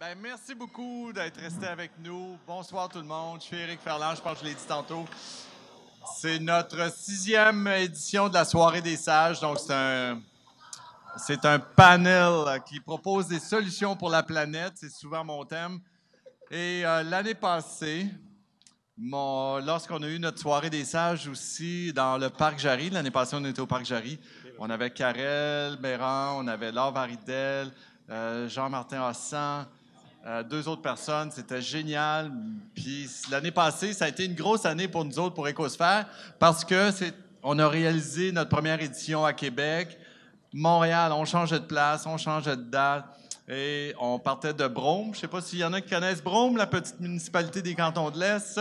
Ben, merci beaucoup d'être resté avec nous. Bonsoir tout le monde. Je suis Eric Ferland. Je pense que je l'ai dit tantôt. C'est notre sixième édition de la Soirée des Sages. Donc, c'est un, c'est un panel qui propose des solutions pour la planète. C'est souvent mon thème. Et euh, l'année passée, lorsqu'on a eu notre soirée des sages aussi dans le parc Jarry, l'année passée, on était au parc Jarry. On avait Karel Béran, on avait Laure Varidel, euh, Jean-Martin Hassan, euh, deux autres personnes. C'était génial. Puis l'année passée, ça a été une grosse année pour nous autres, pour Écosphère, parce que c'est, on a réalisé notre première édition à Québec. Montréal, on change de place, on change de date. Et on partait de Brome. Je ne sais pas s'il y en a qui connaissent Brome, la petite municipalité des cantons de l'Est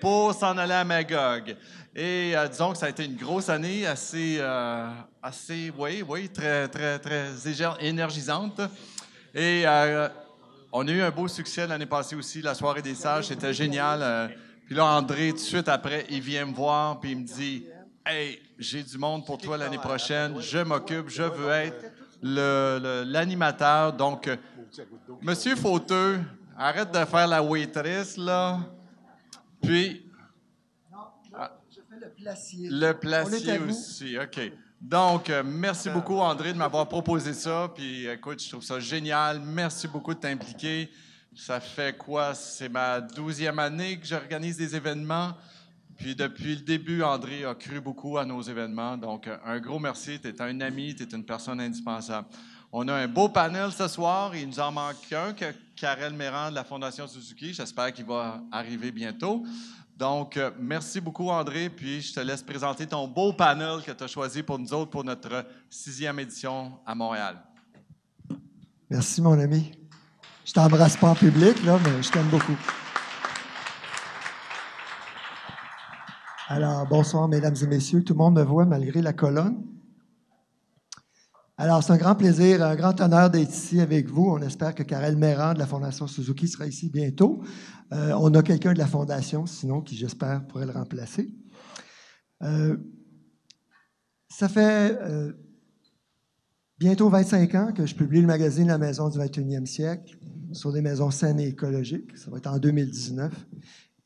pour s'en aller à Magog. Et euh, disons que ça a été une grosse année, assez, euh, assez oui, oui, très, très, très énergisante. Et euh, on a eu un beau succès l'année passée aussi, la soirée des sages, c'était génial. puis là, André, tout de suite après, il vient me voir, puis il me dit Hey, j'ai du monde pour toi l'année prochaine, je m'occupe, je veux être l'animateur. Le, l'animateur. Donc, Monsieur Fauteux, arrête de faire la waitress, là. Puis. Ah. je fais le placier. Le placier aussi, OK. Donc, euh, merci euh. beaucoup, André, de m'avoir proposé ça. Puis, écoute, je trouve ça génial. Merci beaucoup de t'impliquer. Ça fait quoi? C'est ma douzième année que j'organise des événements. Puis depuis le début, André a cru beaucoup à nos événements. Donc, un gros merci. Tu es un ami, tu es une personne indispensable. On a un beau panel ce soir. Il nous en manque un que Karel Mérand de la Fondation Suzuki. J'espère qu'il va arriver bientôt. Donc, euh, merci beaucoup, André. Puis, je te laisse présenter ton beau panel que tu as choisi pour nous autres pour notre sixième édition à Montréal. Merci, mon ami. Je t'embrasse pas en public, là, mais je t'aime beaucoup. Alors, bonsoir, mesdames et messieurs. Tout le monde me voit malgré la colonne. Alors, c'est un grand plaisir, un grand honneur d'être ici avec vous. On espère que Karel Mérand de la Fondation Suzuki sera ici bientôt. Euh, on a quelqu'un de la Fondation, sinon, qui, j'espère, pourrait le remplacer. Euh, ça fait euh, bientôt 25 ans que je publie le magazine La Maison du 21e siècle sur des maisons saines et écologiques. Ça va être en 2019.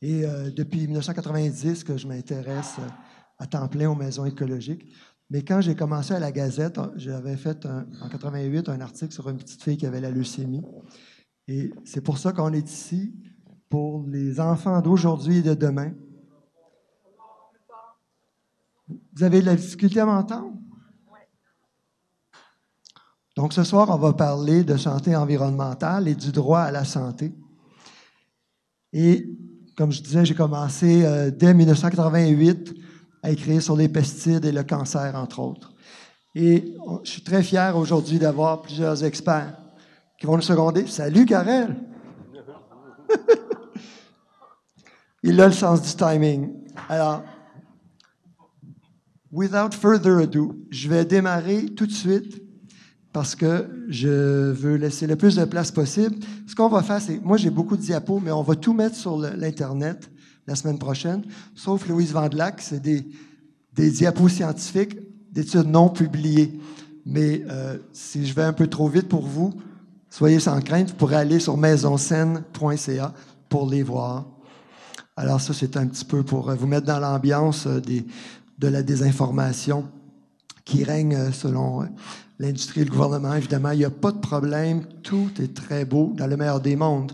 Et depuis 1990 que je m'intéresse à temps plein aux maisons écologiques. Mais quand j'ai commencé à la Gazette, hein, j'avais fait en 88 un article sur une petite fille qui avait la leucémie. Et c'est pour ça qu'on est ici, pour les enfants d'aujourd'hui et de demain. Vous avez de la difficulté à m'entendre? Donc ce soir, on va parler de santé environnementale et du droit à la santé. Et comme je disais, j'ai commencé euh, dès 1988 à écrire sur les pesticides et le cancer, entre autres. Et je suis très fier aujourd'hui d'avoir plusieurs experts qui vont nous seconder. Salut, Karel! Il a le sens du timing. Alors, without further ado, je vais démarrer tout de suite parce que je veux laisser le plus de place possible. Ce qu'on va faire, c'est, moi j'ai beaucoup de diapos, mais on va tout mettre sur l'Internet la semaine prochaine, sauf Louise Vandelac, c'est des, des diapos scientifiques d'études non publiées. Mais euh, si je vais un peu trop vite pour vous, soyez sans crainte, vous pourrez aller sur maisonscène.ca pour les voir. Alors ça, c'est un petit peu pour euh, vous mettre dans l'ambiance euh, des, de la désinformation qui règne selon l'industrie et le gouvernement. Évidemment, il n'y a pas de problème, tout est très beau dans le meilleur des mondes.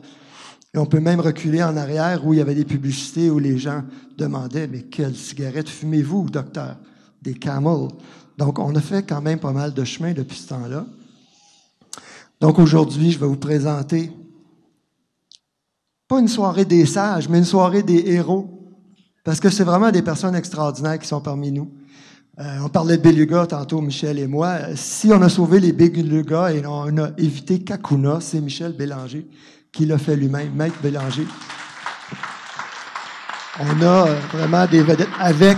Et on peut même reculer en arrière où il y avait des publicités où les gens demandaient Mais quelles cigarette fumez-vous, docteur Des camels. Donc, on a fait quand même pas mal de chemin depuis ce temps-là. Donc, aujourd'hui, je vais vous présenter pas une soirée des sages, mais une soirée des héros. Parce que c'est vraiment des personnes extraordinaires qui sont parmi nous. Euh, on parlait de Béluga tantôt, Michel et moi. Si on a sauvé les Béluga et on a évité Kakuna, c'est Michel Bélanger qui l'a fait lui-même, Maître Bélanger. On a euh, vraiment des vedettes avec,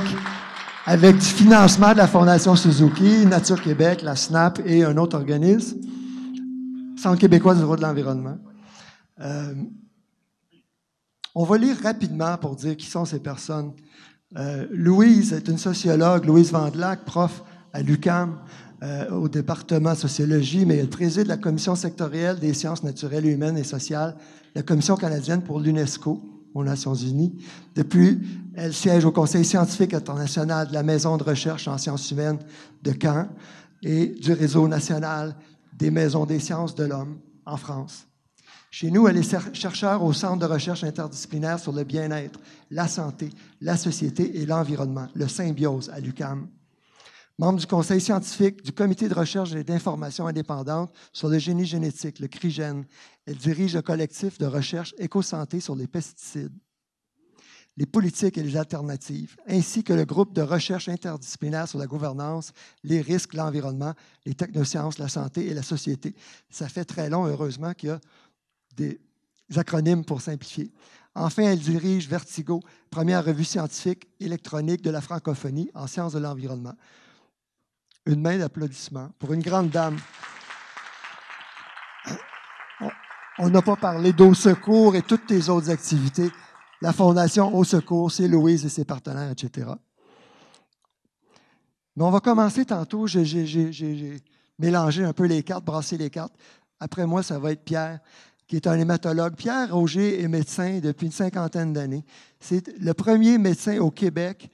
avec du financement de la Fondation Suzuki, Nature Québec, la SNAP et un autre organisme, Centre québécois du droit de l'environnement. Euh, on va lire rapidement pour dire qui sont ces personnes. Euh, Louise est une sociologue, Louise Vandelac, prof à l'UCAM, euh, au département sociologie, mais elle préside la commission sectorielle des sciences naturelles, humaines et sociales, la commission canadienne pour l'UNESCO aux Nations Unies. Depuis, elle siège au Conseil scientifique international de la Maison de recherche en sciences humaines de Caen et du réseau national des maisons des sciences de l'homme en France. Chez nous, elle est chercheur au Centre de recherche interdisciplinaire sur le bien-être, la santé, la société et l'environnement, le symbiose à l'UCAM membre du conseil scientifique du comité de recherche et d'information indépendante sur le génie génétique, le CRIGEN. Elle dirige le collectif de recherche éco-santé sur les pesticides, les politiques et les alternatives, ainsi que le groupe de recherche interdisciplinaire sur la gouvernance, les risques, l'environnement, les technosciences, la santé et la société. Ça fait très long, heureusement, qu'il y a des acronymes pour simplifier. Enfin, elle dirige Vertigo, première revue scientifique électronique de la francophonie en sciences de l'environnement une main d'applaudissement pour une grande dame. On n'a pas parlé d'Au Secours et toutes tes autres activités. La Fondation Au Secours, c'est Louise et ses partenaires, etc. Mais on va commencer tantôt. J'ai mélangé un peu les cartes, brassé les cartes. Après moi, ça va être Pierre, qui est un hématologue. Pierre Roger est médecin depuis une cinquantaine d'années. C'est le premier médecin au Québec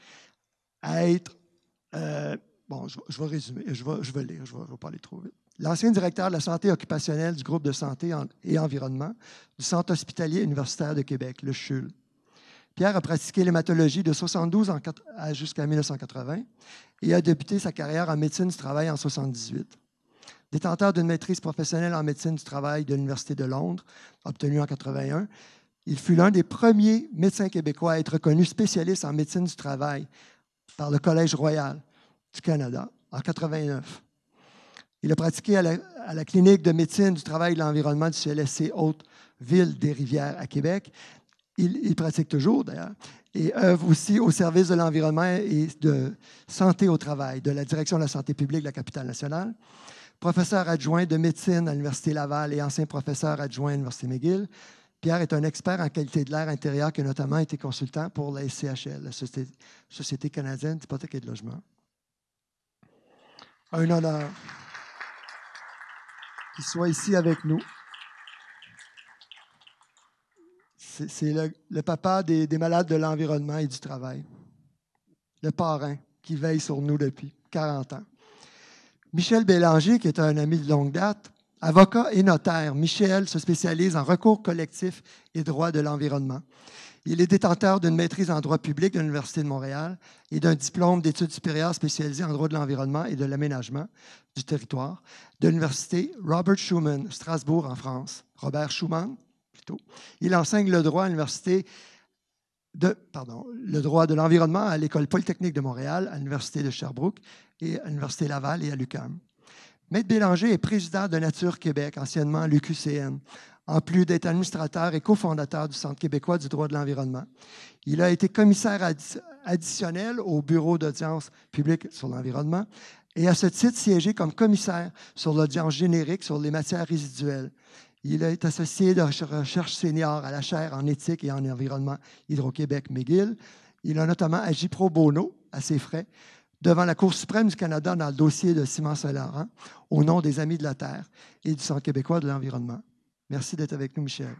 à être euh, Bon, je, vais résumer, je vais, lire, je vais, vais pas trop vite. L'ancien directeur de la santé occupationnelle du groupe de santé et environnement du Centre hospitalier universitaire de Québec, le CHUL. Pierre a pratiqué l'hématologie de 1972 jusqu'à 1980 et a débuté sa carrière en médecine du travail en 1978. Détenteur d'une maîtrise professionnelle en médecine du travail de l'Université de Londres, obtenue en 1981, il fut l'un des premiers médecins québécois à être reconnu spécialiste en médecine du travail par le Collège royal du Canada en 89. Il a pratiqué à la, clinique de médecine du travail et de l'environnement du CLSC Haute-Ville des Rivières à Québec. Il, pratique toujours, d'ailleurs, et œuvre aussi au service de l'environnement et de santé au travail de la Direction de la santé publique de la capitale nationale professeur adjoint de médecine à l'Université Laval et ancien professeur adjoint à l'Université McGill. Pierre est un expert en qualité de l'air intérieur qui a notamment été consultant pour la SCHL, la Société, Société canadienne d'hypothèque et de logement un oh honneur qu'il soit ici avec nous. C'est le, papa des, des malades de l'environnement et du travail, le parrain qui veille sur nous depuis 40 ans. Michel Bélanger, qui est un ami de longue date, avocat et notaire, Michel se spécialise en recours collectif et droit de l'environnement. Il est détenteur d'une maîtrise en droit public de l'Université de Montréal et d'un diplôme d'études supérieures spécialisées en droit de l'environnement et de l'aménagement du territoire de l'Université Robert Schumann, Strasbourg, en France. Robert Schumann, plutôt. Il enseigne le droit à l'Université de, pardon, le droit de l'environnement à l'École polytechnique de Montréal, à l'Université de Sherbrooke et à l'Université Laval et à l'UQAM. Maître Bélanger est président de Nature Québec, anciennement l'UQCN en plus d'être administrateur et cofondateur du Centre québécois du droit de l'environnement. Il a été commissaire additionnel au Bureau d'audience publique sur l'environnement et à ce titre siégé comme commissaire sur l'audience générique sur les matières résiduelles. Il est associé de recherche senior à la chaire en éthique et en environnement Hydro-Québec McGill. Il a notamment agi pro bono à ses frais devant la Cour suprême du Canada dans le dossier de Simon Saint-Laurent au nom des Amis de la Terre et du Centre québécois de l'environnement. Merci d'être avec nous, Michel.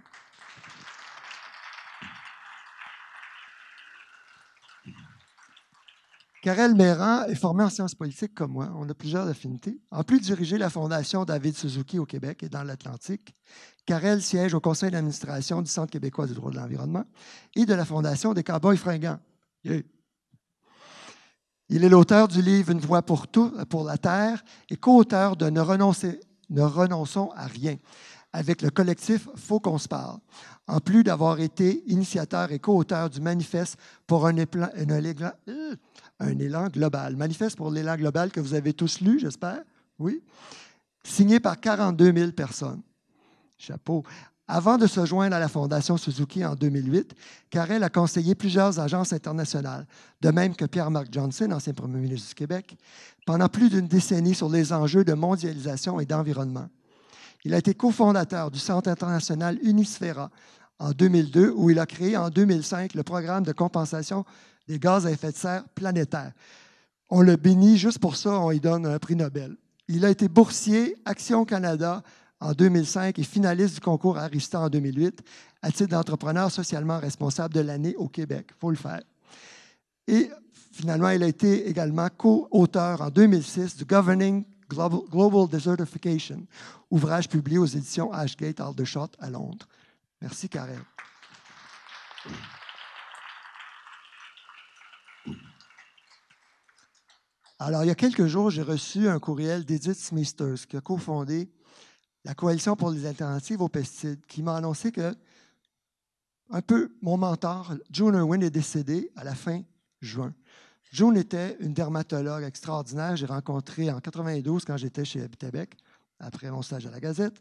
Karel Méran est formé en sciences politiques comme moi. On a plusieurs affinités. En plus de diriger la Fondation David Suzuki au Québec et dans l'Atlantique, Karel siège au conseil d'administration du Centre québécois du droit de l'environnement et de la Fondation des Cowboys fringants. Il est l'auteur du livre Une voix pour tout, pour la terre et co-auteur de Ne, renoncer, ne renonçons à rien, avec le collectif Faut qu'on se parle. En plus d'avoir été initiateur et co-auteur du manifeste pour un, élan, euh, un élan global, manifeste pour l'élan global que vous avez tous lu, j'espère, oui, signé par 42 000 personnes. Chapeau. Avant de se joindre à la Fondation Suzuki en 2008, Carrel a conseillé plusieurs agences internationales, de même que Pierre-Marc Johnson, ancien premier ministre du Québec, pendant plus d'une décennie sur les enjeux de mondialisation et d'environnement. Il a été cofondateur du Centre international Unisfera en 2002, où il a créé en 2005 le programme de compensation des gaz à effet de serre planétaire. On le bénit juste pour ça, on lui donne un prix Nobel. Il a été boursier Action Canada en 2005 et finaliste du concours Arista en 2008 à titre d'entrepreneur socialement responsable de l'année au Québec. Il faut le faire. Et finalement, il a été également co-auteur en 2006 du Governing Global, Desertification, ouvrage publié aux éditions Ashgate Aldershot à Londres. Merci, Karel. Alors, il y a quelques jours, j'ai reçu un courriel d'Edith Smithers, qui a cofondé la Coalition pour les alternatives aux pesticides, qui m'a annoncé que, un peu, mon mentor, June Irwin, est décédé à la fin juin. June était une dermatologue extraordinaire. J'ai rencontré en 92 quand j'étais chez Québec, après mon stage à la Gazette.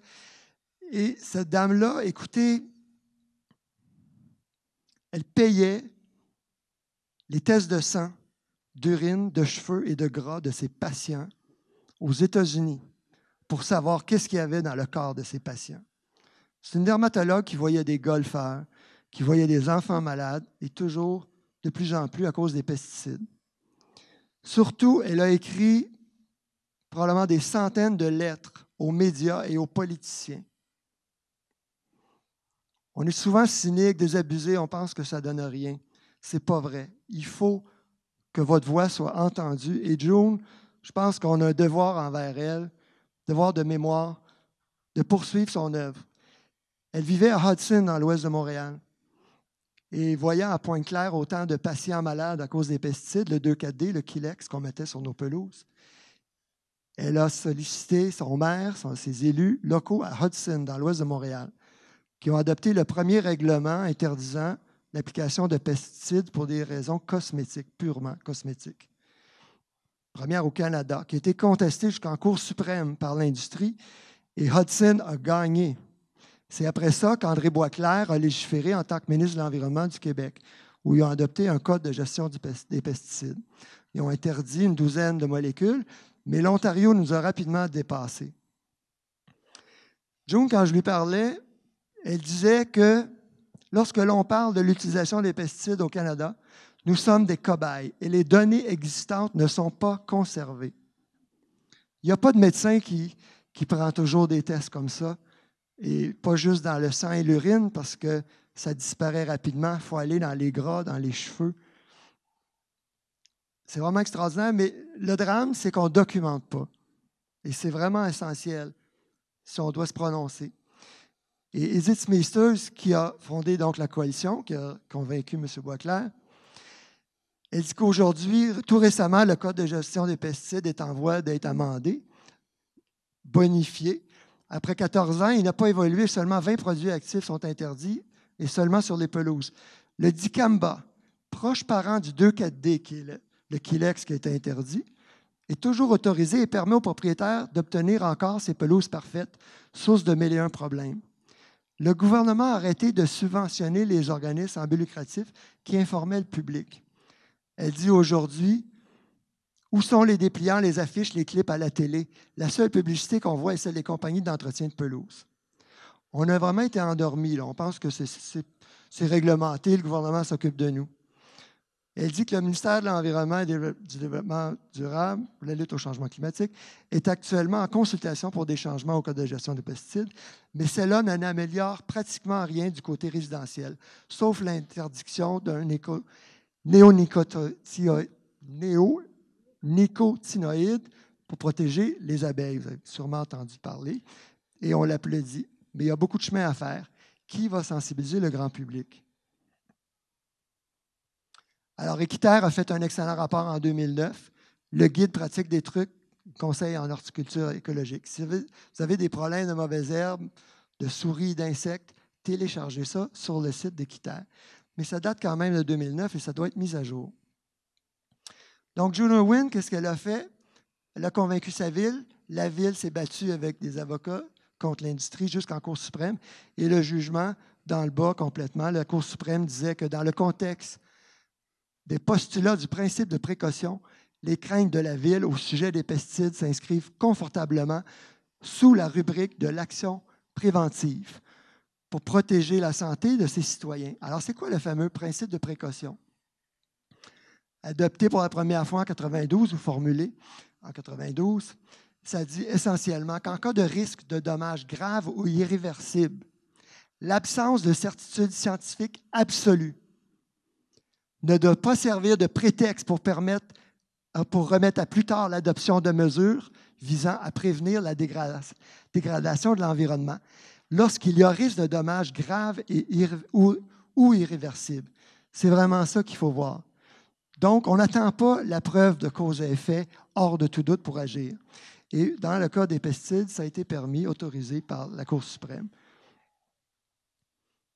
Et cette dame-là, écoutez, elle payait les tests de sang, d'urine, de cheveux et de gras de ses patients aux États-Unis pour savoir qu'est-ce qu'il y avait dans le corps de ses patients. C'est une dermatologue qui voyait des golfeurs, qui voyait des enfants malades et toujours de plus en plus à cause des pesticides. Surtout, elle a écrit probablement des centaines de lettres aux médias et aux politiciens. On est souvent cynique, désabusé, on pense que ça donne rien. C'est pas vrai. Il faut que votre voix soit entendue. Et June, je pense qu'on a un devoir envers elle, devoir de mémoire, de poursuivre son œuvre. Elle vivait à Hudson, dans l'ouest de Montréal. Et voyant à point clair autant de patients malades à cause des pesticides, le 2,4-D, le Kilex qu'on mettait sur nos pelouses, elle a sollicité son maire, ses élus locaux à Hudson, dans l'ouest de Montréal, qui ont adopté le premier règlement interdisant l'application de pesticides pour des raisons cosmétiques, purement cosmétiques. Première au Canada, qui a été contestée jusqu'en Cour suprême par l'industrie, et Hudson a gagné c'est après ça qu'André Boisclair a légiféré en tant que ministre de l'Environnement du Québec, où ils ont adopté un code de gestion des pesticides. Ils ont interdit une douzaine de molécules, mais l'Ontario nous a rapidement dépassés. June, quand je lui parlais, elle disait que lorsque l'on parle de l'utilisation des pesticides au Canada, nous sommes des cobayes et les données existantes ne sont pas conservées. Il n'y a pas de médecin qui, qui prend toujours des tests comme ça et pas juste dans le sang et l'urine parce que ça disparaît rapidement. Il faut aller dans les gras, dans les cheveux. C'est vraiment extraordinaire, mais le drame, c'est qu'on ne documente pas. Et c'est vraiment essentiel si on doit se prononcer. Et Edith Smithers, qui a fondé donc la coalition, qui a convaincu M. Boisclair, elle dit qu'aujourd'hui, tout récemment, le Code de gestion des pesticides est en voie d'être amendé, bonifié, après 14 ans, il n'a pas évolué. Seulement 20 produits actifs sont interdits et seulement sur les pelouses. Le dicamba, proche parent du 2,4-D, qui est le, Kilex qui est interdit, est toujours autorisé et permet aux propriétaires d'obtenir encore ces pelouses parfaites, source de mille et un problèmes. Le gouvernement a arrêté de subventionner les organismes en but lucratif qui informaient le public. Elle dit aujourd'hui où sont les dépliants, les affiches, les clips à la télé? La seule publicité qu'on voit est celle des compagnies d'entretien de pelouse. On a vraiment été endormis. On pense que c'est réglementé, le gouvernement s'occupe de nous. Elle dit que le ministère de l'Environnement et du Développement durable, la lutte au changement climatique, est actuellement en consultation pour des changements au code de gestion des pesticides, mais cela n'améliore pratiquement rien du côté résidentiel, sauf l'interdiction d'un néonicotinoïde néo nicotinoïdes pour protéger les abeilles. Vous avez sûrement entendu parler. Et on l'applaudit. Mais il y a beaucoup de chemin à faire. Qui va sensibiliser le grand public? Alors, Equitaire a fait un excellent rapport en 2009. Le guide pratique des trucs, conseil en horticulture écologique. Si vous avez des problèmes de mauvaises herbes, de souris, d'insectes, téléchargez ça sur le site d'Équiterre. Mais ça date quand même de 2009 et ça doit être mis à jour. Donc, Juno Wynne, qu'est-ce qu'elle a fait? Elle a convaincu sa ville. La ville s'est battue avec des avocats contre l'industrie jusqu'en Cour suprême. Et le jugement, dans le bas complètement, la Cour suprême disait que dans le contexte des postulats du principe de précaution, les craintes de la ville au sujet des pesticides s'inscrivent confortablement sous la rubrique de l'action préventive pour protéger la santé de ses citoyens. Alors, c'est quoi le fameux principe de précaution? adopté pour la première fois en 92 ou formulé en 92, ça dit essentiellement qu'en cas de risque de dommages graves ou irréversibles, l'absence de certitude scientifique absolue ne doit pas servir de prétexte pour, permettre, euh, pour remettre à plus tard l'adoption de mesures visant à prévenir la dégradation de l'environnement lorsqu'il y a risque de dommages graves et ou, ou irréversibles. C'est vraiment ça qu'il faut voir. Donc, on n'attend pas la preuve de cause à effet hors de tout doute pour agir. Et dans le cas des pesticides, ça a été permis, autorisé par la Cour suprême.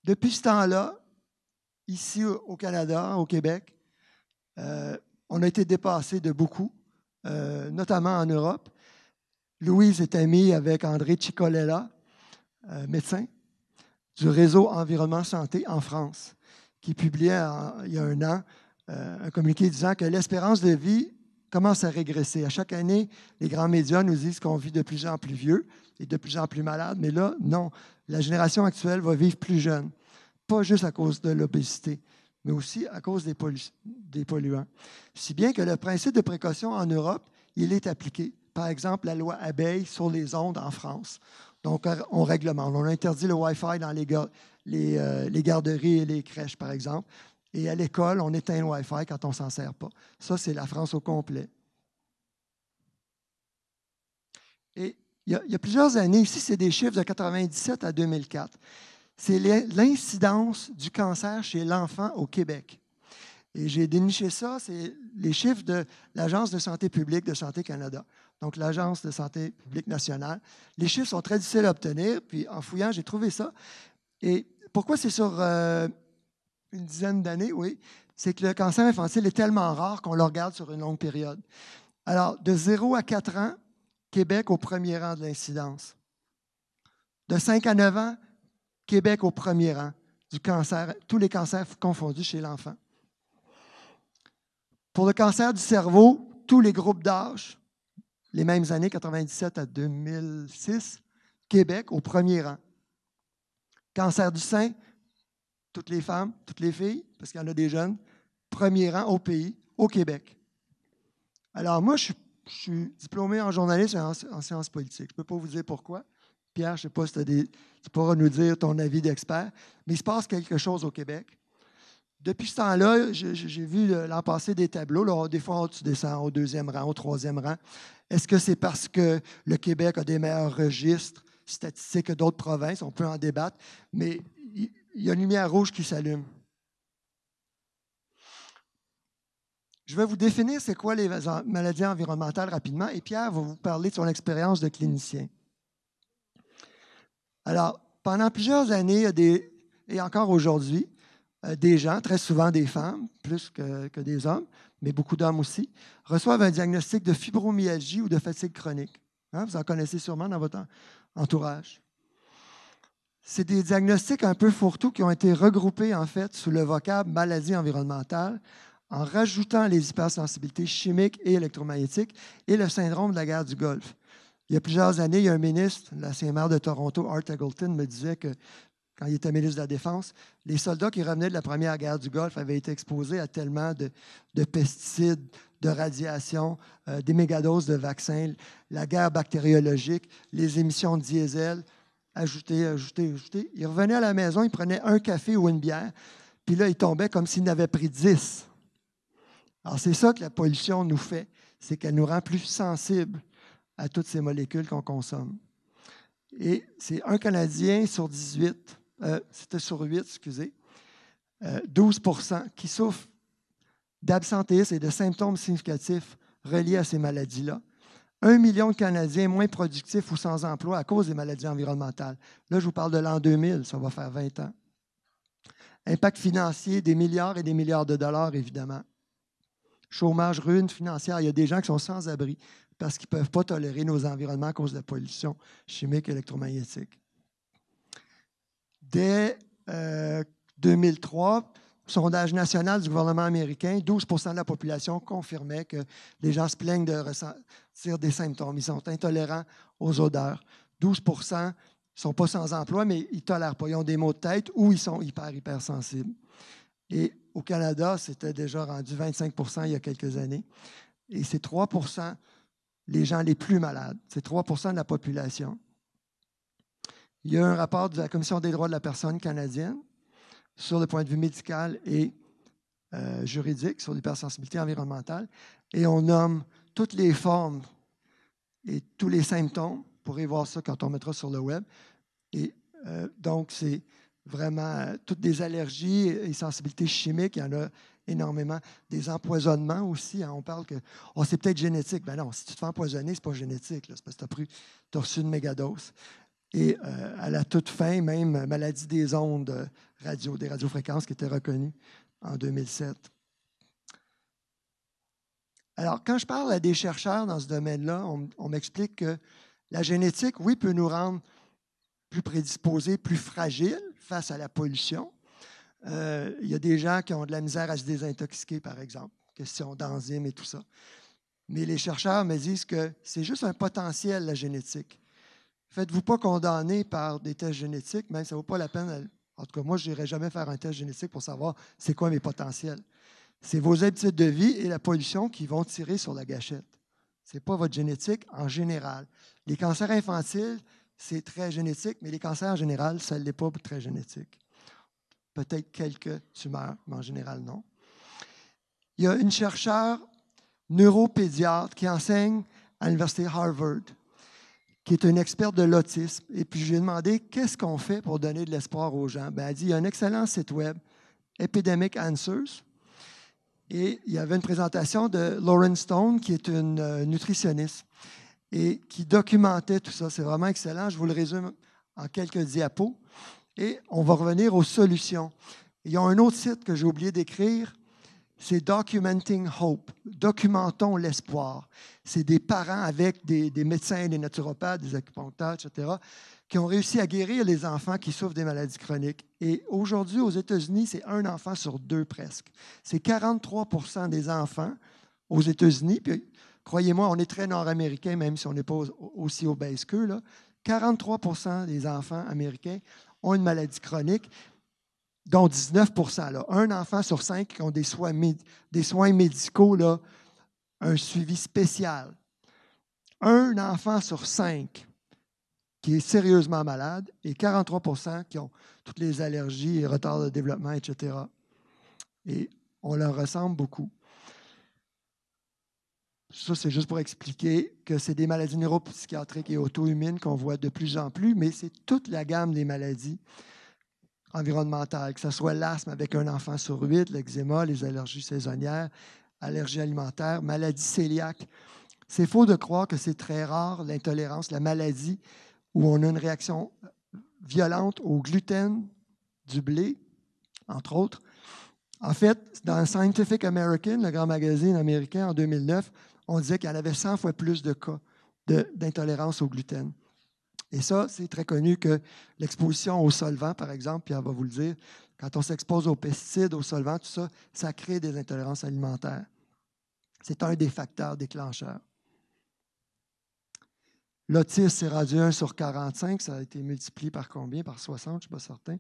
Depuis ce temps-là, ici au Canada, au Québec, euh, on a été dépassé de beaucoup, euh, notamment en Europe. Louise est amie avec André Chicolella, euh, médecin du réseau Environnement Santé en France, qui publiait il y a un an euh, un communiqué disant que l'espérance de vie commence à régresser. À chaque année, les grands médias nous disent qu'on vit de plus en plus vieux et de plus en plus malade, mais là, non. La génération actuelle va vivre plus jeune, pas juste à cause de l'obésité, mais aussi à cause des, polluants. Si bien que le principe de précaution en Europe, il est appliqué. Par exemple, la loi abeille sur les ondes en France. Donc, euh, on réglemente. On interdit le Wi-Fi dans les euh, garderies et les crèches, par exemple. Et à l'école, on éteint le Wi-Fi quand on ne s'en sert pas. Ça, c'est la France au complet. Et il y, a, plusieurs années, ici, c'est des chiffres de 1997 à 2004. C'est l'incidence du cancer chez l'enfant au Québec. Et j'ai déniché ça, c'est les chiffres de l'Agence de santé publique de Santé Canada, donc l'Agence de santé publique nationale. Les chiffres sont très difficiles à obtenir, puis en fouillant, j'ai trouvé ça. Et pourquoi c'est sur euh, une dizaine d'années, oui, c'est que le cancer infantile est tellement rare qu'on le regarde sur une longue période. Alors, de 0 à 4 ans, Québec au premier rang de l'incidence. De 5 à 9 ans, Québec au premier rang du cancer, tous les cancers confondus chez l'enfant. Pour le cancer du cerveau, tous les groupes d'âge, les mêmes années, 97 à 2006, Québec au premier rang. Cancer du sein, toutes les femmes, toutes les filles, parce qu'il y en a des jeunes, premier rang au pays, au Québec. Alors moi, je, suis diplômé en journalisme et en, sciences politiques. Je ne peux pas vous dire pourquoi. Pierre, je ne sais pas si des, tu pourras nous dire ton avis d'expert, mais il se passe quelque chose au Québec. Depuis ce temps-là, j'ai vu l'an passé des tableaux. des fois, tu descends au deuxième rang, au troisième rang. Est-ce que c'est parce que le Québec a des meilleurs registres statistiques que d'autres provinces? On peut en débattre, mais il y a une lumière rouge qui s'allume. Je vais vous définir c'est quoi les maladies environnementales rapidement et Pierre va vous parler de son expérience de clinicien. Alors, pendant plusieurs années, et encore aujourd'hui, euh, des gens, très souvent des femmes, plus que, des hommes, mais beaucoup d'hommes aussi, reçoivent un diagnostic de fibromyalgie ou de fatigue chronique. Hein, vous en connaissez sûrement dans votre entourage c'est des diagnostics un peu fourre-tout qui ont été regroupés en fait sous le vocable maladie environnementale en rajoutant les hypersensibilités chimiques et électromagnétiques et le syndrome de la guerre du Golfe. Il y a plusieurs années, il y a un ministre, la maire de Toronto, Art Eggleton, me disait que quand il était ministre de la Défense, les soldats qui revenaient de la Première Guerre du Golfe avaient été exposés à tellement de, pesticides, de radiations, euh, des mégadoses de vaccins, la guerre bactériologique, les émissions de diesel, ajouter, ajouter, ajouter. Il revenait à la maison, il prenait un café ou une bière, puis là, il tombait comme s'il n'avait pris dix. Alors, c'est ça que la pollution nous fait, c'est qu'elle nous rend plus sensibles à toutes ces molécules qu'on consomme. Et c'est un Canadien sur 18, euh, c'était sur 8, excusez, 12 euh, qui souffre d'absentéisme et de symptômes significatifs reliés à ces maladies-là. Un million de Canadiens moins productifs ou sans emploi à cause des maladies environnementales. Là, je vous parle de l'an 2000, ça va faire 20 ans. Impact financier, des milliards et des milliards de dollars, évidemment. Chômage, ruine financière, il y a des gens qui sont sans abri parce qu'ils ne peuvent pas tolérer nos environnements à cause de la pollution chimique et électromagnétique. Dès 2003, euh, sondage national du gouvernement américain, 12 de la population confirmait que les gens se plaignent de, tirent des symptômes. Ils sont intolérants aux odeurs. 12 ne sont pas sans emploi, mais ils ne tolèrent pas. Ils ont des maux de tête ou ils sont hyper, hypersensibles. Et au Canada, c'était déjà rendu 25 il y a quelques années. Et c'est 3 les gens les plus malades. C'est 3 de la population. Il y a un rapport de la Commission des droits de la personne canadienne sur le point de vue médical et euh, juridique sur l'hypersensibilité environnementale. Et on nomme toutes les formes et tous les symptômes. Vous pourrez voir ça quand on mettra sur le web. Et euh, donc, c'est vraiment euh, toutes des allergies et sensibilités chimiques. Il y en a énormément. Des empoisonnements aussi. Hein. on parle que oh, c'est peut-être génétique. Ben non, si tu te fais empoisonner, c'est pas génétique. C'est parce que tu as, reçu une mégadose. Et euh, à la toute fin, même maladie des ondes radio, des radiofréquences qui était reconnue en 2007. Alors, quand je parle à des chercheurs dans ce domaine-là, on, m'explique que la génétique, oui, peut nous rendre plus prédisposés, plus fragiles face à la pollution. Euh, il y a des gens qui ont de la misère à se désintoxiquer, par exemple, question d'enzymes et tout ça. Mais les chercheurs me disent que c'est juste un potentiel, la génétique. Faites-vous pas condamner par des tests génétiques, même ça ne vaut pas la peine. En tout cas, moi, je n'irai jamais faire un test génétique pour savoir c'est quoi mes potentiels. C'est vos habitudes de vie et la pollution qui vont tirer sur la gâchette. Ce n'est pas votre génétique en général. Les cancers infantiles, c'est très génétique, mais les cancers en général, ça ne l'est pas très génétique. Peut-être quelques tumeurs, mais en général, non. Il y a une chercheure neuropédiatre qui enseigne à l'université Harvard, qui est une experte de l'autisme. Et puis, je lui ai demandé qu'est-ce qu'on fait pour donner de l'espoir aux gens. Elle ben, elle dit il y a un excellent site web, Epidemic Answers. Et il y avait une présentation de Lauren Stone, qui est une euh, nutritionniste, et qui documentait tout ça. C'est vraiment excellent. Je vous le résume en quelques diapos. Et on va revenir aux solutions. Il y a un autre site que j'ai oublié d'écrire, c'est Documenting Hope. Documentons l'espoir. C'est des parents avec des, des, médecins, des naturopathes, des acupuncteurs, etc qui ont réussi à guérir les enfants qui souffrent des maladies chroniques. Et aujourd'hui, aux États-Unis, c'est un enfant sur deux presque. C'est 43 des enfants aux États-Unis. Puis, croyez-moi, on est très nord-américain, même si on n'est pas aussi au qu'eux. 43 des enfants américains ont une maladie chronique, dont 19 Un enfant sur cinq qui ont des soins, des soins médicaux, là, un suivi spécial. Un enfant sur cinq qui est sérieusement malade et 43 qui ont toutes les allergies et retards de développement, etc. Et on leur ressemble beaucoup. Ça, c'est juste pour expliquer que c'est des maladies neuropsychiatriques et auto humines qu'on voit de plus en plus, mais c'est toute la gamme des maladies environnementales, que ce soit l'asthme avec un enfant sur huit, l'eczéma, les allergies saisonnières, allergies alimentaires, maladies cœliaques. C'est faux de croire que c'est très rare l'intolérance, la maladie où on a une réaction violente au gluten du blé, entre autres. En fait, dans Scientific American, le grand magazine américain, en 2009, on disait qu'elle avait 100 fois plus de cas d'intolérance au gluten. Et ça, c'est très connu que l'exposition aux solvants, par exemple, puis elle va vous le dire, quand on s'expose aux pesticides, aux solvants, tout ça, ça crée des intolérances alimentaires. C'est un des facteurs déclencheurs. L'autisme, c'est rendu 1 sur 45. Ça a été multiplié par combien? Par 60, je ne suis pas certain.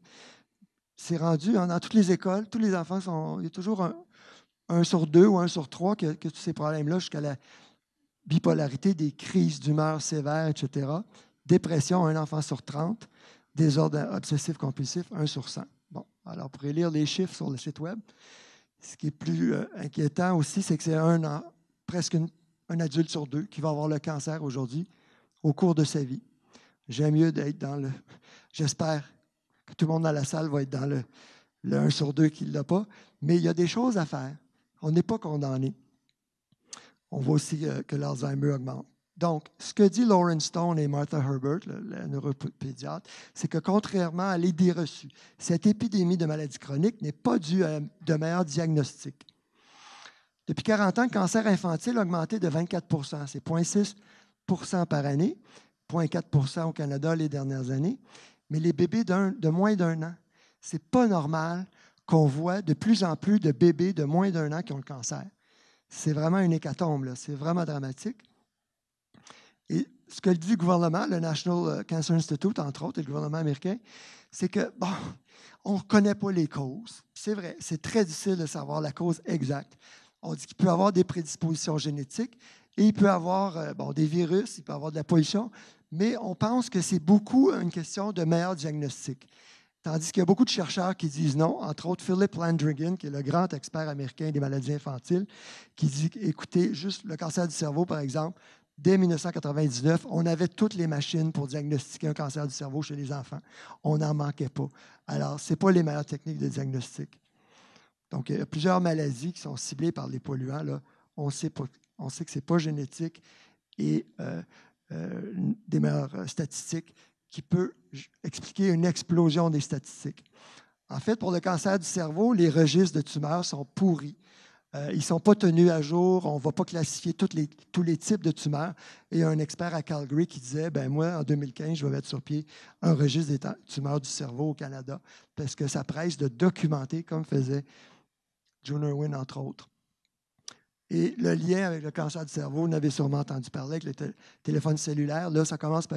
C'est rendu hein, dans toutes les écoles. Tous les enfants sont. Il y a toujours un, sur deux ou un sur trois que, a tous ces problèmes-là jusqu'à la bipolarité, des crises d'humeur sévères, etc. Dépression, un enfant sur 30. Désordre obsessif compulsif, 1 sur 100. Bon, alors vous pourrez lire les chiffres sur le site Web. Ce qui est plus euh, inquiétant aussi, c'est que c'est un, presque un adulte sur deux qui va avoir le cancer aujourd'hui au cours de sa vie. J'aime mieux d'être dans le. J'espère que tout le monde dans la salle va être dans le, le 1 sur 2 qui ne l'a pas. Mais il y a des choses à faire. On n'est pas condamné. On voit aussi euh, que l'Alzheimer augmente. Donc, ce que dit Lauren Stone et Martha Herbert, la neuropédiatre, c'est que contrairement à l'idée reçue, cette épidémie de maladie chronique n'est pas due à de meilleurs diagnostics. Depuis 40 ans, le cancer infantile a augmenté de 24 C'est 0,6 par année, 0,4 au Canada les dernières années, mais les bébés de moins d'un an. Ce n'est pas normal qu'on voit de plus en plus de bébés de moins d'un an qui ont le cancer. C'est vraiment une hécatombe, c'est vraiment dramatique. Et ce que dit le gouvernement, le National euh, Cancer Institute, entre autres, et le gouvernement américain, c'est que, bon, on ne connaît pas les causes. C'est vrai, c'est très difficile de savoir la cause exacte. On dit qu'il peut y avoir des prédispositions génétiques, et il peut avoir euh, des virus, il peut avoir de la pollution, mais on pense que c'est beaucoup une question de meilleur diagnostic. Tandis qu'il y a beaucoup de chercheurs qui disent non, entre autres Philip Landrigan, qui est le grand expert américain des maladies infantiles, qui dit écoutez, juste le cancer du cerveau, par exemple, dès 1999, on avait toutes les machines pour diagnostiquer un cancer du cerveau chez les enfants. On n'en manquait pas. Alors, ce n'est pas les meilleures techniques de diagnostic. Donc, il y a plusieurs maladies qui sont ciblées par les polluants. On ne sait pas on sait que ce n'est pas génétique et euh, euh, des meilleures euh, statistiques qui peut expliquer une explosion des statistiques. En fait, pour le cancer du cerveau, les registres de tumeurs sont pourris. ils ne sont pas tenus à jour, on ne va pas classifier les, tous les types de tumeurs. Et il y a un expert à Calgary qui disait ben Moi, en 2015, je vais mettre sur pied un registre des tumeurs du cerveau au Canada, parce que ça presse de documenter, comme faisait June Irwin, entre autres. Et le lien avec le cancer du cerveau, vous avez sûrement entendu parler avec le téléphone cellulaire. Là, ça commence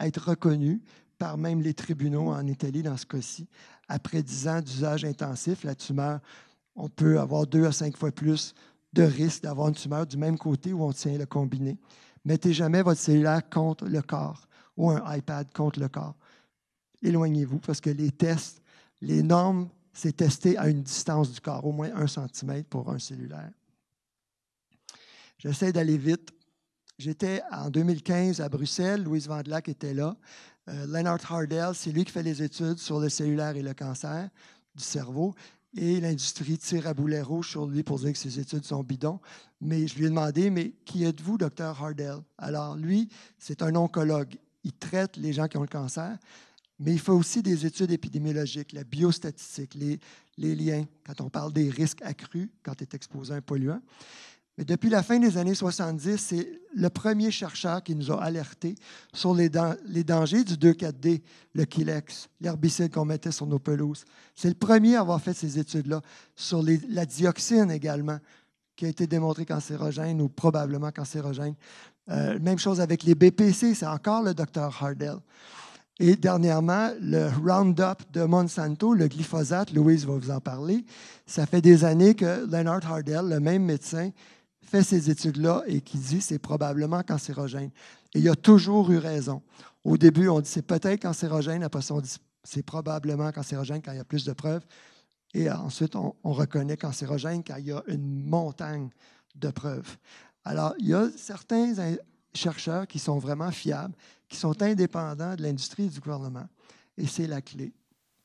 à être, reconnu par même les tribunaux en Italie dans ce cas-ci. Après 10 ans d'usage intensif, la tumeur, on peut avoir deux à cinq fois plus de risque d'avoir une tumeur du même côté où on tient le combiné. Mettez jamais votre cellulaire contre le corps ou un iPad contre le corps. Éloignez-vous parce que les tests, les normes, c'est testé à une distance du corps, au moins un centimètre pour un cellulaire. J'essaie d'aller vite. J'étais en 2015 à Bruxelles, Louise Vandelac était là. Lennart euh, Leonard Hardell, c'est lui qui fait les études sur le cellulaire et le cancer du cerveau. Et l'industrie tire à boulet rouge sur lui pour dire que ses études sont bidons. Mais je lui ai demandé, mais qui êtes-vous, docteur Hardell? Alors lui, c'est un oncologue. Il traite les gens qui ont le cancer, mais il fait aussi des études épidémiologiques, la biostatistique, les, les liens, quand on parle des risques accrus quand tu es exposé à un polluant. Mais depuis la fin des années 70, c'est le premier chercheur qui nous a alertés sur les, les dangers du 2,4-D, le Kilex, l'herbicide qu'on mettait sur nos pelouses. C'est le premier à avoir fait ces études-là sur la dioxine également, qui a été démontrée cancérogène ou probablement cancérogène. Euh, même chose avec les BPC, c'est encore le docteur Hardell. Et dernièrement, le Roundup de Monsanto, le glyphosate, Louise va vous en parler. Ça fait des années que Leonard Hardell, le même médecin, fait ces études-là et qui dit c'est probablement cancérogène. Et il a toujours eu raison. Au début, on dit c'est peut-être cancérogène, après ça, on dit c'est probablement cancérogène quand il y a plus de preuves. Et ensuite, on, reconnaît cancérogène quand il y a une montagne de preuves. Alors, il y a certains chercheurs qui sont vraiment fiables, qui sont indépendants de l'industrie du gouvernement. Et c'est la clé.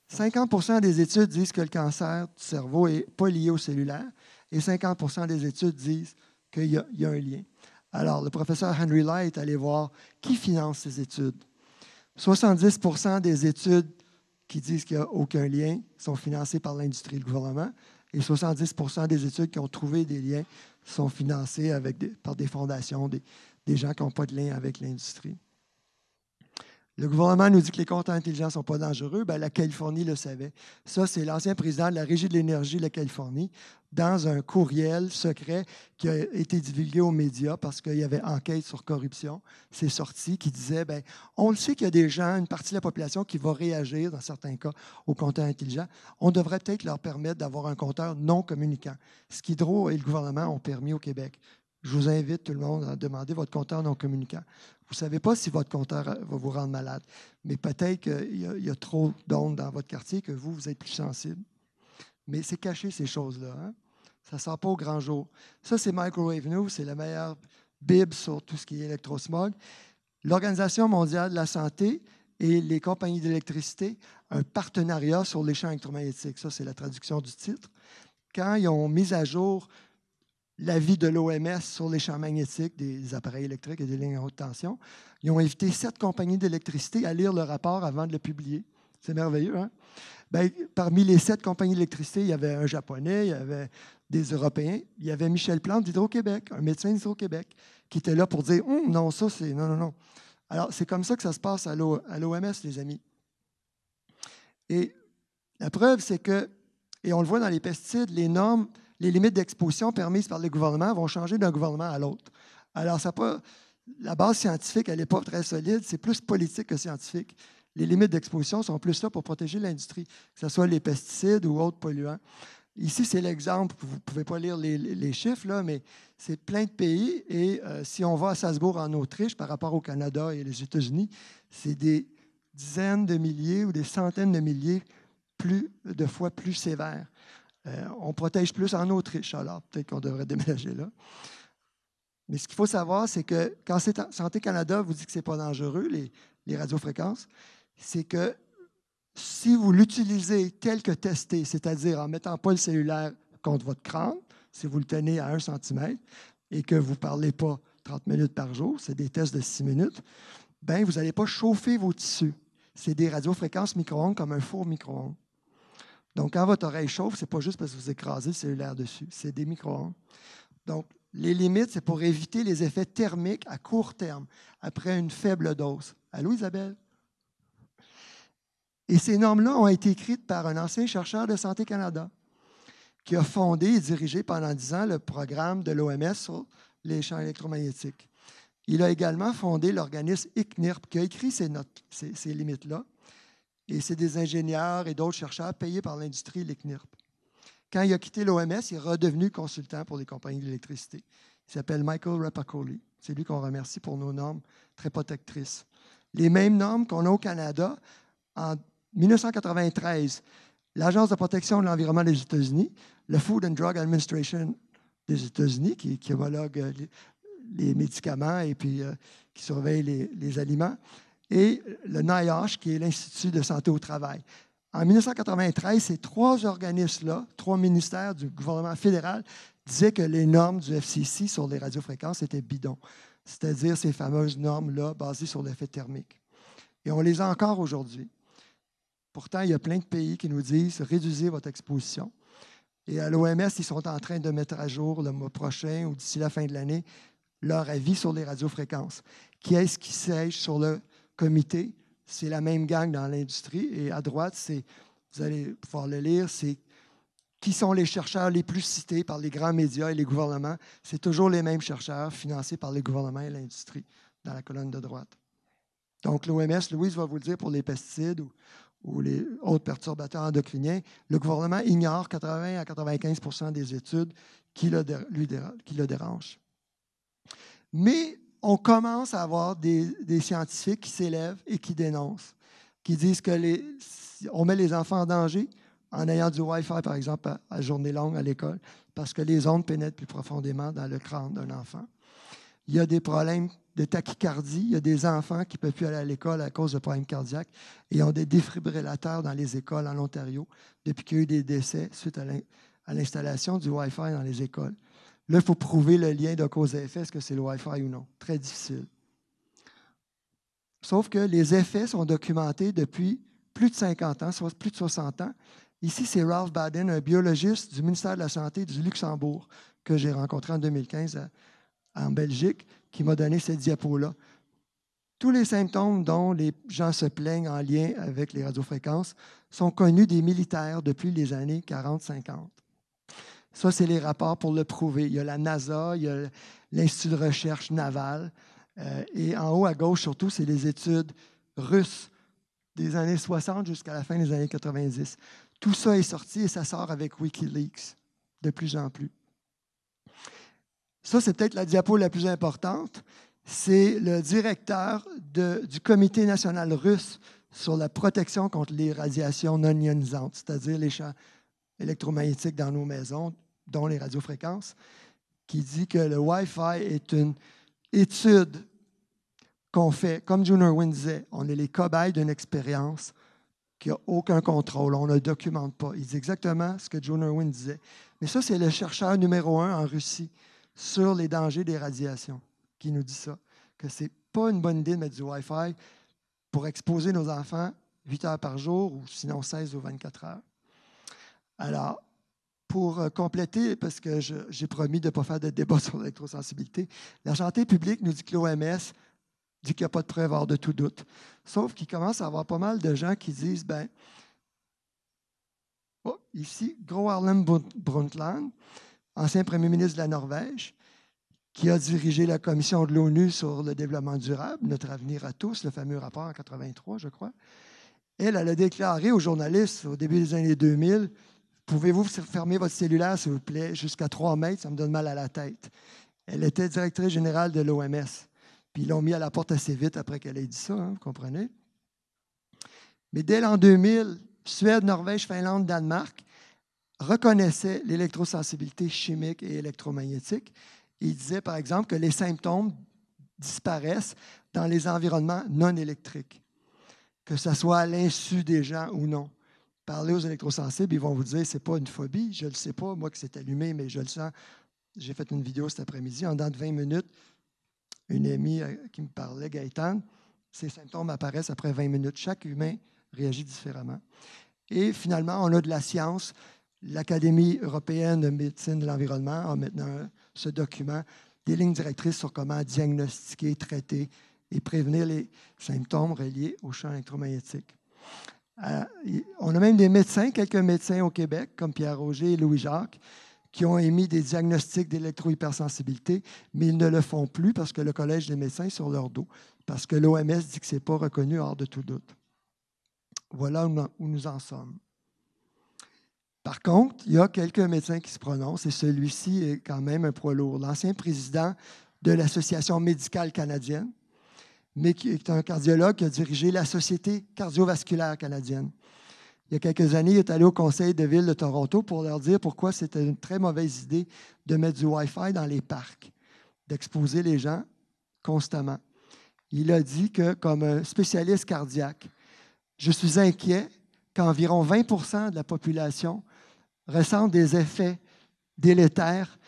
50 des études disent que le cancer du cerveau est pas lié au cellulaire et 50 des études disent qu'il y, a un lien. Alors, le professeur Henry Light est allé voir qui finance ces études. 70 des études qui disent qu'il n'y a aucun lien sont financées par l'industrie et le gouvernement, et 70 des études qui ont trouvé des liens sont financées par des fondations, des, des gens qui n'ont pas de lien avec l'industrie. Le gouvernement nous dit que les comptes intelligents ne sont pas dangereux. Bien, la Californie le savait. Ça, c'est l'ancien président de la Régie de l'énergie de la Californie dans un courriel secret qui a été divulgué aux médias parce qu'il y avait enquête sur corruption. C'est sorti qui disait bien, on le sait qu'il y a des gens, une partie de la population qui va réagir dans certains cas aux compteurs intelligents. On devrait peut-être leur permettre d'avoir un compteur non communicant, ce qu'Hydro et le gouvernement ont permis au Québec. Je vous invite tout le monde à demander votre compteur non communicant. Vous ne savez pas si votre compteur va vous rendre malade, mais peut-être qu'il y, a trop d'ondes dans votre quartier que vous, vous êtes plus sensible. Mais c'est caché, ces choses-là. Hein. Ça ne sort pas au grand jour. Ça, c'est Microwave News, c'est la meilleure bib sur tout ce qui est électrosmog. L'Organisation mondiale de la santé et les compagnies d'électricité, un partenariat sur les champs électromagnétiques. Ça, c'est la traduction du titre. Quand ils ont mis à jour l'avis de l'OMS sur les champs magnétiques des appareils électriques et des lignes à haute tension. Ils ont invité sept compagnies d'électricité à lire le rapport avant de le publier. C'est merveilleux, hein? Ben, parmi les sept compagnies d'électricité, il y avait un Japonais, il y avait des Européens, il y avait Michel Plante d'Hydro-Québec, un médecin d'Hydro-Québec, qui était là pour dire hum, non, ça, c'est. Non, non, non. Alors, c'est comme ça que ça se passe à l'OMS, les amis. Et la preuve, c'est que, et on le voit dans les pesticides, les normes les limites d'exposition permises par le gouvernement vont changer d'un gouvernement à l'autre. Alors, ça pas, la base scientifique, elle n'est pas très solide, c'est plus politique que scientifique. Les limites d'exposition sont plus là pour protéger l'industrie, que ce soit les pesticides ou autres polluants. Ici, c'est l'exemple, vous ne pouvez pas lire les, chiffres, là, mais c'est plein de pays. Et euh, si on va à Salzbourg, en Autriche, par rapport au Canada et aux États-Unis, c'est des dizaines de milliers ou des centaines de milliers plus, de fois plus sévères. Euh, on protège plus en Autriche, alors peut-être qu'on devrait déménager là. Mais ce qu'il faut savoir, c'est que quand Santé Canada vous dit que ce n'est pas dangereux, les, radiofréquences, c'est que si vous l'utilisez tel que testé, c'est-à-dire en ne mettant pas le cellulaire contre votre crâne, si vous le tenez à 1 cm et que vous ne parlez pas 30 minutes par jour, c'est des tests de 6 minutes, ben vous n'allez pas chauffer vos tissus. C'est des radiofréquences micro-ondes comme un four micro-ondes. Donc, quand votre oreille chauffe, c'est pas juste parce que vous écrasez le cellulaire dessus, c'est des micro-ondes. Donc, les limites, c'est pour éviter les effets thermiques à court terme, après une faible dose. Allô, Isabelle? Et ces normes-là ont été écrites par un ancien chercheur de Santé Canada qui a fondé et dirigé pendant dix ans le programme de l'OMS sur les champs électromagnétiques. Il a également fondé l'organisme ICNIRP qui a écrit ces limites-là et c'est des ingénieurs et d'autres chercheurs payés par l'industrie, les CNIRP. Quand il a quitté l'OMS, il est redevenu consultant pour les compagnies d'électricité. Il s'appelle Michael Rapacoli. C'est lui qu'on remercie pour nos normes très protectrices. Les mêmes normes qu'on a au Canada. En 1993, l'Agence de protection de l'environnement des États-Unis, le Food and Drug Administration des États-Unis, qui, homologue euh, les, médicaments et puis euh, qui surveille les, les aliments, et le NIOSH, qui est l'Institut de santé au travail. En 1993, ces trois organismes-là, trois ministères du gouvernement fédéral, disaient que les normes du FCC sur les radiofréquences étaient bidons, c'est-à-dire ces fameuses normes-là basées sur l'effet thermique. Et on les a encore aujourd'hui. Pourtant, il y a plein de pays qui nous disent réduisez votre exposition. Et à l'OMS, ils sont en train de mettre à jour le mois prochain ou d'ici la fin de l'année leur avis sur les radiofréquences. Qui est-ce qui sèche sur le comité, c'est la même gang dans l'industrie. Et à droite, c'est, vous allez pouvoir le lire, c'est qui sont les chercheurs les plus cités par les grands médias et les gouvernements. C'est toujours les mêmes chercheurs financés par les gouvernements et l'industrie dans la colonne de droite. Donc l'OMS, Louise va vous le dire pour les pesticides ou, les autres perturbateurs endocriniens, le gouvernement ignore 80 à 95 des études qui le, qui le dérangent. Mais on commence à avoir des, scientifiques qui s'élèvent et qui dénoncent, qui disent que les, on met les enfants en danger en ayant du Wi-Fi, par exemple, à, à journée longue à l'école, parce que les ondes pénètrent plus profondément dans le crâne d'un enfant. Il y a des problèmes de tachycardie. Il y a des enfants qui ne peuvent plus aller à l'école à cause de problèmes cardiaques et ont des défibrillateurs dans les écoles en Ontario depuis qu'il y a eu des décès suite à l'installation du Wi-Fi dans les écoles. Là, il faut prouver le lien de cause à effet, est-ce que c'est le Wi-Fi ou non. Très difficile. Sauf que les effets sont documentés depuis plus de 50 ans, soit plus de 60 ans. Ici, c'est Ralph Baden, un biologiste du ministère de la Santé du Luxembourg que j'ai rencontré en 2015 en Belgique, qui m'a donné cette diapo-là. Tous les symptômes dont les gens se plaignent en lien avec les radiofréquences sont connus des militaires depuis les années 40-50. Ça, c'est les rapports pour le prouver. Il y a la NASA, il y a l'Institut de recherche navale. Euh, et en haut à gauche, surtout, c'est les études russes des années 60 jusqu'à la fin des années 90. Tout ça est sorti et ça sort avec Wikileaks de plus en plus. Ça, c'est peut-être la diapo la plus importante. C'est le directeur du Comité national russe sur la protection contre les radiations non ionisantes, c'est-à-dire les champs électromagnétiques dans nos maisons, dont les radiofréquences, qui dit que le Wi-Fi est une étude qu'on fait. Comme June Irwin disait, on est les cobayes d'une expérience qui n'a aucun contrôle, on ne le documente pas. Il dit exactement ce que June Irwin disait. Mais ça, c'est le chercheur numéro un en Russie sur les dangers des radiations qui nous dit ça, que ce n'est pas une bonne idée de mettre du Wi-Fi pour exposer nos enfants 8 heures par jour ou sinon 16 ou 24 heures. Alors, pour euh, compléter, parce que j'ai promis de ne pas faire de débat sur l'électrosensibilité, la santé publique nous dit que l'OMS dit qu'il n'y a pas de preuve hors de tout doute. Sauf qu'il commence à avoir pas mal de gens qui disent, ben, oh, ici, Gro Harlem Brundtland, ancien premier ministre de la Norvège, qui a dirigé la commission de l'ONU sur le développement durable, notre avenir à tous, le fameux rapport en 83, je crois. Elle, elle a déclaré aux journalistes au début des années 2000 Pouvez-vous fermer votre cellulaire, s'il vous plaît, jusqu'à 3 mètres, ça me donne mal à la tête. Elle était directrice générale de l'OMS. Puis ils l'ont mis à la porte assez vite après qu'elle ait dit ça, hein, vous comprenez? Mais dès l'an 2000, Suède, Norvège, Finlande, Danemark reconnaissaient l'électrosensibilité chimique et électromagnétique. Ils disaient, par exemple, que les symptômes disparaissent dans les environnements non électriques, que ce soit à l'insu des gens ou non. Parlez aux électrosensibles, ils vont vous dire c'est pas une phobie, je ne le sais pas, moi que c'est allumé, mais je le sens. J'ai fait une vidéo cet après-midi, en dans de 20 minutes, une amie euh, qui me parlait, Gaëtan, ces symptômes apparaissent après 20 minutes. Chaque humain réagit différemment. Et finalement, on a de la science. L'Académie européenne de médecine de l'environnement a maintenant ce document, des lignes directrices sur comment diagnostiquer, traiter et prévenir les symptômes reliés au champ électromagnétique. Euh, on a même des médecins, quelques médecins au Québec, comme Pierre Roger et Louis Jacques, qui ont émis des diagnostics d'électrohypersensibilité, mais ils ne le font plus parce que le Collège des médecins est sur leur dos, parce que l'OMS dit que ce n'est pas reconnu hors de tout doute. Voilà où nous en sommes. Par contre, il y a quelques médecins qui se prononcent et celui-ci est quand même un poids lourd. L'ancien président de l'Association médicale canadienne, mais qui est un cardiologue qui a dirigé la Société cardiovasculaire canadienne. Il y a quelques années, il est allé au conseil de ville de Toronto pour leur dire pourquoi c'était une très mauvaise idée de mettre du Wi-Fi dans les parcs, d'exposer les gens constamment. Il a dit que, comme spécialiste cardiaque, je suis inquiet qu'environ 20 de la population ressentent des effets délétères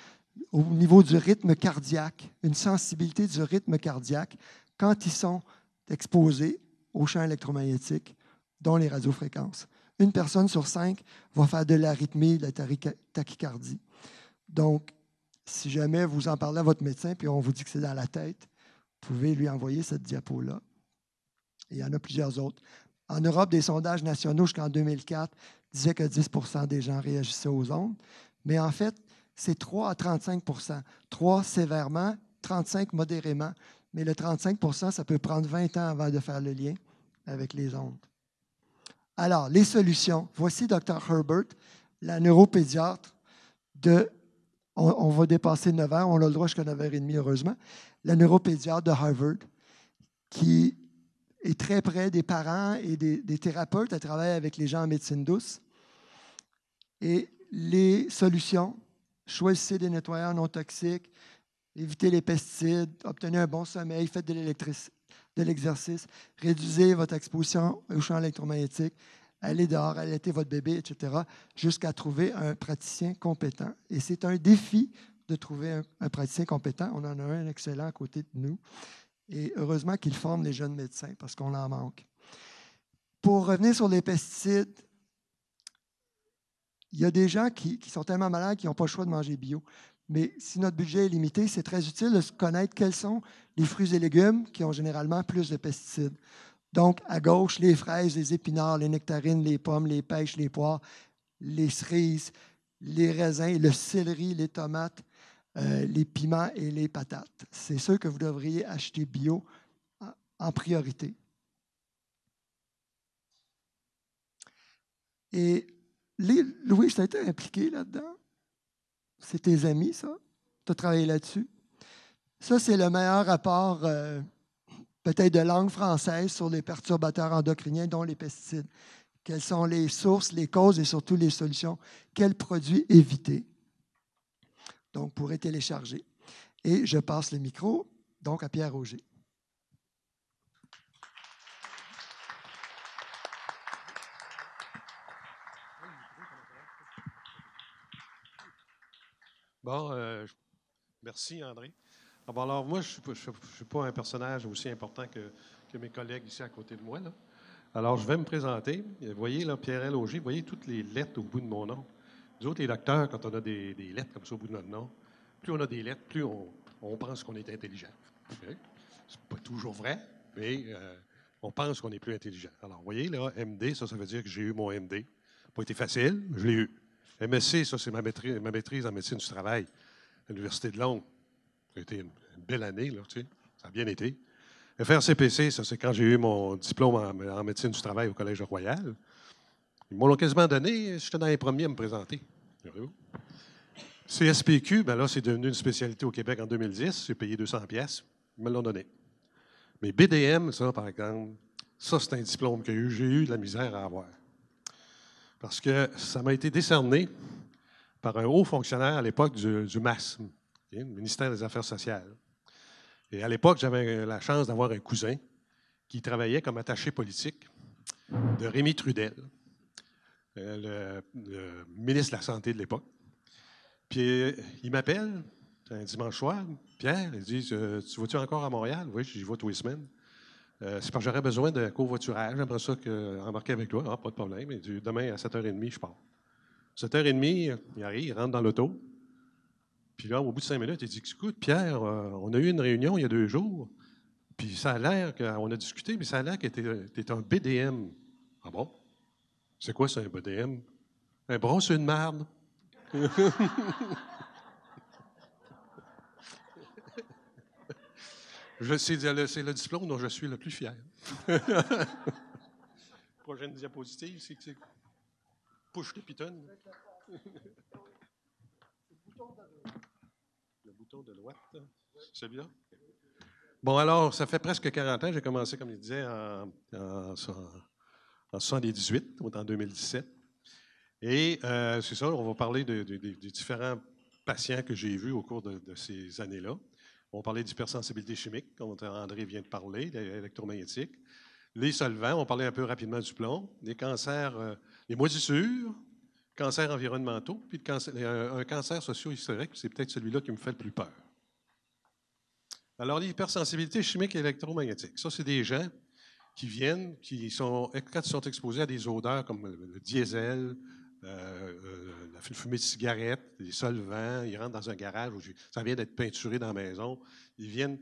au niveau du rythme cardiaque, une sensibilité du rythme cardiaque quand ils sont exposés aux champs électromagnétiques, dont les radiofréquences. Une personne sur cinq va faire de l'arythmie, de la tachycardie. Donc, si jamais vous en parlez à votre médecin, puis on vous dit que c'est dans la tête, vous pouvez lui envoyer cette diapo-là. Il y en a plusieurs autres. En Europe, des sondages nationaux jusqu'en 2004 disaient que 10 des gens réagissaient aux ondes. Mais en fait, c'est 3 à 35 3 sévèrement, 35 modérément mais le 35 ça peut prendre 20 ans avant de faire le lien avec les ondes. Alors, les solutions. Voici Dr. Herbert, la neuropédiatre de. On, va dépasser 9 heures, on a le droit jusqu'à 9h30, heureusement. La neuropédiatre de Harvard, qui est très près des parents et des, des thérapeutes. Elle travaille avec les gens en médecine douce. Et les solutions, choisissez des nettoyeurs non toxiques, Éviter les pesticides, obtenez un bon sommeil, faites de l'exercice, réduisez votre exposition aux champs électromagnétiques, allez dehors, allaiter votre bébé, etc., jusqu'à trouver un praticien compétent. Et c'est un défi de trouver un, praticien compétent. On en a un excellent à côté de nous. Et heureusement qu'il forme les jeunes médecins parce qu'on en manque. Pour revenir sur les pesticides, il y a des gens qui, qui sont tellement malades qu'ils n'ont pas le choix de manger bio. Mais si notre budget est limité, c'est très utile de connaître quels sont les fruits et légumes qui ont généralement plus de pesticides. Donc, à gauche, les fraises, les épinards, les nectarines, les pommes, les pêches, les poires, les cerises, les raisins, le céleri, les tomates, euh, les piments et les patates. C'est ceux que vous devriez acheter bio en priorité. Et Louis, tu as été impliqué là-dedans? C'est tes amis, ça? Tu as travaillé là-dessus? Ça, c'est le meilleur rapport, euh, peut-être de langue française, sur les perturbateurs endocriniens, dont les pesticides. Quelles sont les sources, les causes et surtout les solutions? Quels produits éviter? Donc, pour télécharger. Et je passe le micro, donc, à Pierre roger Bon, euh, merci André. Ah, ben alors, moi, je ne suis, pas un personnage aussi important que, mes collègues ici à côté de moi. Alors, je vais me présenter. Vous voyez, là, Pierre-L. vous voyez toutes les lettres au bout de mon nom. Nous autres, les docteurs, quand on a des, lettres comme ça au bout de notre nom, plus on a des lettres, plus on, pense qu'on est intelligent. Hein? C'est pas toujours vrai, mais euh, on pense qu'on est plus intelligent. Alors, vous voyez, là, MD, ça, ça veut dire que j'ai eu mon MD. Pas été facile, je l'ai eu. MSC, ça, c'est ma maîtrise, en médecine du travail à l'Université de Londres. Ça a été une, belle année, là, tu sais. Ça a bien été. FRCPC, ça, c'est quand j'ai eu mon diplôme en, médecine du travail au Collège Royal. Ils m'ont quasiment donné, j'étais dans les premiers à me présenter. CSPQ, ben là, c'est devenu une spécialité au Québec en 2010. J'ai payé 200 pièces. Ils me l'ont donné. Mais BDM, ça, par exemple, ça, c'est un diplôme que j'ai eu de la misère à avoir. Parce que ça m'a été décerné par un haut fonctionnaire à l'époque du, MASM, le ministère des Affaires sociales. Et à l'époque, j'avais la chance d'avoir un cousin qui travaillait comme attaché politique de Rémi Trudel, euh, le, ministre de la Santé de l'époque. Puis euh, il m'appelle un dimanche soir, Pierre, il dit euh, Tu vas-tu encore à Montréal Oui, j'y vais tous les semaines. Euh, c'est parce j'aurais besoin de covoiturage. J'aimerais ça que, embarquer avec toi. Ah, pas de problème. demain à 7h30, je pars. 7h30, il arrive, il rentre dans l'auto. Puis là, au bout de cinq minutes, il dit Écoute, Pierre, euh, on a eu une réunion il y a deux jours. Puis ça a l'air qu'on a discuté, mais ça a l'air que tu es, un BDM. Ah bon C'est quoi ça, un BDM Un brosse une » c'est le diplôme dont je suis le plus fier. Prochaine diapositive, c'est push de piton. Le bouton de droite, c'est bien. Bon, alors, ça fait presque 40 ans. J'ai commencé, comme il disait, en, en, en 78, en 2017. Et euh, c'est ça, on va parler des différents patients que j'ai vus au cours de, ces années-là. On parlait d'hypersensibilité chimique, comme André vient de parler, électromagnétique. Les solvants, on parlait un peu rapidement du plomb, Les cancers, euh, les moisissures, cancers environnementaux, puis euh, un, cancer socio-historique, c'est peut-être celui-là qui me fait le plus peur. Alors, l'hypersensibilité chimique et électromagnétique, ça, c'est des gens qui viennent, qui sont, sont exposés à des odeurs comme le diesel, euh, euh, la fumée de cigarette, les solvants, ils rentrent dans un garage où ça vient d'être peinturé dans la maison. Ils viennent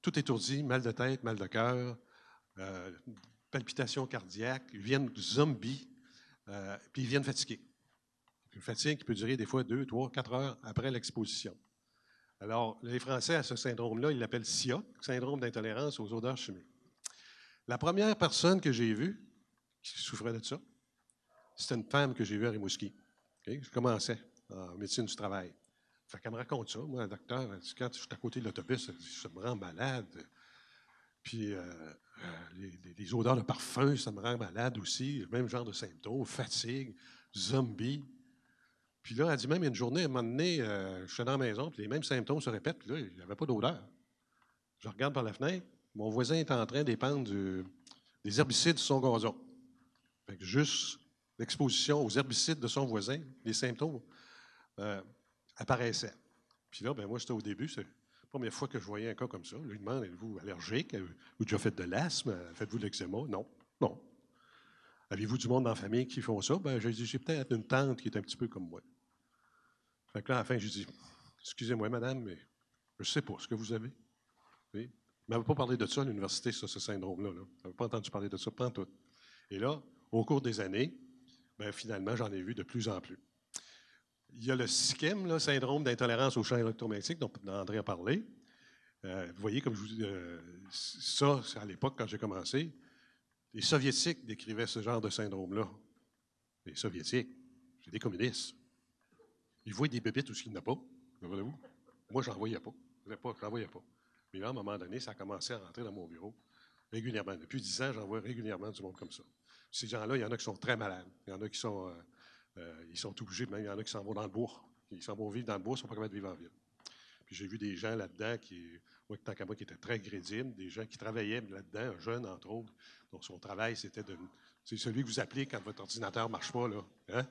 tout étourdis, mal de tête, mal de cœur, euh, palpitations cardiaques, ils viennent zombies, puis ils viennent fatigués. Une fatigue qui peut durer des fois deux, trois, quatre heures après l'exposition. Alors, les Français, à ce syndrome-là, ils l'appellent SIA, syndrome d'intolérance aux odeurs chimiques. La première personne que j'ai vue qui souffrait de ça, c'était une femme que j'ai vue à Rimouski. Je commençais en médecine du travail. Fait me raconte ça, moi, un docteur, quand je suis à côté de l'autobus, ça me rend malade. Puis euh, euh, les, odeurs de parfum, ça me rend malade aussi, Le même genre de symptômes, fatigue, zombie. Puis là, elle dit même, une journée, à un moment euh, je suis dans la maison, puis les mêmes symptômes se répètent, puis là, il n'y avait pas d'odeur. Je regarde par la fenêtre, mon voisin est en train d'épandre des herbicides de son gazon. Fait que juste Exposition aux herbicides de son voisin, les symptômes euh, apparaissaient. Puis là, ben moi, c'était au début, c'est la première fois que je voyais un cas comme ça. Je lui demande Êtes-vous allergique Vous déjà fait de l'asthme Faites-vous de l'eczéma Non, non. Avez-vous du monde dans la famille qui font ça Ben, j'ai dit J'ai peut-être une tante qui est un petit peu comme moi. Fait que là, à la fin, j'ai dit Excusez-moi, madame, mais je ne sais pas ce que vous avez. Mais on ne pas parlé de ça à l'université, ce syndrome-là. Là. n'avait pas entendu parler de ça, pas Et là, au cours des années, ben, finalement, j'en ai vu de plus en plus. Il y a le système, le syndrome d'intolérance au champ électromagnétiques, dont André a parlé. Euh, vous voyez, comme je vous euh, ça, à l'époque, quand j'ai commencé, les Soviétiques décrivaient ce genre de syndrome-là. Les Soviétiques, c'est des communistes. Ils voient des bébites ce ce n'y pas. vous Moi, je n'en voyais pas. Je n'en voyais pas. Mais là, à un moment donné, ça a commencé à rentrer dans mon bureau régulièrement. Depuis dix ans, j'en vois régulièrement du monde comme ça ces gens-là, il y en a qui sont très malades. Il y en a qui sont, euh, euh, ils sont obligés, même il y en a qui s'en vont dans le bourg. Ils s'en vont vivre dans le bourg, ils ne sont pas capables de vivre en ville. Puis j'ai vu des gens là-dedans qui, moi, qui étaient très crédibles, des gens qui travaillaient là-dedans, un jeune, entre autres, Donc son travail, c'était de. C'est celui que vous appelez quand votre ordinateur ne marche pas, là. Hein?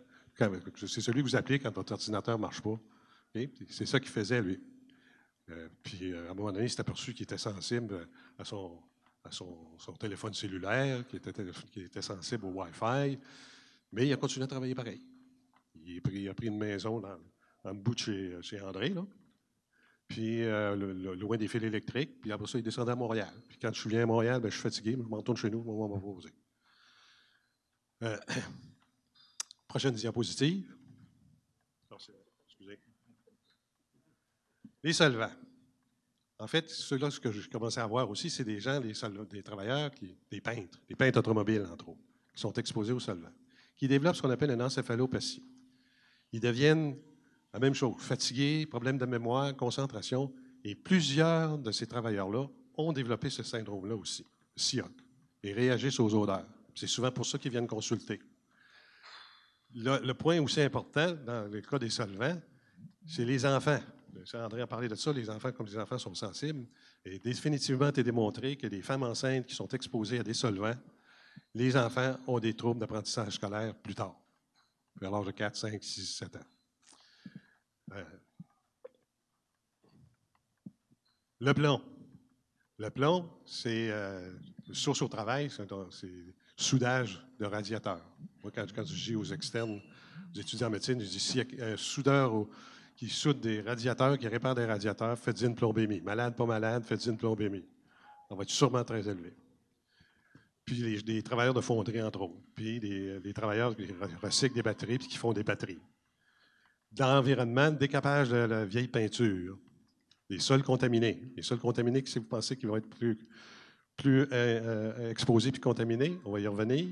C'est celui que vous appelez quand votre ordinateur ne marche pas. C'est ça qu'il faisait, lui. Euh, puis, à un moment donné, il s'est aperçu qu'il était sensible à son, à son, téléphone cellulaire qui était, qui était, sensible au Wi-Fi, mais il a continué à travailler pareil. Il, a pris, une maison dans, bout de chez, André, puis euh, loin des fils électriques, puis après ça, il descendu à Montréal. Puis quand je viens à Montréal, ben, je suis fatigué, mais je m'entourne chez nous, on va me euh, prochaine diapositive. Ah, Les solvants. En fait, ceux-là, ce que je commençais à voir aussi, c'est des gens, des, travailleurs, des peintres, des peintres automobiles, entre autres, qui sont exposés aux solvants, qui développent ce qu'on appelle un encéphalopathie. Ils deviennent la même chose, fatigués, problèmes de mémoire, concentration, et plusieurs de ces travailleurs-là ont développé ce syndrome-là aussi, SIOC, et réagissent aux odeurs. C'est souvent pour ça qu'ils viennent consulter. Le, le, point aussi important dans le cas des solvants, c'est les enfants. André a parlé de ça, les enfants comme les enfants sont sensibles. Et définitivement, tu démontré que des femmes enceintes qui sont exposées à des solvants, les enfants ont des troubles d'apprentissage scolaire plus tard, vers l'âge de 4, 5, 6, 7 ans. Euh, le plomb. Le plomb, c'est euh, source au travail, c'est soudage de radiateurs. Moi, quand, je dis aux externes, aux étudiants en médecine, je dis si euh, soudeur au, qui soude des radiateurs, qui répare des radiateurs, faites une plombémie. Malade, pas malade, faites une plombémie. On va être sûrement très élevé. Puis des travailleurs de fonderie, entre autres. Puis des, travailleurs qui recyclent des batteries puis qui font des batteries. Dans l'environnement, décapage de la vieille peinture. Les sols contaminés. Les sols contaminés, si vous pensez qu'ils vont être plus, euh, euh, exposés puis contaminés, on va y revenir.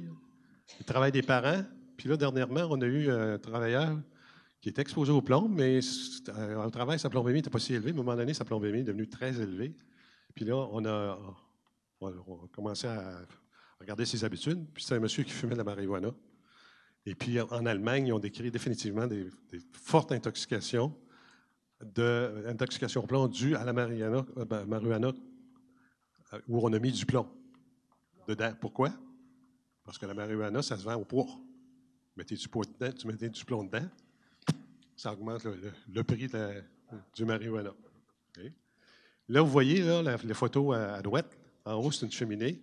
Le travail des parents. Puis là, dernièrement, on a eu un travailleur qui était exposé au plomb, mais au euh, travail, sa plombémie n'était pas si élevée. à un moment donné, sa plombémie est devenue très élevée. Puis là, on a, commencé à regarder ses habitudes. Puis c'est un monsieur qui fumait de la marijuana. Et puis en Allemagne, ils ont décrit définitivement des, fortes intoxications, de, intoxications au plomb due à la marijuana, euh, ben, euh, où on a mis du plomb dedans. Pourquoi? Parce que la marijuana, ça se vend au poids. Tu du poids dedans, tu mettais du plomb dedans, ça augmente le, prix du marijuana. Là, vous voyez les photos à, droite. En haut, c'est une cheminée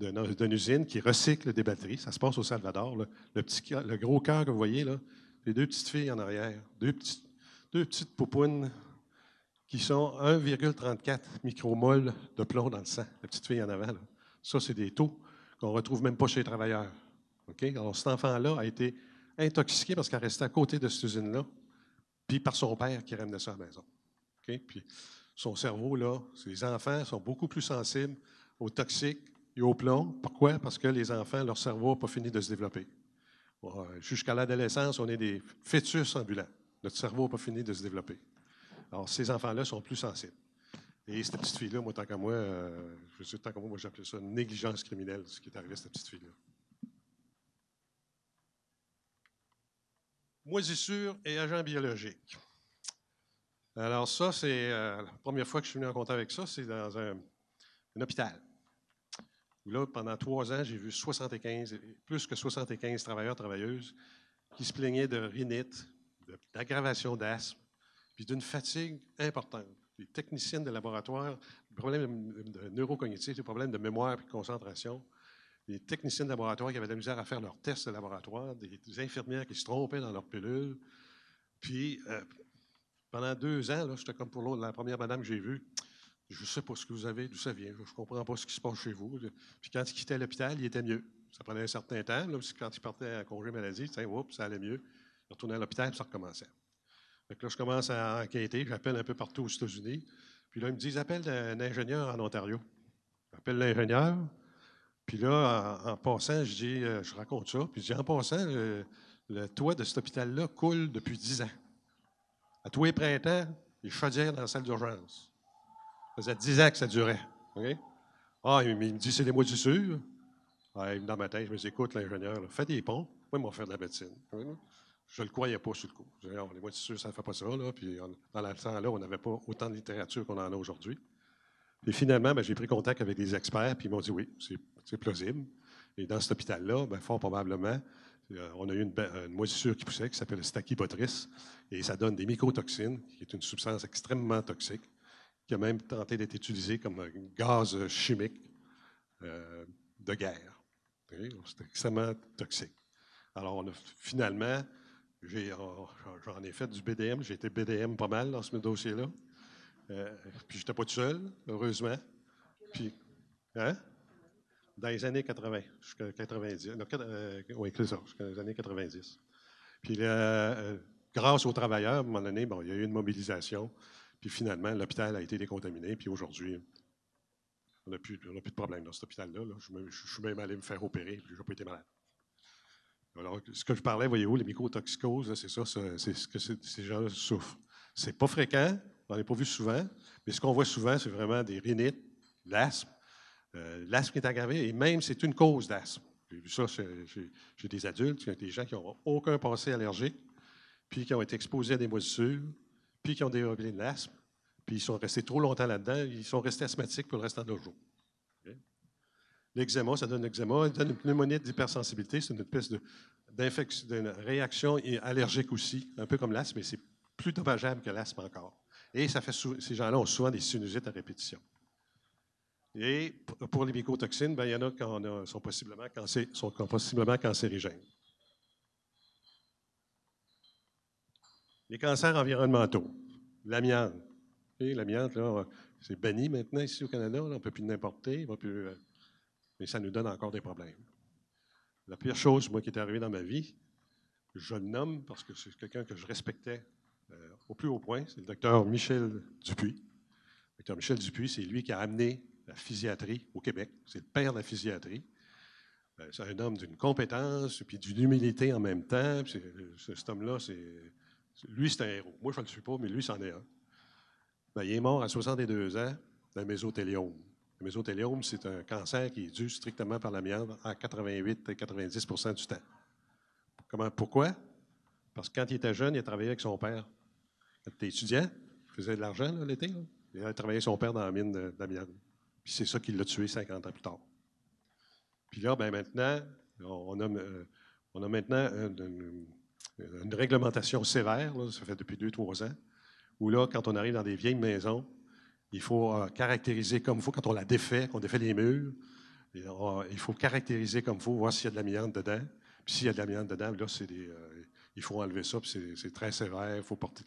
d'une, usine qui recycle des batteries. Ça se passe au Salvador. Le, petit, le gros cœur que vous voyez, là, les deux petites filles en arrière, deux, deux petites poupounes qui sont 1,34 micromol de plomb dans le sang, la petite fille en avant. Ça, c'est des taux qu'on ne retrouve même pas chez les travailleurs. Alors, cet enfant-là a été intoxiqué parce qu'elle restait à côté de cette usine-là puis par son père qui ramenait ça à la maison. Puis son cerveau, là, les enfants sont beaucoup plus sensibles aux toxiques et aux plombs. Pourquoi? Parce que les enfants, leur cerveau n'a pas fini de se développer. Euh, jusqu'à l'adolescence, on est des fœtus ambulants. Notre cerveau n'a pas fini de se développer. Alors, ces enfants-là sont plus sensibles. Et cette petite fille-là, moi, tant qu'à moi, euh, je suis tant moi, moi ça une négligence criminelle, ce qui est arrivé à cette petite fille-là. moisissures et agents biologiques. Alors ça, c'est euh, la première fois que je suis venu en contact avec ça, c'est dans un, un, hôpital. Là, pendant trois ans, j'ai vu 75, plus que 75 travailleurs, travailleuses qui se plaignaient de rhinite, d'aggravation d'asthme, puis d'une fatigue importante. Des techniciennes de laboratoire, des problèmes de neurocognitif, des problèmes de mémoire et de concentration, des techniciens de laboratoire qui avaient de la à faire leurs tests de laboratoire, des, infirmières qui se trompaient dans leurs pilules. Puis, euh, pendant deux ans, j'étais comme pour l'autre, la première madame que j'ai vue, je ne sais pas ce que vous avez, d'où ça vient, je ne comprends pas ce qui se passe chez vous. Puis quand il quittait l'hôpital, il était mieux. Ça prenait un certain temps, là, parce quand il partait à congé maladie, ça allait mieux. Il retournait à l'hôpital, ça recommençait. Donc là, je commence à enquêter, j'appelle un peu partout aux États-Unis. Puis là, ils me disent appelle un ingénieur en Ontario. J'appelle l'ingénieur, puis là, en, passant, je dis, euh, je raconte ça, puis je dis, en passant, le, toit de cet hôpital-là coule depuis dix ans. À tous les printemps, ils dire dans la salle d'urgence. Ça faisait dix ans que ça durait. Ah, il, me dit, c'est des moisissures. Ah, dans ma tête, je me dis, écoute, l'ingénieur, fais des ponts, moi, va faire de la médecine. Je ne le croyais pas sur le coup. Je dis, oh, les ça ne fait pas ça. Puis dans le là on n'avait pas autant de littérature qu'on en a aujourd'hui. Puis finalement, ben, j'ai pris contact avec des experts, puis ils m'ont dit, oui, c'est c'est plausible. Et dans cet hôpital-là, ben, fort probablement, euh, on a eu une, moisissure qui poussait qui s'appelle stachypotris et ça donne des mycotoxines, qui est une substance extrêmement toxique, qui a même tenté d'être utilisée comme un gaz chimique euh, de guerre. C'est extrêmement toxique. Alors, on a, finalement, euh, j'en ai, fait du BDM, j'ai été BDM pas mal dans ce dossier-là. puis, je pas tout seul, heureusement. Puis, hein? dans les années 80, jusqu'à 90, euh, Oui, euh, ça, jusqu'à les années 90. Puis, euh, grâce aux travailleurs, à un moment donné, bon, il y a eu une mobilisation, puis finalement, l'hôpital a été décontaminé, puis aujourd'hui, on n'a plus, de problème dans cet hôpital-là. Je, suis même allé me faire opérer, puis je n'ai pas été malade. Alors, ce que je parlais, voyez-vous, les mycotoxicoses, c'est ça, c'est ce que ces gens souffrent. C'est pas fréquent, on n'en est pas vu souvent, mais ce qu'on voit souvent, c'est vraiment des rhinites, l'asthme, euh, l'asthme est aggravé et même c'est une cause d'asthme. J'ai vu ça chez, des adultes, des gens qui n'ont aucun passé allergique, puis qui ont été exposés à des moisissures, puis qui ont développé de l'asthme, puis ils sont restés trop longtemps là-dedans, ils sont restés asthmatiques pour le restant de leur jours. L'eczéma, ça donne l'eczéma, ça donne une pneumonie d'hypersensibilité, c'est une espèce d'une réaction allergique aussi, un peu comme l'asthme, mais c'est plus dommageable que l'asthme encore. Et ça fait, ces gens-là ont souvent des sinusites à répétition. Et pour les mycotoxines, ben, il y en a qui sont, possiblement cancérigènes. Les cancers environnementaux, l'amiante. L'amiante, c'est banni maintenant ici au Canada. on ne peut plus l'importer, euh, mais ça nous donne encore des problèmes. La pire chose, moi, qui est arrivée dans ma vie, je le nomme parce que c'est quelqu'un que je respectais euh, au plus haut point, c'est le docteur Michel Dupuis. Le docteur Michel Dupuis, c'est lui qui a amené la physiatrie au Québec. C'est le père de la physiatrie. Euh, c'est un homme d'une compétence puis d'une humilité en même temps. Euh, cet homme-là, c'est, lui, c'est un héros. Moi, je ne le suis pas, mais lui, c'en est un. Ben, il est mort à 62 ans d'un mésothéliome. Le mésothéliome, c'est un cancer qui est dû strictement par l'amiante à 88 90 du temps. Comment, pourquoi? Parce que quand il était jeune, il travaillait avec son père. Il était étudiant, il faisait de l'argent l'été. Il a avec son père dans la mine de d'amiante. Puis c'est ça qui l'a tué 50 ans plus tard. Puis là, ben maintenant, on a, euh, maintenant une, réglementation sévère, ça fait depuis deux, 3 ans, où là, quand on arrive dans des vieilles maisons, il faut euh, caractériser comme il faut, quand on la défait, qu'on défait les murs, il faut caractériser comme il faut, voir s'il y a de l'amiante dedans. Puis s'il y a de l'amiante dedans, là, euh, il faut enlever ça, puis c'est, très sévère. Il faut porter,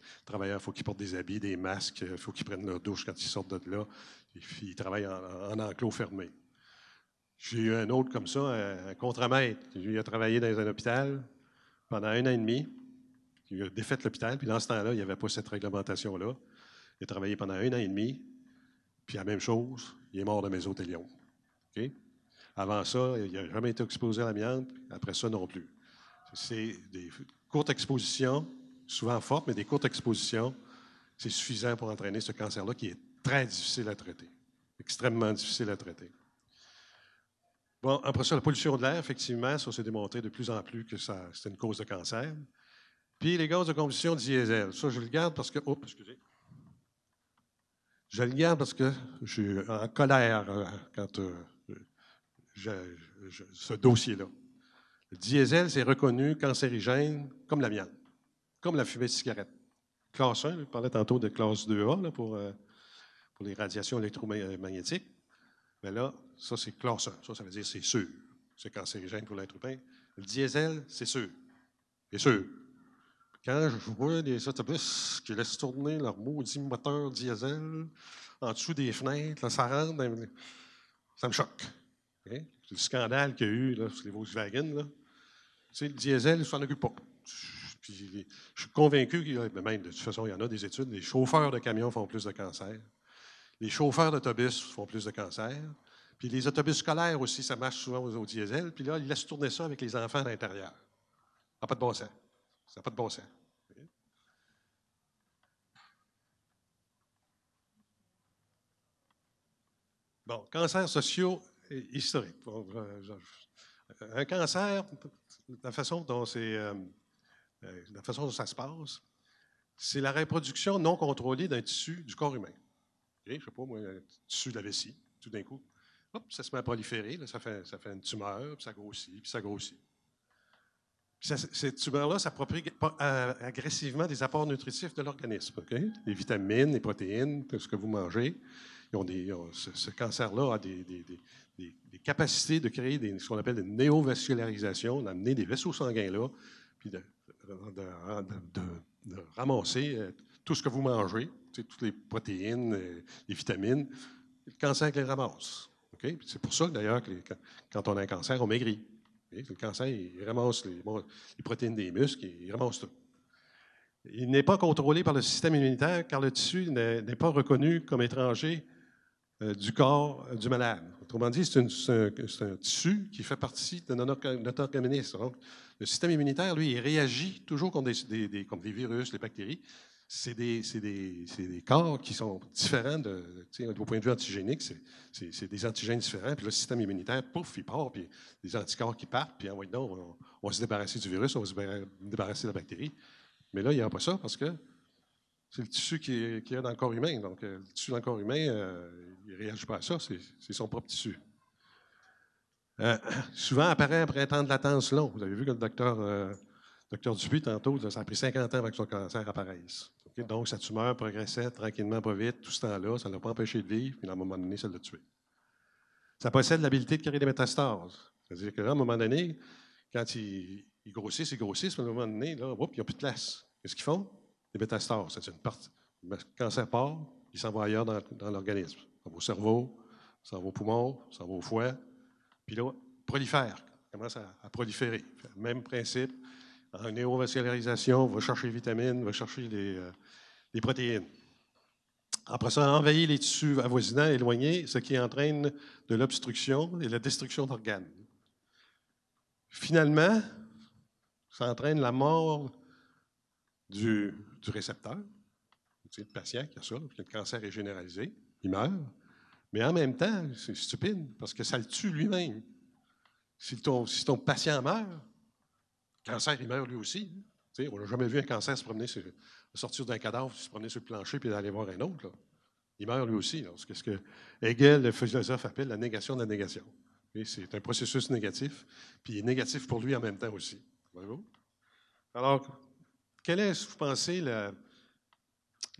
faut qu'ils portent des habits, des masques, il faut qu'ils prennent leur douche quand ils sortent de là il travaille en, enclos fermé. J'ai eu un autre comme ça, un, contre-maître. Il a travaillé dans un hôpital pendant un an et demi. Il a défait l'hôpital, puis dans ce temps-là, il n'y avait pas cette réglementation-là. Il a travaillé pendant un an et demi, puis la même chose, il est mort de mésothéliome. Okay? Avant ça, il n'a jamais été exposé à l'amiante, après ça non plus. C'est des courtes expositions, souvent fortes, mais des courtes expositions, c'est suffisant pour entraîner ce cancer-là qui est très difficile à traiter, extrêmement difficile à traiter. Bon, après ça, la pollution de l'air, effectivement, ça s'est démontré de plus en plus que c'est une cause de cancer. Puis les gaz de combustion diesel, ça, je le garde parce que. excusez. Je le garde parce que je suis en colère euh, quand euh, je, ce dossier-là. Le diesel, c'est reconnu cancérigène comme la l'amiante, comme la fumée de cigarette. Classe 1, je parlais tantôt de classe 2A là, pour euh, pour les radiations électromagnétiques. Mais là, ça, c'est classe 1. Ça, ça veut dire c'est sûr. C'est cancérigène pour l'être humain. Le diesel, c'est sûr. C'est sûr. Quand je vois des autobus qui laissent tourner leur maudit moteur diesel en dessous des fenêtres, ça rentre, ça me choque. Hein? C'est le scandale qu'il y a eu là, sur les Volkswagen. le diesel, ça s'en occupe pas. je suis convaincu qu'il y a, ben, même de toute façon, il y en a des études, les chauffeurs de camions font plus de cancer. Les chauffeurs d'autobus font plus de cancer. Puis les autobus scolaires aussi, ça marche souvent aux au, diesel. Puis là, ils laissent tourner ça avec les enfants à l'intérieur. Ça n'a pas de bon sens. Ça n'a pas de bon sens. Bon, cancer et historique. Un cancer, la façon dont c'est, euh, euh, la façon dont ça se passe, c'est la reproduction non contrôlée d'un tissu du corps humain je sais pas, moi, tissu euh, de la vessie, tout d'un coup, hop, ça se met à proliférer, ça, fait, ça fait une tumeur, puis ça grossit, puis ça grossit. cette tumeur-là s'approprie euh, agressivement des apports nutritifs de l'organisme, les vitamines, les protéines, tout ce que vous mangez. ont ce, cancer-là a des, capacités de créer ce qu'on appelle des néovascularisation, d'amener des vaisseaux sanguins là, puis de, de, de ramasser euh, tout ce que vous mangez, toutes les protéines, euh, les vitamines, le cancer les ramasse. C'est pour ça, d'ailleurs, que quand, on a un cancer, on maigrit. Le cancer, il ramasse les, les protéines des muscles, il ramasse tout. Il n'est pas contrôlé par le système immunitaire car le tissu n'est pas reconnu comme étranger euh, du corps du malade. Autrement dit, c'est un, tissu qui fait partie de notre, organisme. Donc, le système immunitaire, lui, il réagit toujours contre des, des virus, les bactéries, c'est des, corps qui sont différents de, au point de vue antigénique, c'est des antigènes différents, puis le système immunitaire, pouf, il part, puis des anticorps qui partent, puis en ah on, va se débarrasser du virus, on va se débarrasser de la bactérie. Mais là, il n'y a pas ça parce que c'est le tissu qu'il y a dans le corps humain. Donc, euh, le tissu dans le corps humain, euh, il ne réagit pas à ça, c'est son propre tissu. Euh, souvent apparaît après un temps de latence long. Vous avez vu que le docteur, euh, docteur Dupuis, tantôt, ça a pris 50 ans avant que son cancer apparaisse. Donc, sa tumeur progressait tranquillement, pas vite, tout ce temps-là. Ça ne l'a pas empêché de vivre, puis à un moment donné, ça l'a tué. Ça possède l'habilité de créer des métastases. C'est-à-dire que un moment donné, quand ils, il grossissent, ils grossissent, à un moment donné, là, n'y a plus de place. Qu'est-ce qu'ils font? Des métastases. C'est une partie. Le cancer part, il s'en va ailleurs dans, l'organisme. Ça va au cerveau, ça va poumons, ça va au foie. Puis là, prolifère, commence à, à proliférer. Même principe, euh, néovascularisation, va chercher les vitamines, va chercher des, euh, protéines. Après ça, envahir les tissus avoisinants, éloignés, ce qui entraîne de l'obstruction et la destruction d'organes. Finalement, ça entraîne la mort du, récepteur. C'est le patient qui a ça, le cancer est généralisé, il meurt. Mais en même temps, c'est stupide parce que ça le tue lui-même. si ton patient meurt, cancer, il meurt lui aussi. Hein. on n'a jamais vu un cancer se promener sortir d'un cadavre, se promener sur le plancher puis aller voir un autre. Il meurt lui aussi. C'est ce que Hegel, le philosophe, appelle la négation de la négation. C'est un processus négatif, puis il est négatif pour lui en même temps aussi. Alors, quel est, vous pensez, le,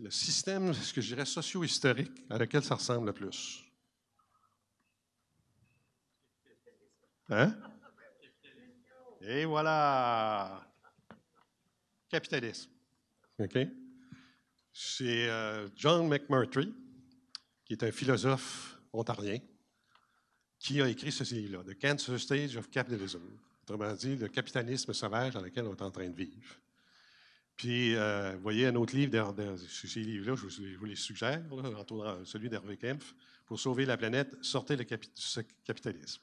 le système, ce que je dirais, socio-historique à lequel ça ressemble le plus? Hein? Et voilà. Capitalisme. OK. C'est euh, John McMurtry, qui est un philosophe ontarien, qui a écrit ce livre-là, The Cancer Stage of Capitalism. Autrement dit, le capitalisme sauvage dans lequel on est en train de vivre. Puis, euh, vous voyez un autre livre, dans, ces livres-là, je, vous les suggère, celui d'Hervé Kempf, Pour sauver la planète, sortez le ce capitalisme.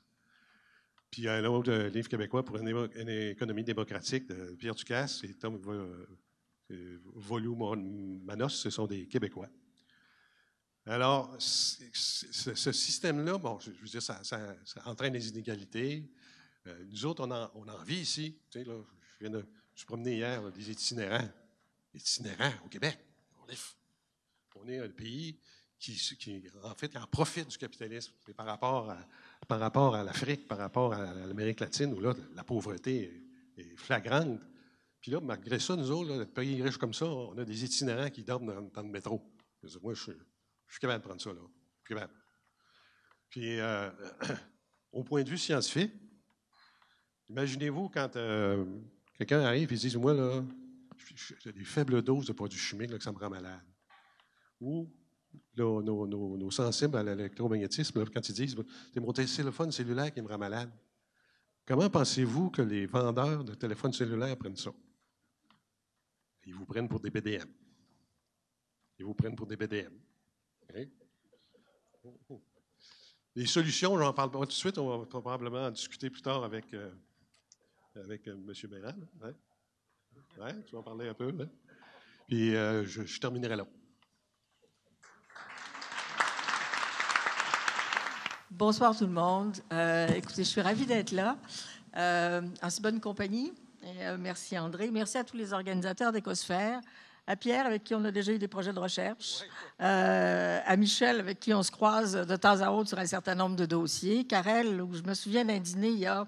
Puis un autre euh, livre québécois pour une, économie démocratique de Pierre Ducasse et Tom euh, Volou Manos, ce sont des Québécois. Alors, ce système-là, bon, je veux dire, ça, entraîne des inégalités. Euh, nous autres, on en, vit ici. Tu je suis promené hier des itinérants. Itinérants au Québec. On est, on est un pays qui, qui, en fait, en profite du capitalisme. par rapport à, par rapport à l'Afrique, par rapport à l'Amérique latine, où là, la pauvreté est flagrante. Puis là, malgré ça, nous autres, là, pays riche comme ça, on a des itinérants qui dorment dans, le métro. Moi, je, suis capable de prendre ça, là. Puis, euh, au point de vue scientifique, imaginez-vous quand euh, quelqu'un arrive et dit Moi, là, j'ai des faibles doses de produits chimiques là, que ça me rend malade nos, nos, sensibles à l'électromagnétisme, quand ils disent C'est mon téléphone cellulaire qui me rend malade. Comment pensez-vous que les vendeurs de téléphones cellulaires prennent ça? Ils vous prennent pour des BDM. Ils vous prennent pour des BDM. Hein? Les solutions, j'en parle pas tout de suite, on va probablement en discuter plus tard avec, euh, avec euh, M. Béran. Hein? tu vas en parler un peu. Hein? Puis euh, je, je terminerai là. Bonsoir tout le monde. Euh, écoutez, je suis ravie d'être là, euh, en si bonne compagnie. Et, euh, merci André. Merci à tous les organisateurs d'Écosphère, à Pierre avec qui on a déjà eu des projets de recherche, à Michel avec qui on se croise de temps à autre sur un certain nombre de dossiers, Karel, où je me souviens d'un dîner il y a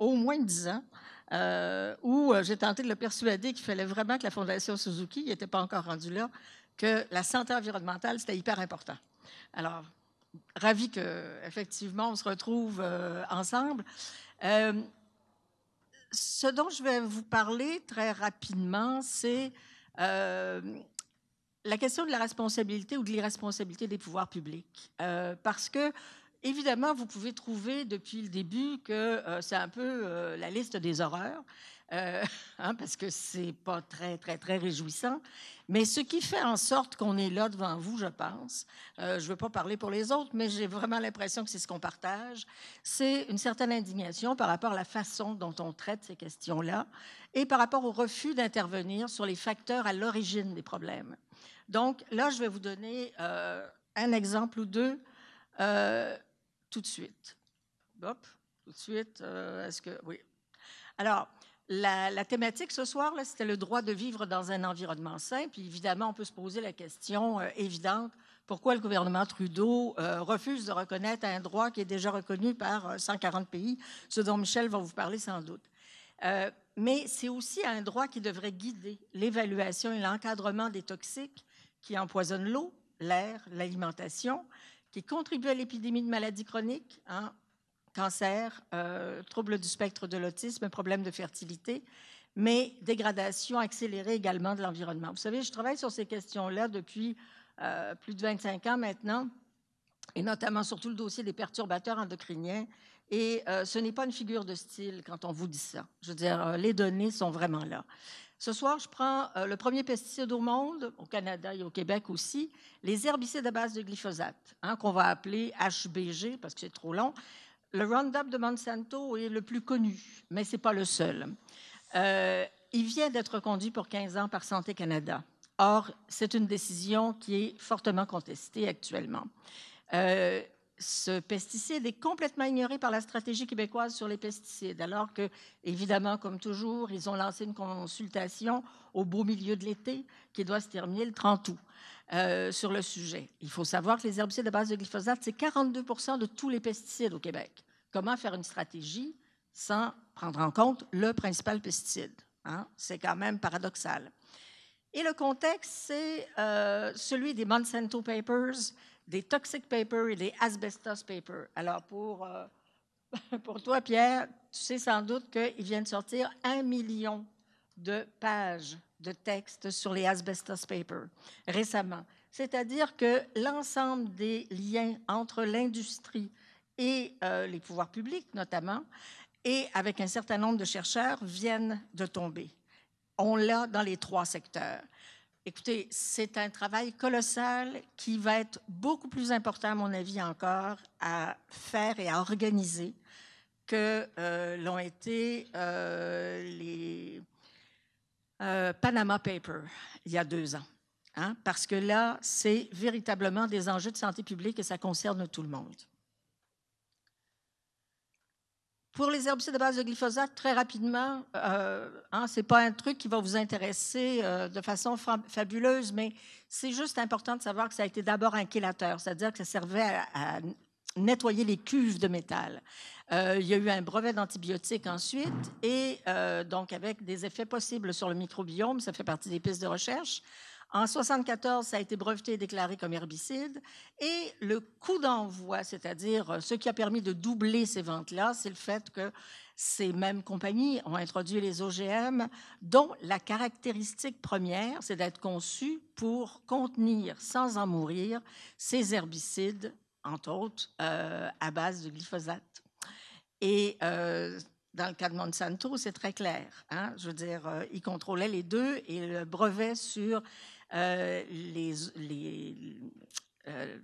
au moins dix ans. où j'ai tenté de le persuader qu'il fallait vraiment que la Fondation Suzuki n'était pas encore rendu là, que la santé environnementale, c'était hyper important. Alors, ravie qu'effectivement, on se retrouve euh, ensemble. Euh, ce dont je vais vous parler très rapidement, c'est euh, la question de la responsabilité ou de l'irresponsabilité des pouvoirs publics. parce que, évidemment, vous pouvez trouver depuis le début que c'est un peu la liste des horreurs. Euh, hein, parce que c'est pas très, très, très réjouissant. Mais ce qui fait en sorte qu'on est là devant vous, je pense, euh, je ne veux pas parler pour les autres, mais j'ai vraiment l'impression que c'est ce qu'on partage, c'est une certaine indignation par rapport à la façon dont on traite ces questions-là et par rapport au refus d'intervenir sur les facteurs à l'origine des problèmes. Donc là, je vais vous donner euh, un exemple ou deux tout de suite. Hop, tout de suite. Est-ce que. Oui. Alors, la, thématique ce soir, c'était le droit de vivre dans un environnement sain. Puis évidemment, on peut se poser la question euh, évidente pourquoi le gouvernement Trudeau euh, refuse de reconnaître un droit qui est déjà reconnu par 140 euh, pays, ce dont Michel va vous parler sans doute. mais c'est aussi un droit qui devrait guider l'évaluation et l'encadrement des toxiques qui empoisonnent l'eau, l'air, l'alimentation, qui contribuent à l'épidémie de maladies chroniques. Hein, cancer, euh, troubles du spectre de l'autisme, problèmes de fertilité, mais dégradation accélérée également de l'environnement. Vous savez, je travaille sur ces questions-là depuis euh, plus de 25 ans maintenant, et notamment sur tout le dossier des perturbateurs endocriniens. Et euh, ce n'est pas une figure de style quand on vous dit ça. Je veux dire, les données sont vraiment là. Ce soir, je prends le premier pesticide au monde, au Canada et au Québec aussi, les herbicides à base de glyphosate, hein, qu'on va appeler HBG parce que c'est trop long le Roundup de Monsanto est le plus connu, mais ce n'est pas le seul. Euh, il vient d'être conduit pour 15 ans par Santé Canada. Or, c'est une décision qui est fortement contestée actuellement. Euh, ce pesticide est complètement ignoré par la stratégie québécoise sur les pesticides, alors que, évidemment, comme toujours, ils ont lancé une consultation au beau milieu de l'été qui doit se terminer le 30 août euh, sur le sujet. Il faut savoir que les herbicides à base de glyphosate, c'est 42 de tous les pesticides au Québec. Comment faire une stratégie sans prendre en compte le principal pesticide? Hein? C'est quand même paradoxal. Et le contexte, c'est euh, celui des Monsanto Papers des toxic papers et des asbestos papers. Alors, pour, euh, pour toi, Pierre, tu sais sans doute qu'ils viennent de sortir un million de pages de textes sur les asbestos papers récemment. C'est-à-dire que l'ensemble des liens entre l'industrie et euh, les pouvoirs publics, notamment, et avec un certain nombre de chercheurs, viennent de tomber. On l'a dans les trois secteurs. Écoutez, c'est un travail colossal qui va être beaucoup plus important, à mon avis encore, à faire et à organiser que euh, l'ont été euh, les euh, Panama Papers il y a deux ans. Hein, parce que là, c'est véritablement des enjeux de santé publique et ça concerne tout le monde. Pour les herbicides à base de glyphosate, très rapidement, euh, hein, ce n'est pas un truc qui va vous intéresser euh, de façon fabuleuse, mais c'est juste important de savoir que ça a été d'abord un chélateur, c'est-à-dire que ça servait à, nettoyer les cuves de métal. Euh, il y a eu un brevet d'antibiotiques ensuite, et euh, donc avec des effets possibles sur le microbiome, ça fait partie des pistes de recherche. En 1974, ça a été breveté et déclaré comme herbicide. Et le coup d'envoi, c'est-à-dire euh, ce qui a permis de doubler ces ventes-là, c'est le fait que ces mêmes compagnies ont introduit les OGM, dont la caractéristique première, c'est d'être conçus pour contenir, sans en mourir, ces herbicides, entre autres, euh, à base de glyphosate. Et euh, dans le cas de Monsanto, c'est très clair. Hein. Je veux dire, ils contrôlaient les deux et le brevet sur euh, euh,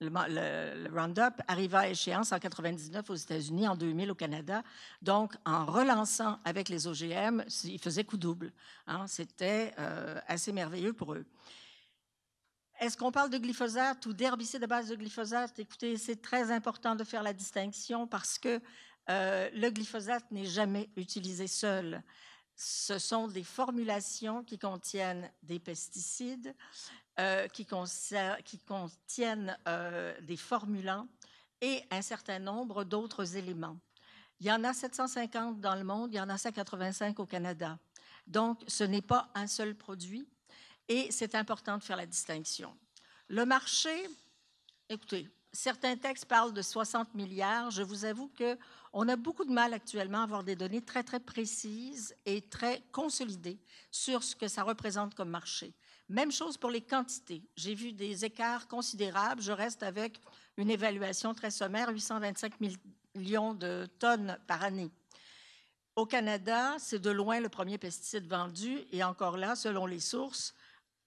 le, Roundup arriva à échéance en 1999 aux États-Unis, en 2000 au Canada. Donc, en relançant avec les OGM, ils faisaient coup double. Hein. C'était euh, assez merveilleux pour eux. Est-ce qu'on parle de glyphosate ou d'herbicide à base de glyphosate? Écoutez, c'est très important de faire la distinction parce que le glyphosate n'est jamais utilisé seul ce sont des formulations qui contiennent des pesticides, euh, qui, contiennent euh, des formulants et un certain nombre d'autres éléments. Il y en a 750 dans le monde, il y en a 185 au Canada. Donc, ce n'est pas un seul produit et c'est important de faire la distinction. Le marché, écoutez, certains textes parlent de 60 milliards. Je vous avoue qu'on a beaucoup de mal actuellement à avoir des données très, très précises et très consolidées sur ce que ça représente comme marché. Même chose pour les quantités. J'ai vu des écarts considérables. Je reste avec une évaluation très sommaire, 825 millions de tonnes par année. Au Canada, c'est de loin le premier pesticide vendu et encore là, selon les sources,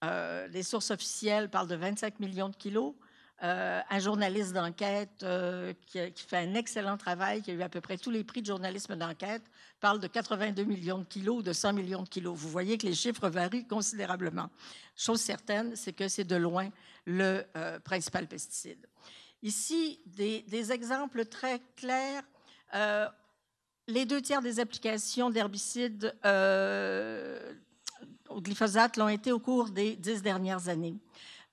euh, les sources officielles parlent de 25 millions de kilos, euh, un journaliste d'enquête euh, qui, fait un excellent travail, qui a eu à peu près tous les prix de journalisme d'enquête, parle de 82 millions de kilos, de 100 millions de kilos. Vous voyez que les chiffres varient considérablement. Chose certaine, c'est que c'est de loin le euh, principal pesticide. Ici, des, exemples très clairs. les deux tiers des applications d'herbicides au glyphosate l'ont été au cours des dix dernières années.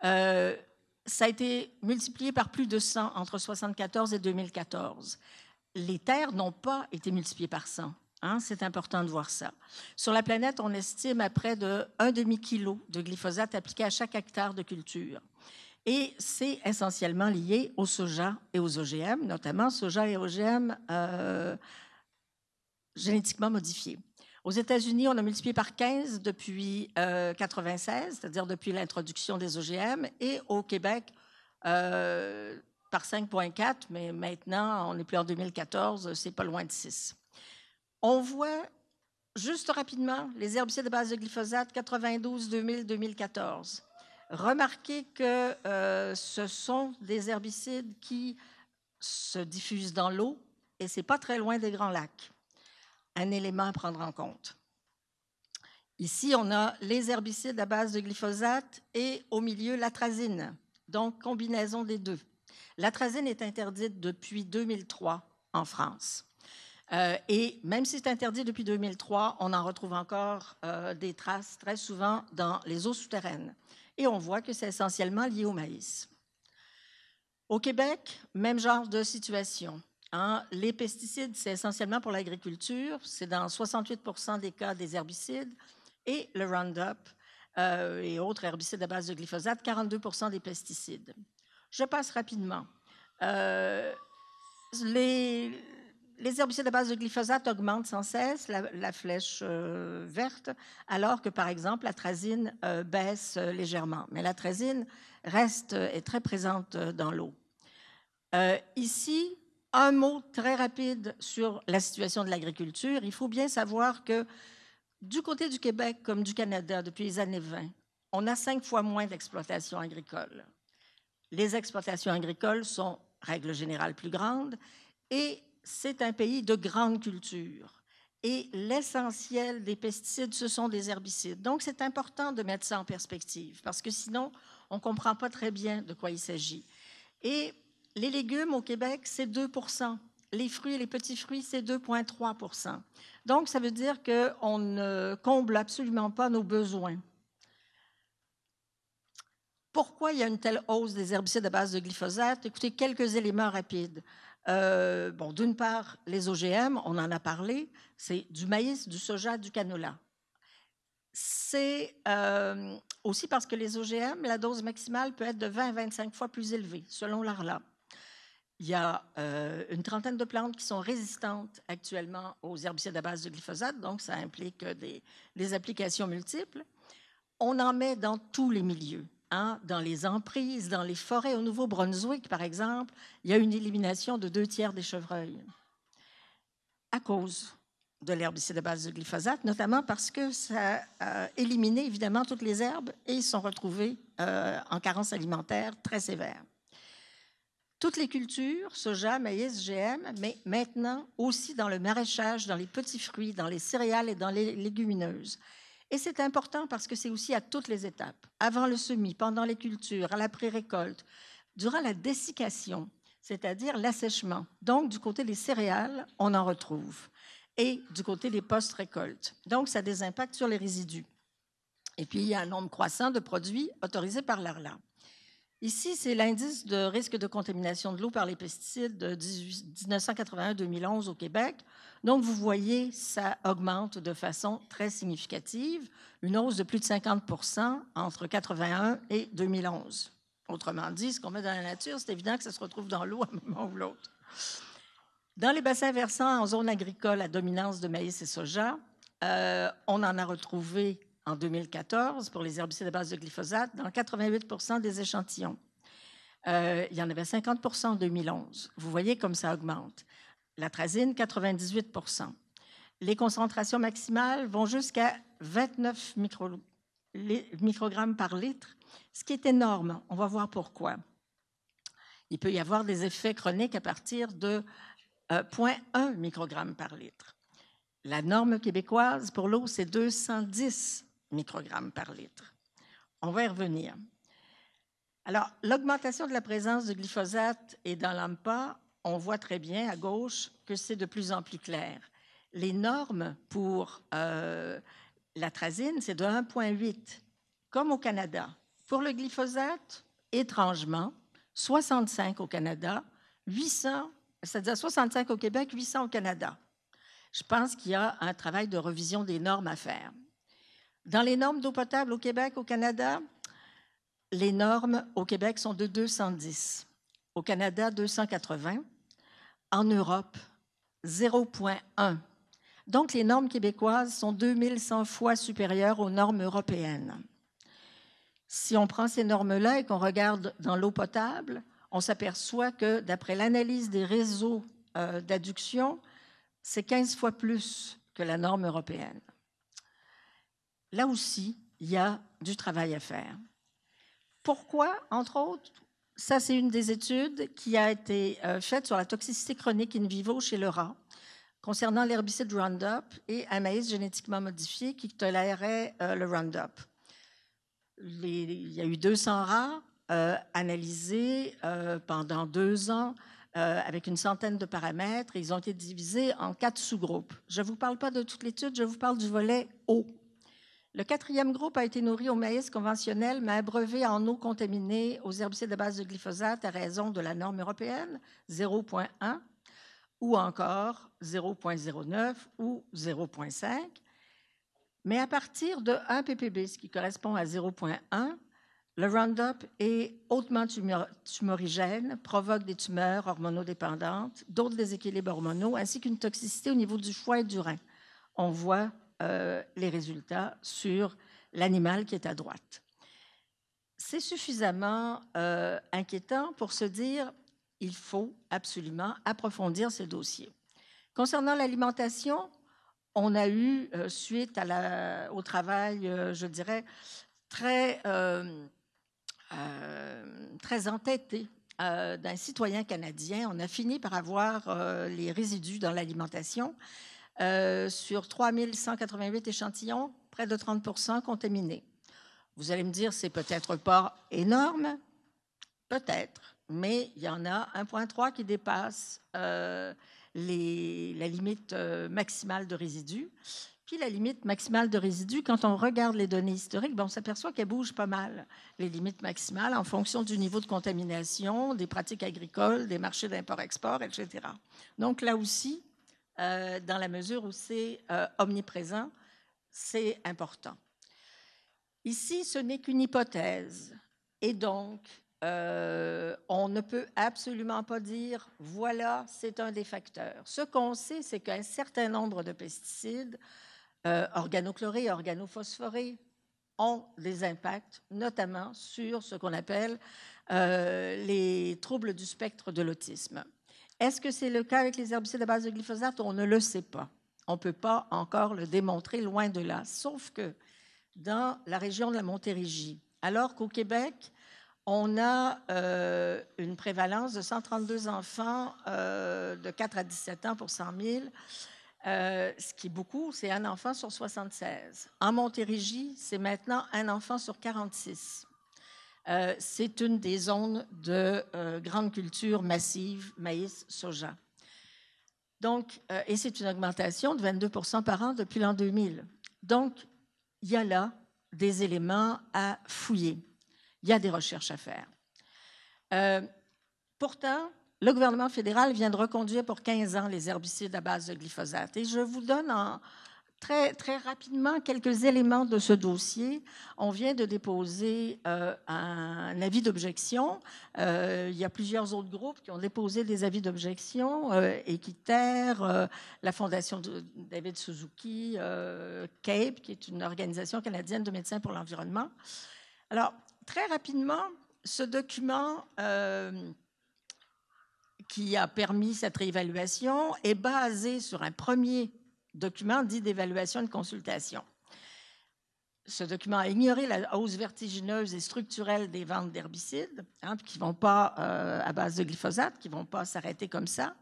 Euh, ça a été multiplié par plus de 100 entre 1974 et 2014. Les terres n'ont pas été multipliées par 100. Hein, c'est important de voir ça. Sur la planète, on estime à près de 1 demi-kilo de glyphosate appliqué à chaque hectare de culture. Et c'est essentiellement lié au soja et aux OGM, notamment soja et OGM euh, génétiquement modifiés. Aux États-Unis, on a multiplié par 15 depuis 1996, euh, c'est-à-dire depuis l'introduction des OGM, et au Québec, euh, par 5,4, mais maintenant, on n'est plus en 2014, c'est pas loin de 6. On voit juste rapidement les herbicides de base de glyphosate 92, 2000, 2014. Remarquez que euh, ce sont des herbicides qui se diffusent dans l'eau et c'est pas très loin des grands lacs un élément à prendre en compte. Ici, on a les herbicides à base de glyphosate et au milieu l'atrazine, donc combinaison des deux. L'atrazine est interdite depuis 2003 en France. Euh, et même si c'est interdit depuis 2003, on en retrouve encore euh, des traces très souvent dans les eaux souterraines. Et on voit que c'est essentiellement lié au maïs. Au Québec, même genre de situation. Hein, les pesticides, c'est essentiellement pour l'agriculture, c'est dans 68 des cas des herbicides, et le Roundup euh, et autres herbicides à base de glyphosate, 42 des pesticides. Je passe rapidement. Euh, les, herbicides à base de glyphosate augmentent sans cesse, la, flèche euh, verte, alors que par exemple la trazine baisse légèrement. Mais la trazine reste, est très présente dans l'eau. ici, un mot très rapide sur la situation de l'agriculture. Il faut bien savoir que du côté du Québec comme du Canada, depuis les années 20, on a cinq fois moins d'exploitations agricoles. Les exploitations agricoles sont, règle générale, plus grandes et c'est un pays de grande culture. Et l'essentiel des pesticides, ce sont des herbicides. Donc, c'est important de mettre ça en perspective parce que sinon, on ne comprend pas très bien de quoi il s'agit. Et les légumes au Québec, c'est 2 Les fruits et les petits fruits, c'est 2,3 Donc, ça veut dire qu'on ne comble absolument pas nos besoins. Pourquoi il y a une telle hausse des herbicides à base de glyphosate Écoutez, quelques éléments rapides. Euh, bon, d'une part, les OGM, on en a parlé, c'est du maïs, du soja, du canola. C'est euh, aussi parce que les OGM, la dose maximale peut être de 20 à 25 fois plus élevée, selon l'ARLA. Il y a euh, une trentaine de plantes qui sont résistantes actuellement aux herbicides à base de glyphosate, donc ça implique des, applications multiples. On en met dans tous les milieux, hein, dans les emprises, dans les forêts. Au Nouveau-Brunswick, par exemple, il y a une élimination de deux tiers des chevreuils à cause de l'herbicide à base de glyphosate, notamment parce que ça a euh, éliminé évidemment toutes les herbes et ils sont retrouvés euh, en carence alimentaire très sévère toutes les cultures, soja, maïs, GM, mais maintenant aussi dans le maraîchage, dans les petits fruits, dans les céréales et dans les légumineuses. Et c'est important parce que c'est aussi à toutes les étapes, avant le semis, pendant les cultures, à la pré-récolte, durant la dessiccation, c'est-à-dire l'assèchement. Donc, du côté des céréales, on en retrouve. Et du côté des post-récoltes. Donc, ça a des impacts sur les résidus. Et puis, il y a un nombre croissant de produits autorisés par l'ARLA. Ici, c'est l'indice de risque de contamination de l'eau par les pesticides de 1981-2011 au Québec. Donc, vous voyez, ça augmente de façon très significative, une hausse de plus de 50 entre 81 et 2011. Autrement dit, ce qu'on met dans la nature, c'est évident que ça se retrouve dans l'eau à un moment ou l'autre. Dans les bassins versants en zone agricole à dominance de maïs et soja, euh, on en a retrouvé en 2014 pour les herbicides à base de glyphosate dans 88 des échantillons. Euh, il y en avait 50 en 2011. Vous voyez comme ça augmente. La trazine, 98 Les concentrations maximales vont jusqu'à 29 microgrammes par litre, ce qui est énorme. On va voir pourquoi. Il peut y avoir des effets chroniques à partir de 0,1 euh, microgramme par litre. La norme québécoise pour l'eau, c'est 210 microgrammes par litre. On va y revenir. Alors, l'augmentation de la présence de glyphosate et dans l'AMPA, on voit très bien à gauche que c'est de plus en plus clair. Les normes pour euh, l'atrazine, c'est de 1,8, comme au Canada. Pour le glyphosate, étrangement, 65 au Canada, 800, c'est-à-dire 65 au Québec, 800 au Canada. Je pense qu'il y a un travail de revision des normes à faire. Dans les normes d'eau potable au Québec, au Canada, les normes au Québec sont de 210, au Canada 280, en Europe 0.1. Donc les normes québécoises sont 2100 fois supérieures aux normes européennes. Si on prend ces normes-là et qu'on regarde dans l'eau potable, on s'aperçoit que d'après l'analyse des réseaux euh, d'adduction, c'est 15 fois plus que la norme européenne là aussi, il y a du travail à faire. Pourquoi, entre autres, ça c'est une des études qui a été euh, faite sur la toxicité chronique in vivo chez le rat concernant l'herbicide Roundup et un maïs génétiquement modifié qui tolérait euh, le Roundup. il y a eu 200 rats euh, analysés pendant deux ans avec une centaine de paramètres. ils ont été divisés en quatre sous-groupes. Je ne vous parle pas de toute l'étude, je vous parle du volet eau le quatrième groupe a été nourri au maïs conventionnel, mais abreuvé en eau contaminée aux herbicides à base de glyphosate à raison de la norme européenne 0.1 ou encore 0.09 ou 0.5. Mais à partir de 1 ppb, ce qui correspond à 0.1, le Roundup est hautement tumorigène, provoque des tumeurs hormonodépendantes, d'autres déséquilibres hormonaux, ainsi qu'une toxicité au niveau du foie et du rein. On voit euh, les résultats sur l'animal qui est à droite. C'est suffisamment euh, inquiétant pour se dire il faut absolument approfondir ce dossier. Concernant l'alimentation, on a eu, euh, suite au travail, je dirais, très, très entêté d'un citoyen canadien, on a fini par avoir les résidus dans l'alimentation euh, sur 3188 échantillons, près de 30 contaminés. Vous allez me dire, c'est peut-être pas énorme, peut-être, mais il y en a 1,3 qui dépasse euh, les, la limite euh, maximale de résidus. Puis la limite maximale de résidus, quand on regarde les données historiques, ben on s'aperçoit qu'elle bouge pas mal, les limites maximales, en fonction du niveau de contamination, des pratiques agricoles, des marchés d'import-export, etc. Donc là aussi, euh, dans la mesure où c'est euh, omniprésent, c'est important. Ici, ce n'est qu'une hypothèse. Et donc, euh, on ne peut absolument pas dire, voilà, c'est un des facteurs. Ce qu'on sait, c'est qu'un certain nombre de pesticides, organochlorés, organophosphorés, ont des impacts, notamment sur ce qu'on appelle les troubles du spectre de l'autisme. Est-ce que c'est le cas avec les herbicides à base de glyphosate? On ne le sait pas. On ne peut pas encore le démontrer loin de là. Sauf que dans la région de la Montérégie, alors qu'au Québec, on a euh, une prévalence de 132 enfants euh, de 4 à 17 ans pour 100 000, euh, ce qui est beaucoup, c'est un enfant sur 76. En Montérégie, c'est maintenant un enfant sur 46. Euh, c'est une des zones de euh, grande culture massive, maïs, soja. Euh, et c'est une augmentation de 22 par an depuis l'an 2000. Donc, il y a là des éléments à fouiller. Il y a des recherches à faire. pourtant, le gouvernement fédéral vient de reconduire pour 15 ans les herbicides à base de glyphosate. Et je vous donne en, Très, très, rapidement, quelques éléments de ce dossier. On vient de déposer euh, un avis d'objection. Euh, il y a plusieurs autres groupes qui ont déposé des avis d'objection. Euh, Équiterre, euh, la Fondation David Suzuki, CAPE, qui est une organisation canadienne de médecins pour l'environnement. Alors, très rapidement, ce document qui a permis cette réévaluation est basé sur un premier document dit d'évaluation et de consultation. Ce document a ignoré la hausse vertigineuse et structurelle des ventes d'herbicides, hein, qui ne vont pas euh, à base de glyphosate, qui ne vont pas s'arrêter comme ça.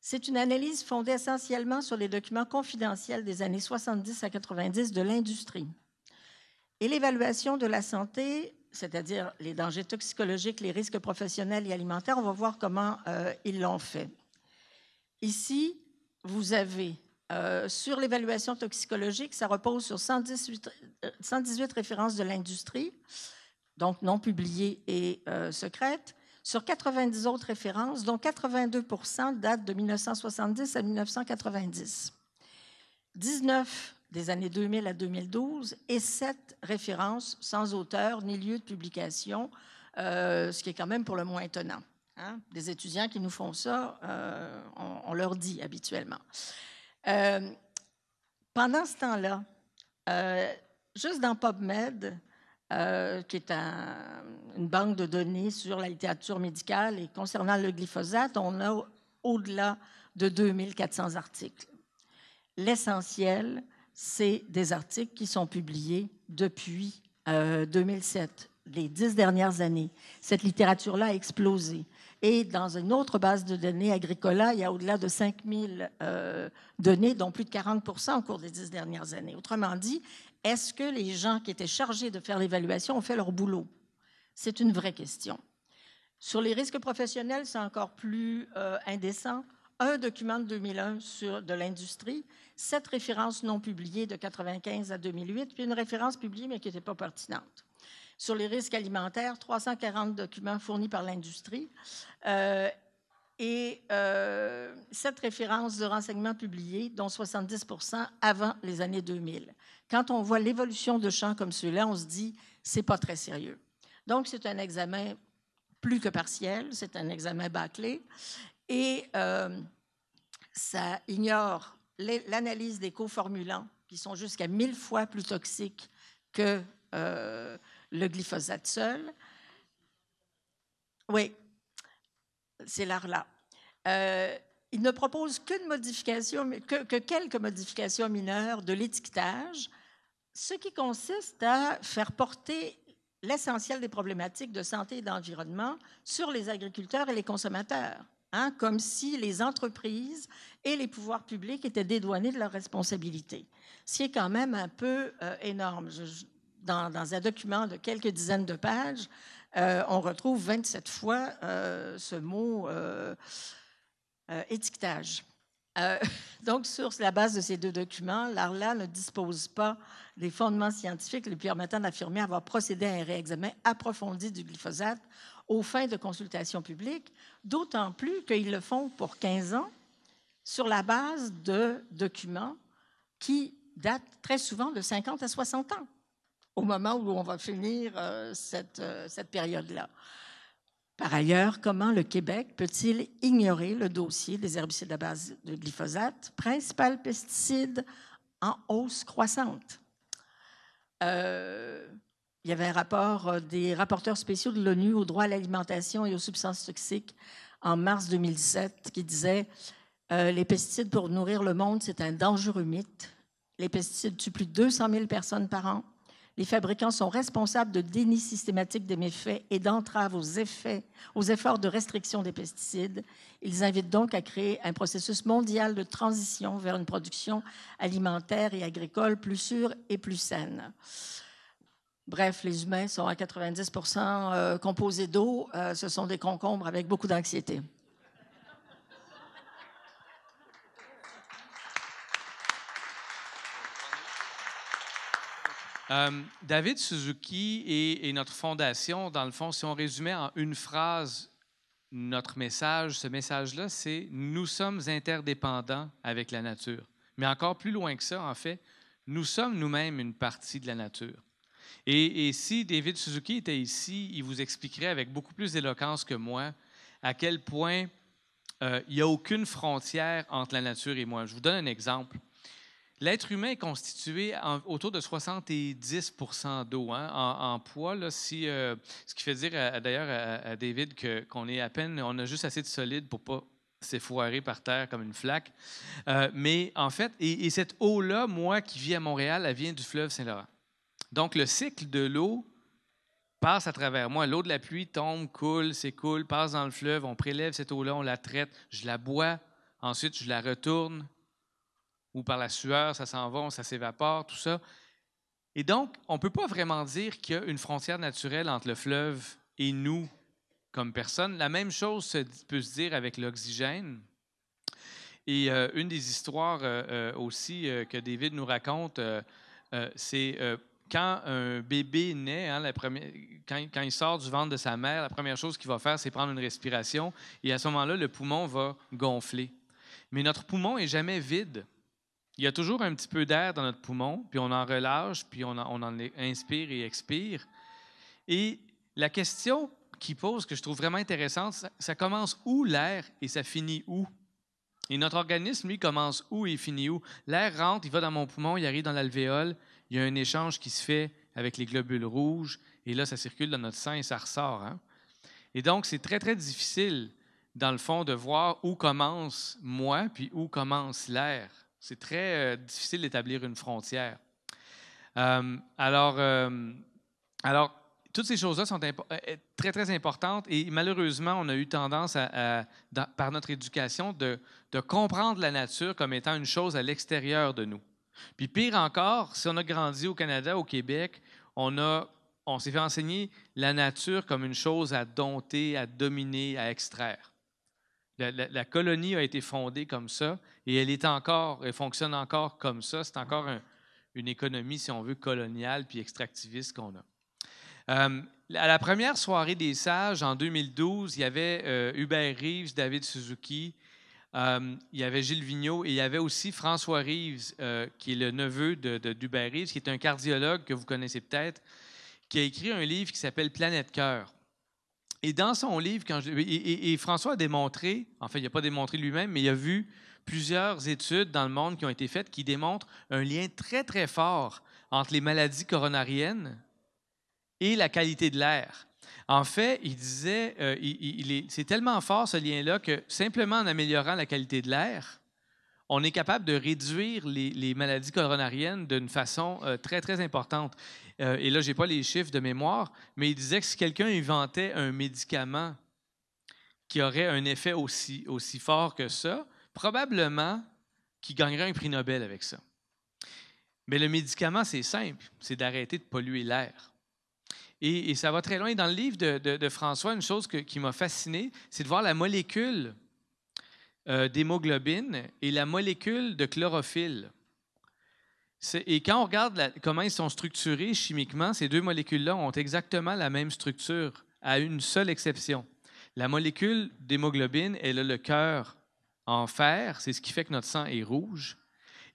C'est une analyse fondée essentiellement sur les documents confidentiels des années 70 à 90 de l'industrie. Et l'évaluation de la santé, c'est-à-dire les dangers toxicologiques, les risques professionnels et alimentaires, on va voir comment euh, ils l'ont fait. Ici, vous avez euh, sur l'évaluation toxicologique, ça repose sur 118, euh, références de l'industrie, donc non publiées et euh, secrètes, sur 90 autres références, dont 82 datent de 1970 à 1990, 19 des années 2000 à 2012 et 7 références sans auteur ni lieu de publication, ce qui est quand même pour le moins étonnant. Hein. Des étudiants qui nous font ça, on, leur dit habituellement. Euh, pendant ce temps-là, euh, juste dans PubMed, euh, qui est une banque de données sur la littérature médicale et concernant le glyphosate, on a au-delà de 2400 articles. L'essentiel, c'est des articles qui sont publiés depuis 2007, les dix dernières années. Cette littérature-là a explosé. Et dans une autre base de données, Agricola, il y a au-delà de 5000 euh, données, dont plus de 40 au cours des dix dernières années. Autrement dit, est-ce que les gens qui étaient chargés de faire l'évaluation ont fait leur boulot? C'est une vraie question. Sur les risques professionnels, c'est encore plus euh, indécent. Un document de 2001 sur, de l'industrie, sept références non publiées de 1995 à 2008, puis une référence publiée mais qui n'était pas pertinente sur les risques alimentaires, 340 documents fournis par l'industrie. Euh, et euh, références de renseignements publiés, dont 70 avant les années 2000. Quand on voit l'évolution de champs comme ceux-là, on se dit, c'est pas très sérieux. Donc, c'est un examen plus que partiel, c'est un examen bâclé, et euh, ça ignore l'analyse des coformulants, qui sont jusqu'à 1000 fois plus toxiques que euh, le glyphosate seul. Oui, c'est l'art-là. Euh, il ne propose qu'une modification, que, quelques modifications mineures de l'étiquetage, ce qui consiste à faire porter l'essentiel des problématiques de santé et d'environnement sur les agriculteurs et les consommateurs, hein, comme si les entreprises et les pouvoirs publics étaient dédouanés de leurs responsabilités, ce qui est quand même un peu euh, énorme dans, un document de quelques dizaines de pages, euh, on retrouve 27 fois euh, ce mot euh, étiquetage. donc, sur la base de ces deux documents, l'ARLA ne dispose pas des fondements scientifiques lui permettant d'affirmer avoir procédé à un réexamen approfondi du glyphosate aux fins de consultation publique, d'autant plus qu'ils le font pour 15 ans sur la base de documents qui datent très souvent de 50 à 60 ans au moment où on va finir euh, cette, euh, cette période-là. Par ailleurs, comment le Québec peut-il ignorer le dossier des herbicides à base de glyphosate, principal pesticide en hausse croissante? Euh, il y avait un rapport des rapporteurs spéciaux de l'ONU au droit à l'alimentation et aux substances toxiques en mars 2017 qui disait euh, Les pesticides pour nourrir le monde, c'est un dangereux mythe. Les pesticides tuent plus de 200 000 personnes par an. Les fabricants sont responsables de déni systématique des méfaits et d'entraves aux, effets, aux efforts de restriction des pesticides. Ils invitent donc à créer un processus mondial de transition vers une production alimentaire et agricole plus sûre et plus saine. Bref, les humains sont à 90 euh, composés d'eau. Euh, ce sont des concombres avec beaucoup d'anxiété. Euh, David Suzuki et, notre fondation, dans le fond, si on résumait en une phrase notre message, ce message-là, c'est nous sommes interdépendants avec la nature. Mais encore plus loin que ça, en fait, nous sommes nous-mêmes une partie de la nature. Et, si David Suzuki était ici, il vous expliquerait avec beaucoup plus d'éloquence que moi à quel point euh, il n'y a aucune frontière entre la nature et moi. Je vous donne un exemple. L'être humain est constitué autour de 70 d'eau hein, en, poids, euh, ce qui fait dire d'ailleurs à, David qu'on est à peine, on a juste assez de solide pour pas s'effoirer par terre comme une flaque. Euh, mais en fait, et, et cette eau-là, moi qui vis à Montréal, elle vient du fleuve Saint-Laurent. Donc le cycle de l'eau passe à travers moi. L'eau de la pluie tombe, coule, s'écoule, passe dans le fleuve, on prélève cette eau-là, on la traite, je la bois, ensuite je la retourne, ou par la sueur, ça s'en va, ça s'évapore, tout ça. Et donc, on ne peut pas vraiment dire qu'il y a une frontière naturelle entre le fleuve et nous comme personne. La même chose se, peut se dire avec l'oxygène. Et euh, une des histoires euh, euh, aussi que David nous raconte, c'est quand un bébé naît, hein, la première, quand, quand, il sort du ventre de sa mère, la première chose qu'il va faire, c'est prendre une respiration. Et à ce moment-là, le poumon va gonfler. Mais notre poumon est jamais vide il y a toujours un petit peu d'air dans notre poumon, puis on en relâche, puis on en, inspire et expire. Et la question qui pose, que je trouve vraiment intéressante, ça, commence où l'air et ça finit où? Et notre organisme, lui, commence où et finit où? L'air rentre, il va dans mon poumon, il arrive dans l'alvéole, il y a un échange qui se fait avec les globules rouges, et là, ça circule dans notre sang et ça ressort. Hein. Et donc, c'est très, très difficile, dans le fond, de voir où commence moi, puis où commence l'air. C'est très euh, difficile d'établir une frontière. Euh, alors, euh, alors, toutes ces choses-là sont très, très importantes et malheureusement, on a eu tendance, à, par notre éducation, de, de comprendre la nature comme étant une chose à l'extérieur de nous. Puis pire encore, si on a grandi au Canada, au Québec, on a on s'est fait enseigner la nature comme une chose à dompter, à dominer, à extraire. La, colonie a été fondée comme ça et elle est encore, elle fonctionne encore comme ça. C'est encore une économie, si on veut, coloniale puis extractiviste qu'on a. Euh, à la première soirée des sages, en 2012, il y avait euh, Hubert Reeves, David Suzuki, euh, il y avait Gilles Vigneault et il y avait aussi François Reeves, qui est le neveu de, de, d'Hubert Reeves, qui est un cardiologue que vous connaissez peut-être, qui a écrit un livre qui s'appelle Planète Cœur. Et dans son livre, quand et, François a démontré, en fait, il n'a pas démontré lui-même, mais il a vu plusieurs études dans le monde qui ont été faites qui démontrent un lien très, très fort entre les maladies coronariennes et la qualité de l'air. En fait, il disait, euh, c'est tellement fort ce lien-là que simplement en améliorant la qualité de l'air, on est capable de réduire les, maladies coronariennes d'une façon euh, très, très importante. Euh, et là, je n'ai pas les chiffres de mémoire, mais il disait que si quelqu'un inventait un médicament qui aurait un effet aussi, aussi fort que ça, probablement qu'il gagnerait un prix Nobel avec ça. Mais le médicament, c'est simple, c'est d'arrêter de polluer l'air. Et, ça va très loin. Dans le livre de, François, une chose qui m'a fasciné, c'est de voir la molécule euh, d'hémoglobine et la molécule de chlorophylle. Et quand on regarde comment ils sont structurés chimiquement, ces deux molécules-là ont exactement la même structure, à une seule exception. La molécule d'hémoglobine, elle a le cœur en fer, c'est ce qui fait que notre sang est rouge.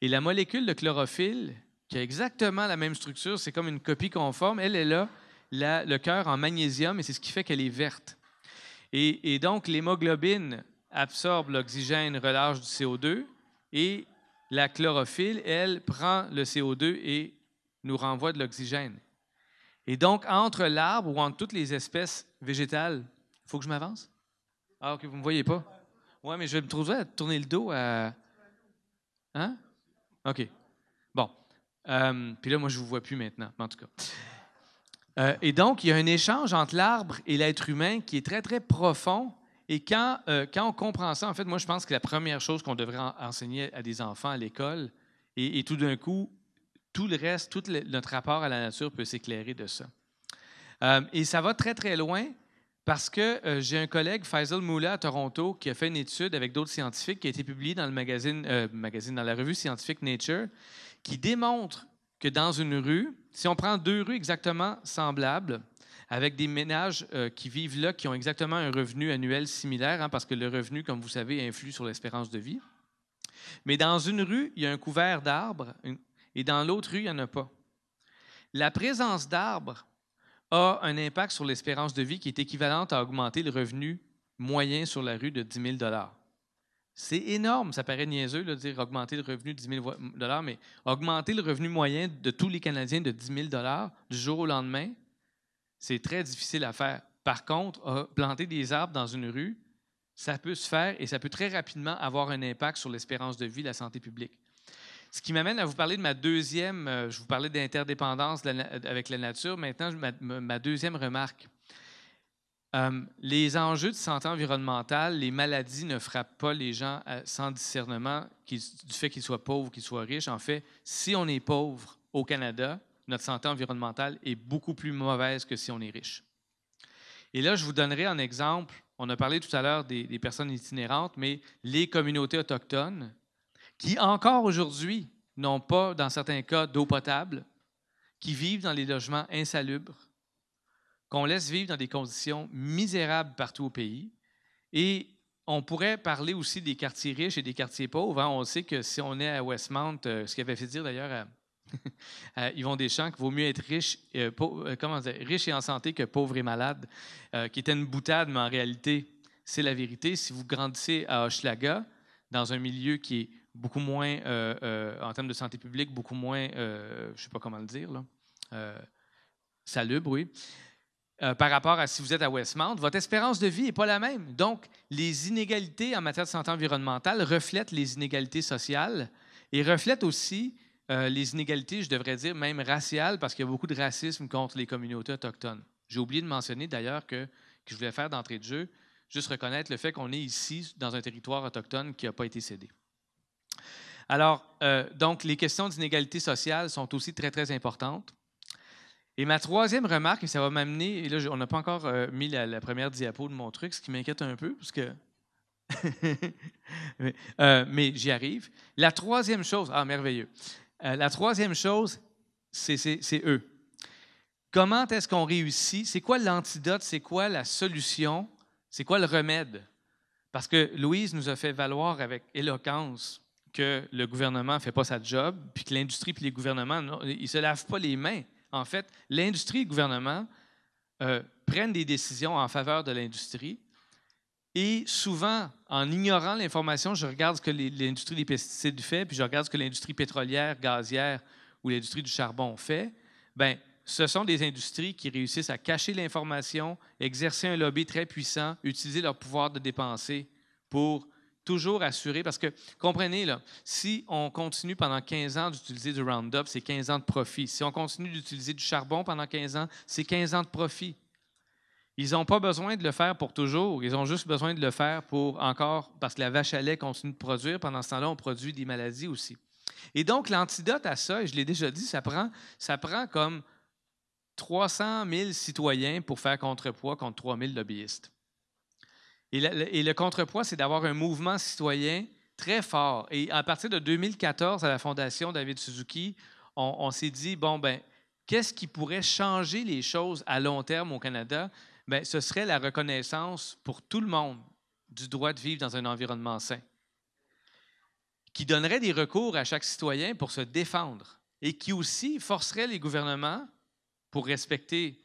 Et la molécule de chlorophylle, qui a exactement la même structure, c'est comme une copie conforme, elle, a le cœur en magnésium et c'est ce qui fait qu'elle est verte. et donc, l'hémoglobine absorbe l'oxygène, relâche du CO2 et la chlorophylle, elle, prend le CO2 et nous renvoie de l'oxygène. Et donc, entre l'arbre ou entre toutes les espèces végétales, il faut que je m'avance? Ah que vous ne me voyez pas? Oui, mais je vais me trouver à tourner le dos à. Hein? OK. Bon. Euh, puis là, moi, je ne vous vois plus maintenant, en tout cas. Euh, et donc, il y a un échange entre l'arbre et l'être humain qui est très, très profond et quand, euh, quand on comprend ça, en fait, moi, je pense que la première chose qu'on devrait enseigner à des enfants à l'école, et, tout d'un coup, tout le reste, tout notre rapport à la nature peut s'éclairer de ça. Euh, et ça va très, très loin parce que euh, j'ai un collègue, Faisal Moula, à Toronto, qui a fait une étude avec d'autres scientifiques qui a été publiée dans le magazine, magazine, dans la revue scientifique Nature, qui démontre que dans une rue, si on prend deux rues exactement semblables, avec des ménages euh, qui vivent là, qui ont exactement un revenu annuel similaire, hein, parce que le revenu, comme vous savez, influe sur l'espérance de vie. Mais dans une rue, il y a un couvert d'arbres et dans l'autre rue, il n'y en a pas. La présence d'arbres a un impact sur l'espérance de vie qui est équivalente à augmenter le revenu moyen sur la rue de 10 000 C'est énorme, ça paraît niaiseux de dire augmenter le revenu de 10 000 mais augmenter le revenu moyen de tous les Canadiens de 10 000 du jour au lendemain, c'est très difficile à faire. Par contre, euh, planter des arbres dans une rue, ça peut se faire et ça peut très rapidement avoir un impact sur l'espérance de vie, la santé publique. Ce qui m'amène à vous parler de ma deuxième, euh, je vous parlais d'interdépendance euh, avec la nature, maintenant ma, deuxième remarque. les enjeux de santé environnementale, les maladies ne frappent pas les gens sans discernement du fait qu'ils soient pauvres, qu'ils soient riches. En fait, si on est pauvre au Canada, notre santé environnementale est beaucoup plus mauvaise que si on est riche. Et là, je vous donnerai un exemple. On a parlé tout à l'heure des, personnes itinérantes, mais les communautés autochtones, qui encore aujourd'hui n'ont pas, dans certains cas, d'eau potable, qui vivent dans les logements insalubres, qu'on laisse vivre dans des conditions misérables partout au pays. Et on pourrait parler aussi des quartiers riches et des quartiers pauvres. Hein. On sait que si on est à Westmount, euh, ce qui avait fait dire d'ailleurs vont euh, Yvon Deschamps, qu'il vaut mieux être riche, euh, euh, comment dire, riche et en santé que pauvre et malade, qui était une boutade, mais en réalité, c'est la vérité. Si vous grandissez à Hochelaga, dans un milieu qui est beaucoup moins, en termes de santé publique, beaucoup moins, je ne sais pas comment le dire, salubre, oui. par rapport à si vous êtes à Westmount, votre espérance de vie n'est pas la même. Donc, les inégalités en matière de santé environnementale reflètent les inégalités sociales et reflètent aussi euh, les inégalités, je devrais dire même raciales, parce qu'il y a beaucoup de racisme contre les communautés autochtones. J'ai oublié de mentionner d'ailleurs que, je voulais faire d'entrée de jeu, juste reconnaître le fait qu'on est ici dans un territoire autochtone qui n'a pas été cédé. Alors, euh, donc, les questions d'inégalités sociales sont aussi très, très importantes. Et ma troisième remarque, et ça va m'amener, et là, on n'a pas encore euh, mis la, première diapo de mon truc, ce qui m'inquiète un peu, parce que. mais, mais j'y arrive. La troisième chose, ah, merveilleux. Euh, la troisième chose, c'est eux. Comment est-ce qu'on réussit? C'est quoi l'antidote? C'est quoi la solution? C'est quoi le remède? Parce que Louise nous a fait valoir avec éloquence que le gouvernement ne fait pas sa job, puis que l'industrie et les gouvernements, ils ne se lavent pas les mains. En fait, l'industrie et le gouvernement euh, prennent des décisions en faveur de l'industrie, et souvent, en ignorant l'information, je regarde ce que l'industrie des pesticides fait, puis je regarde ce que l'industrie pétrolière, gazière ou l'industrie du charbon fait. Bien, ce sont des industries qui réussissent à cacher l'information, exercer un lobby très puissant, utiliser leur pouvoir de dépenser pour toujours assurer. Parce que, comprenez, là, si on continue pendant 15 ans d'utiliser du Roundup, c'est 15 ans de profit. Si on continue d'utiliser du charbon pendant 15 ans, c'est 15 ans de profit. Ils n'ont pas besoin de le faire pour toujours. Ils ont juste besoin de le faire pour encore, parce que la vache à lait continue de produire. Pendant ce temps-là, on produit des maladies aussi. Et donc, l'antidote à ça, et je l'ai déjà dit, ça prend, ça prend comme 300 000 citoyens pour faire contrepoids contre 3 000 lobbyistes. Et, le, contrepoids, c'est d'avoir un mouvement citoyen très fort. Et à partir de 2014, à la Fondation David Suzuki, on, on s'est dit, bon, ben, qu'est-ce qui pourrait changer les choses à long terme au Canada? Bien, ce serait la reconnaissance pour tout le monde du droit de vivre dans un environnement sain, qui donnerait des recours à chaque citoyen pour se défendre et qui aussi forcerait les gouvernements pour respecter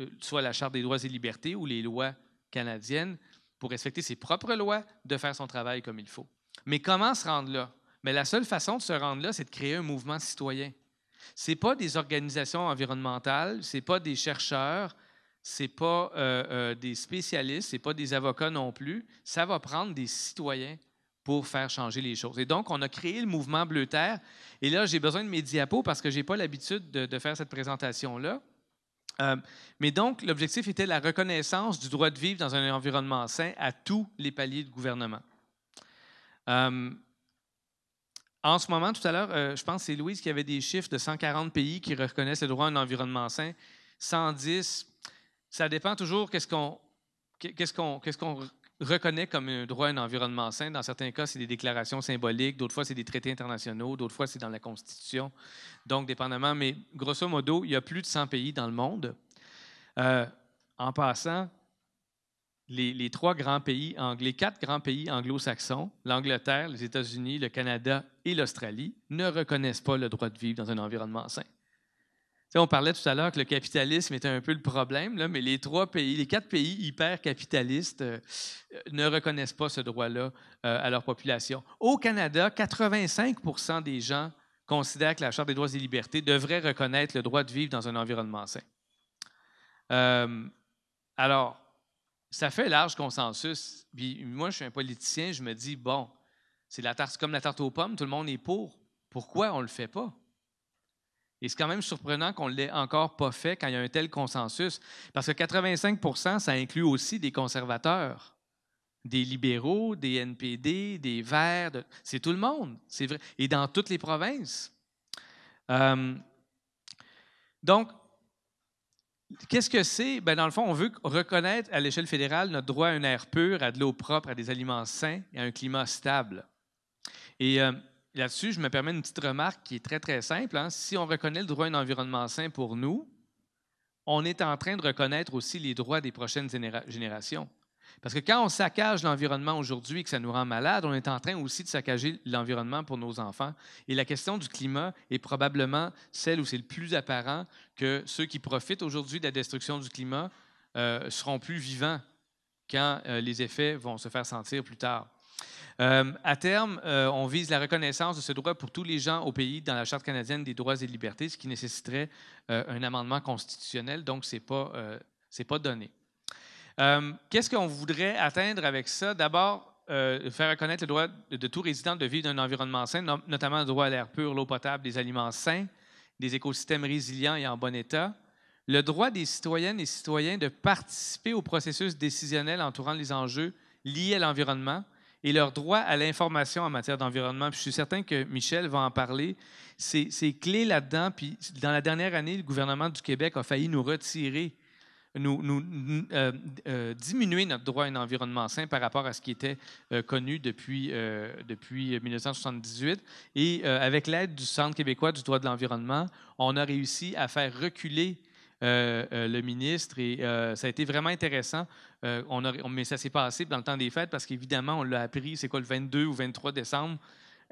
euh, soit la Charte des droits et libertés ou les lois canadiennes, pour respecter ses propres lois, de faire son travail comme il faut. Mais comment se rendre là? Mais ben, la seule façon de se rendre là, c'est de créer un mouvement citoyen. Ce n'est pas des organisations environnementales, ce pas des chercheurs, c'est pas euh, euh, des spécialistes, c'est pas des avocats non plus. Ça va prendre des citoyens pour faire changer les choses. Et donc, on a créé le mouvement Bleu Terre. Et là, j'ai besoin de mes diapos parce que j'ai pas l'habitude de, faire cette présentation-là. Euh, mais donc, l'objectif était la reconnaissance du droit de vivre dans un environnement sain à tous les paliers du gouvernement. En ce moment, tout à l'heure, je pense que c'est Louise qui avait des chiffres de 140 pays qui reconnaissent le droit à un environnement sain. 110 ça dépend toujours qu'est-ce qu'on reconnaît comme un droit à un environnement sain. Dans certains cas, c'est des déclarations symboliques, d'autres fois, c'est des traités internationaux, d'autres fois, c'est dans la Constitution. Donc, dépendamment, mais grosso modo, il y a plus de 100 pays dans le monde. Euh, en passant, les, les, trois grands pays, les quatre grands pays anglo-saxons, l'Angleterre, les États-Unis, le Canada et l'Australie, ne reconnaissent pas le droit de vivre dans un environnement sain on parlait tout à l'heure que le capitalisme était un peu le problème, mais les trois pays, les quatre pays hyper capitalistes euh, ne reconnaissent pas ce droit-là euh, à leur population. Au Canada, 85 des gens considèrent que la Charte des droits et libertés devrait reconnaître le droit de vivre dans un environnement sain. Euh, alors, ça fait large consensus. moi, je suis un politicien, je me dis, bon, c'est la tarte, comme la tarte aux pommes, tout le monde est pour. Pourquoi on ne le fait pas? Et c'est quand même surprenant qu'on ne l'ait encore pas fait quand il y a un tel consensus, parce que 85 ça inclut aussi des conservateurs des libéraux, des NPD, des Verts, c'est tout le monde, c'est vrai, et dans toutes les provinces. Euh, donc, qu'est-ce que c'est? Ben, dans le fond, on veut reconnaître à l'échelle fédérale notre droit à un air pur, à de l'eau propre, à des aliments sains et à un climat stable. Et euh, Là-dessus, je me permets une petite remarque qui est très, très simple. Hein. Si on reconnaît le droit à un environnement sain pour nous, on est en train de reconnaître aussi les droits des prochaines générations. Parce que quand on saccage l'environnement aujourd'hui et que ça nous rend malade, on est en train aussi de saccager l'environnement pour nos enfants. Et la question du climat est probablement celle où c'est le plus apparent que ceux qui profitent aujourd'hui de la destruction du climat euh, seront plus vivants quand euh, les effets vont se faire sentir plus tard. Euh, à terme, euh, on vise la reconnaissance de ce droit pour tous les gens au pays dans la Charte canadienne des droits et libertés, ce qui nécessiterait euh, un amendement constitutionnel, donc ce n'est pas, pas, donné. Qu'est-ce qu'on voudrait atteindre avec ça? D'abord, faire reconnaître le droit de, tout résident de vivre dans un environnement sain, notamment le droit à l'air pur, l'eau potable, des aliments sains, des écosystèmes résilients et en bon état, le droit des citoyennes et citoyens de participer au processus décisionnel entourant les enjeux liés à l'environnement, et leur droit à l'information en matière d'environnement. je suis certain que Michel va en parler. C'est clé là-dedans. Puis dans la dernière année, le gouvernement du Québec a failli nous retirer, nous, nous euh, euh, diminuer notre droit à un environnement sain par rapport à ce qui était euh, connu depuis, depuis 1978. Et avec l'aide du Centre québécois du droit de l'environnement, on a réussi à faire reculer euh, euh, le ministre et euh, ça a été vraiment intéressant. On a, mais ça s'est passé dans le temps des fêtes parce qu'évidemment, on l'a appris, c'est quoi le 22 ou 23 décembre.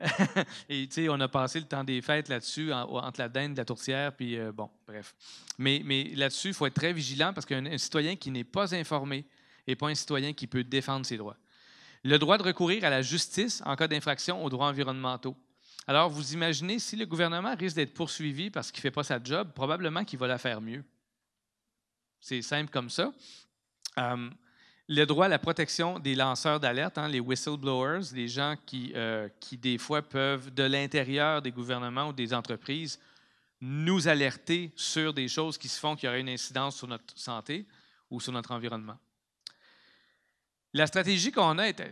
et tu sais, on a passé le temps des fêtes là-dessus, entre la dinde, la tourtière, puis bon, bref. Mais, mais là-dessus, il faut être très vigilant parce qu'un citoyen qui n'est pas informé n'est pas un citoyen qui peut défendre ses droits. Le droit de recourir à la justice en cas d'infraction aux droits environnementaux. Alors, vous imaginez, si le gouvernement risque d'être poursuivi parce qu'il ne fait pas sa job, probablement qu'il va la faire mieux. C'est simple comme ça. Hum, le droit à la protection des lanceurs d'alerte, hein, les whistleblowers, les gens qui, euh, qui, des fois, peuvent, de l'intérieur des gouvernements ou des entreprises, nous alerter sur des choses qui se font qui auraient une incidence sur notre santé ou sur notre environnement. La stratégie qu'on a est,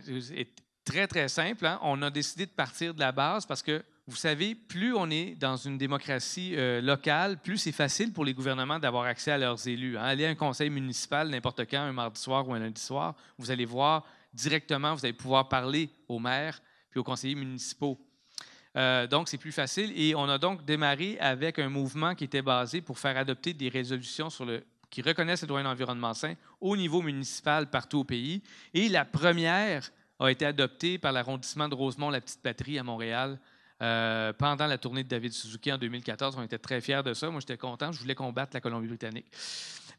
très, très simple. Hein. On a décidé de partir de la base parce que vous savez, plus on est dans une démocratie euh, locale, plus c'est facile pour les gouvernements d'avoir accès à leurs élus. Aller hein. Allez à un conseil municipal n'importe quand, un mardi soir ou un lundi soir, vous allez voir directement, vous allez pouvoir parler au maires puis aux conseillers municipaux. Euh, donc, c'est plus facile. Et on a donc démarré avec un mouvement qui était basé pour faire adopter des résolutions sur le, qui reconnaissent le droit à l'environnement sain au niveau municipal partout au pays. Et la première a été adoptée par l'arrondissement de Rosemont-la-Petite-Patrie à Montréal euh, pendant la tournée de David Suzuki en 2014, on était très fiers de ça. Moi, j'étais content. Je voulais combattre la Colombie-Britannique.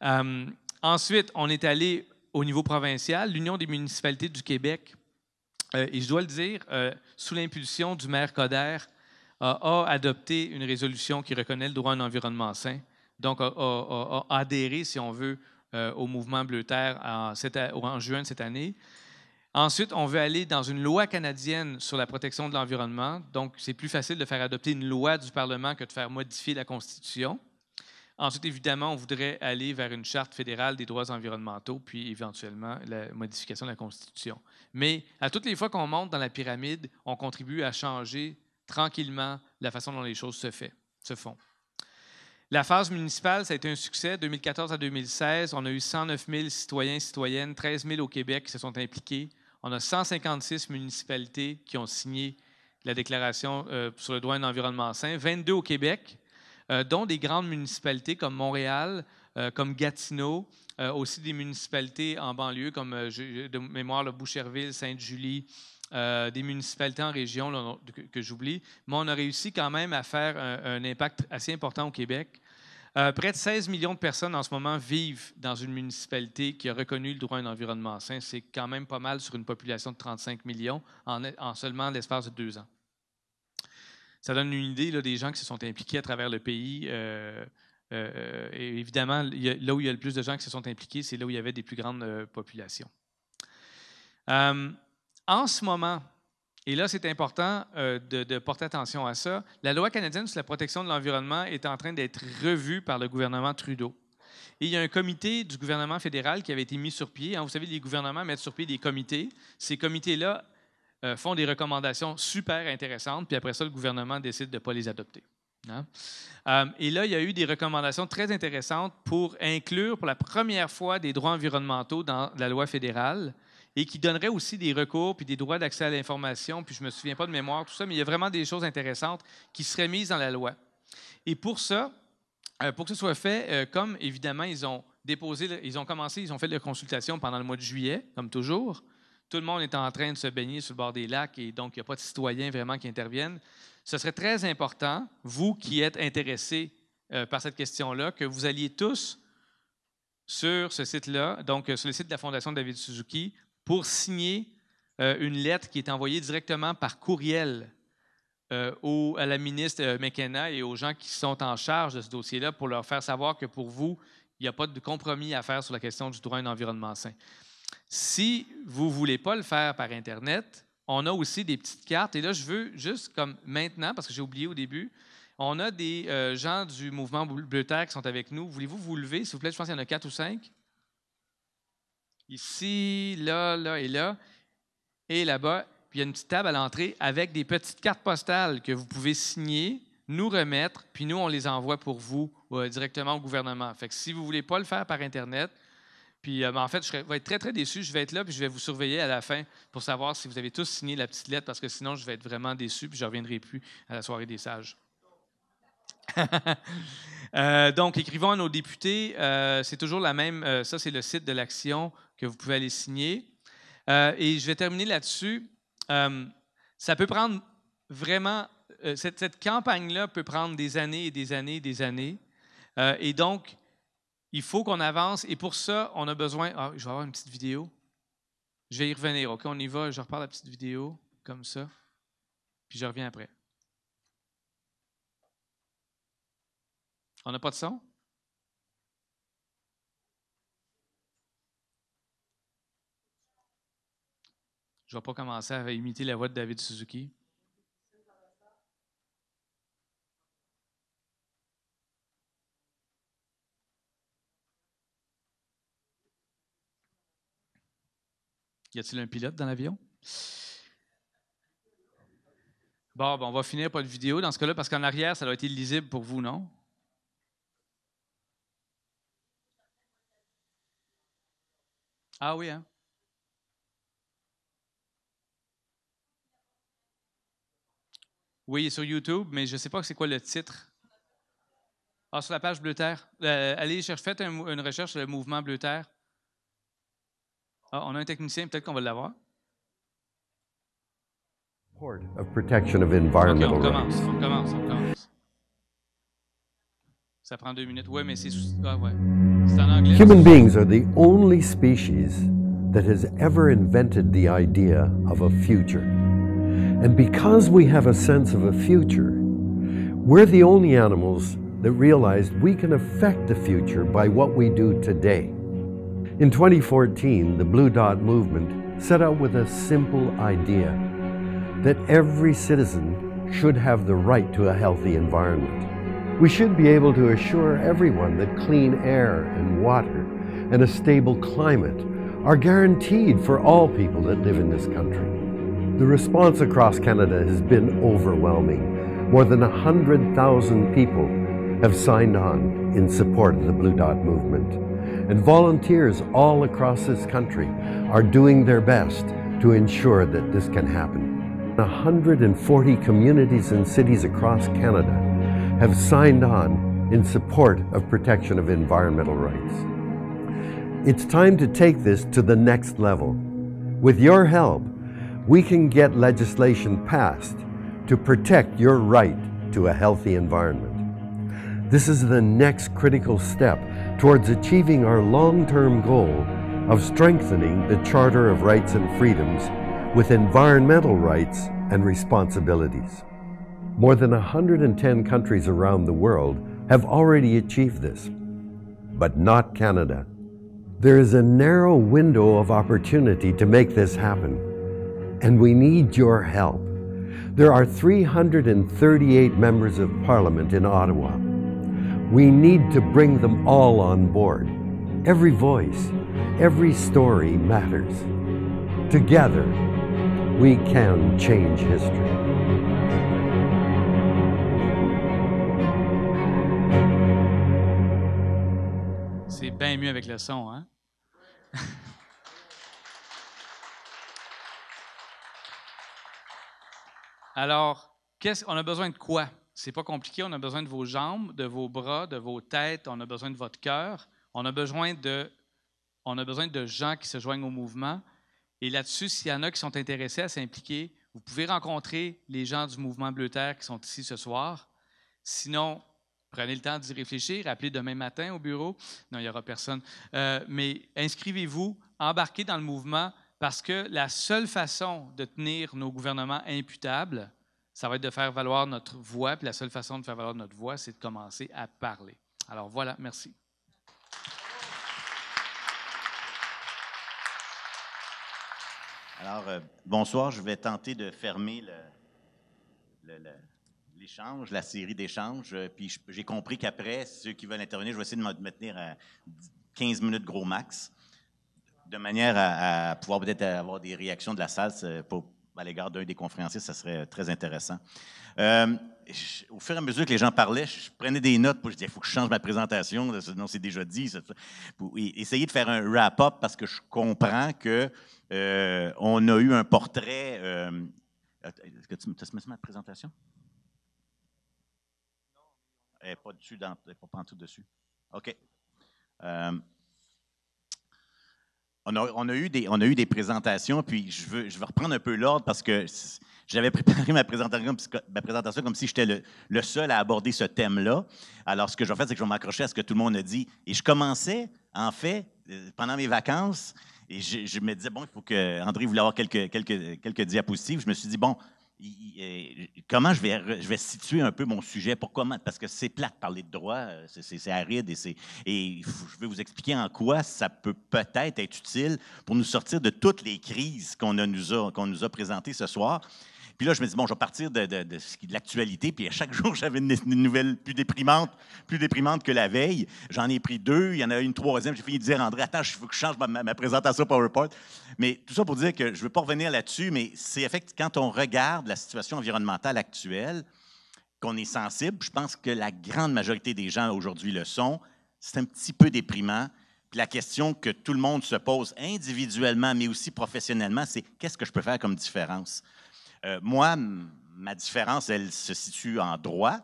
Euh, ensuite, on est allé au niveau provincial, l'Union des municipalités du Québec. Euh, et je dois le dire, sous l'impulsion du maire Coder, a adopté une résolution qui reconnaît le droit à un environnement sain. Donc, a, adhéré, si on veut, au mouvement Bleu Terre en, en juin de cette année. Ensuite, on veut aller dans une loi canadienne sur la protection de l'environnement. Donc, c'est plus facile de faire adopter une loi du Parlement que de faire modifier la Constitution. Ensuite, évidemment, on voudrait aller vers une charte fédérale des droits environnementaux, puis éventuellement la modification de la Constitution. Mais à toutes les fois qu'on monte dans la pyramide, on contribue à changer tranquillement la façon dont les choses se, font. La phase municipale, ça a été un succès. 2014 à 2016, on a eu 109 000 citoyens et citoyennes, 13 000 au Québec qui se sont impliqués. On a 156 municipalités qui ont signé la déclaration euh, sur le droit à un environnement sain, 22 au Québec, euh, dont des grandes municipalités comme Montréal, euh, comme Gatineau, aussi des municipalités en banlieue comme, de mémoire, le Boucherville, Sainte-Julie, des municipalités en région que, j'oublie. Mais on a réussi quand même à faire un impact assez important au Québec. Euh, près de 16 millions de personnes en ce moment vivent dans une municipalité qui a reconnu le droit à un environnement sain. C'est quand même pas mal sur une population de 35 millions en, seulement l'espace de deux ans. Ça donne une idée des gens qui se sont impliqués à travers le pays. Euh, euh, évidemment, là où il y a le plus de gens qui se sont impliqués, c'est là où il y avait des plus grandes populations. en ce moment, et là, c'est important euh, de, porter attention à ça. La loi canadienne sur la protection de l'environnement est en train d'être revue par le gouvernement Trudeau. Et il y a un comité du gouvernement fédéral qui avait été mis sur pied. Hein, vous savez, les gouvernements mettent sur pied des comités. Ces comités-là euh, font des recommandations super intéressantes, puis après ça, le gouvernement décide de ne pas les adopter. Hein? Euh, et là, il y a eu des recommandations très intéressantes pour inclure pour la première fois des droits environnementaux dans la loi fédérale et qui donnerait aussi des recours puis des droits d'accès à l'information. Puis je ne me souviens pas de mémoire, tout ça, mais il y a vraiment des choses intéressantes qui seraient mises dans la loi. Et pour ça, euh, pour que ce soit fait, euh, comme évidemment ils ont déposé, ils ont commencé, ils ont fait leur consultation pendant le mois de juillet, comme toujours. Tout le monde est en train de se baigner sur le bord des lacs et donc il n'y a pas de citoyens vraiment qui interviennent. Ce serait très important, vous qui êtes intéressés euh, par cette question-là, que vous alliez tous sur ce site-là, donc sur le site de la Fondation David Suzuki, pour signer euh, une lettre qui est envoyée directement par courriel euh, à la ministre euh, McKenna et aux gens qui sont en charge de ce dossier-là pour leur faire savoir que pour vous, il n'y a pas de compromis à faire sur la question du droit à un environnement sain. Si vous ne voulez pas le faire par Internet, on a aussi des petites cartes. Et là, je veux juste comme maintenant, parce que j'ai oublié au début, on a des gens du mouvement Bleu Terre qui sont avec nous. Voulez-vous vous lever, s'il vous plaît? Je pense qu'il y en a quatre ou cinq ici, là, là et là, et là-bas. Puis il y a une petite table à l'entrée avec des petites cartes postales que vous pouvez signer, nous remettre, puis nous, on les envoie pour vous euh, directement au gouvernement. Fait que si vous ne voulez pas le faire par Internet, puis euh, ben, en fait, je vais être très, très déçu. Je vais être là, puis je vais vous surveiller à la fin pour savoir si vous avez tous signé la petite lettre, parce que sinon, je vais être vraiment déçu, puis je ne reviendrai plus à la soirée des sages. Euh, donc, écrivons à nos députés. c'est toujours la même. ça, c'est le site de l'action que vous pouvez aller signer. Euh, et je vais terminer là-dessus. Euh, ça peut prendre vraiment, euh, cette, campagne-là peut prendre des années et des années et des années. et donc, il faut qu'on avance. Et pour ça, on a besoin. Ah, je vais avoir une petite vidéo. Je vais y revenir. OK, on y va. Je repars la petite vidéo comme ça. Puis je reviens après. On n'a pas de son? Je ne vais pas commencer à imiter la voix de David Suzuki. Y a-t-il un pilote dans l'avion? Bon, ben, on va finir pas une vidéo dans ce cas-là, parce qu'en arrière, ça doit être lisible pour vous, non? Ah oui, hein? Oui, il est sur YouTube, mais je ne sais pas c'est quoi le titre. Ah, sur la page Bleu Terre. Euh, allez, cherche, faites une recherche sur le mouvement Bleu Terre. Ah, on a un technicien, peut-être qu'on va l'avoir. Of protection of environmental on commence, on commence, on commence. Ça prend deux minutes. Ouais, mais c'est ah, ouais. C'est en anglais. Human beings are the only species that has ever invented the idea of a future. And because we have a sense of a future, we're the only animals that realized we can affect the future by what we do today. In 2014, the Blue Dot Movement set out with a simple idea that every citizen should have the right to a healthy environment. We should be able to assure everyone that clean air and water and a stable climate are guaranteed for all people that live in this country. The response across Canada has been overwhelming. More than 100,000 people have signed on in support of the Blue Dot movement. And volunteers all across this country are doing their best to ensure that this can happen. 140 communities and cities across Canada have signed on in support of protection of environmental rights. It's time to take this to the next level. With your help, we can get legislation passed to protect your right to a healthy environment. This is the next critical step towards achieving our long-term goal of strengthening the Charter of Rights and Freedoms with environmental rights and responsibilities. More than 110 countries around the world have already achieved this, but not Canada. There is a narrow window of opportunity to make this happen and we need your help. There are 338 members of parliament in Ottawa. We need to bring them all on board. Every voice, every story matters. Together, we can change history. C'est bien mieux avec le son, hein? Alors, qu'est-ce, on a besoin de quoi? C'est pas compliqué, on a besoin de vos jambes, de vos bras, de vos têtes, on a besoin de votre cœur, on a besoin de, on a besoin de gens qui se joignent au mouvement. Et là-dessus, s'il y en a qui sont intéressés à s'impliquer, vous pouvez rencontrer les gens du mouvement Bleu Terre qui sont ici ce soir. Sinon, prenez le temps d'y réfléchir, appelez demain matin au bureau. Non, il n'y aura personne. Euh, mais inscrivez-vous, embarquez dans le mouvement. Parce que la seule façon de tenir nos gouvernements imputables, ça va être de faire valoir notre voix. Puis la seule façon de faire valoir notre voix, c'est de commencer à parler. Alors voilà, merci. Alors, euh, bonsoir. Je vais tenter de fermer l'échange, la série d'échanges. Euh, puis j'ai compris qu'après, ceux qui veulent intervenir, je vais essayer de me tenir à 15 minutes gros max de manière à, pouvoir peut-être avoir des réactions de la salle à l'égard d'un des conférenciers, ça serait très intéressant. Euh, au fur et à mesure que les gens parlaient, je, prenais des notes pour je il faut que je change ma présentation, sinon c'est déjà dit. Ça, e, essayer de faire un wrap-up parce que je comprends que euh, on a eu un portrait. Euh, est-ce que tu as mis ma présentation? Non. Elle n'est pas dessus, pas en tout dessus. OK on a, eu des, on a eu des présentations, puis je veux, je vais reprendre un peu l'ordre parce que j'avais préparé ma présentation, comme si j'étais le, seul à aborder ce thème-là. Alors, ce que je vais faire, c'est que je vais m'accrocher à ce que tout le monde a dit. Et je commençais, en fait, euh, pendant mes vacances, et je, me disais, bon, il faut que André voulait avoir quelques, quelques, quelques diapositives. Je me suis dit, bon, euh, comment je vais, situer un peu mon sujet? Pourquoi? Parce que c'est plate parler de droit, euh, c'est aride et, et je vais vous expliquer en quoi ça peut peut-être être utile pour nous sortir de toutes les crises qu'on nous a présentées ce soir. Puis là, je me dis, bon, je vais partir de, de, de, l'actualité. Puis à chaque jour, j'avais une, nouvelle plus déprimante, plus déprimante que la veille. J'en ai pris deux. Il y en a une troisième. J'ai fini de dire, André, attends, je faut que je change ma, ma, présentation PowerPoint. Mais tout ça pour dire que je ne veux pas revenir là-dessus, mais c'est effectivement quand on regarde la situation environnementale actuelle, qu'on est sensible. Je pense que la grande majorité des gens aujourd'hui le sont. C'est un petit peu déprimant. Puis la question que tout le monde se pose individuellement, mais aussi professionnellement, c'est qu'est-ce que je peux faire comme différence? Euh, moi, ma différence, elle se situe en droit,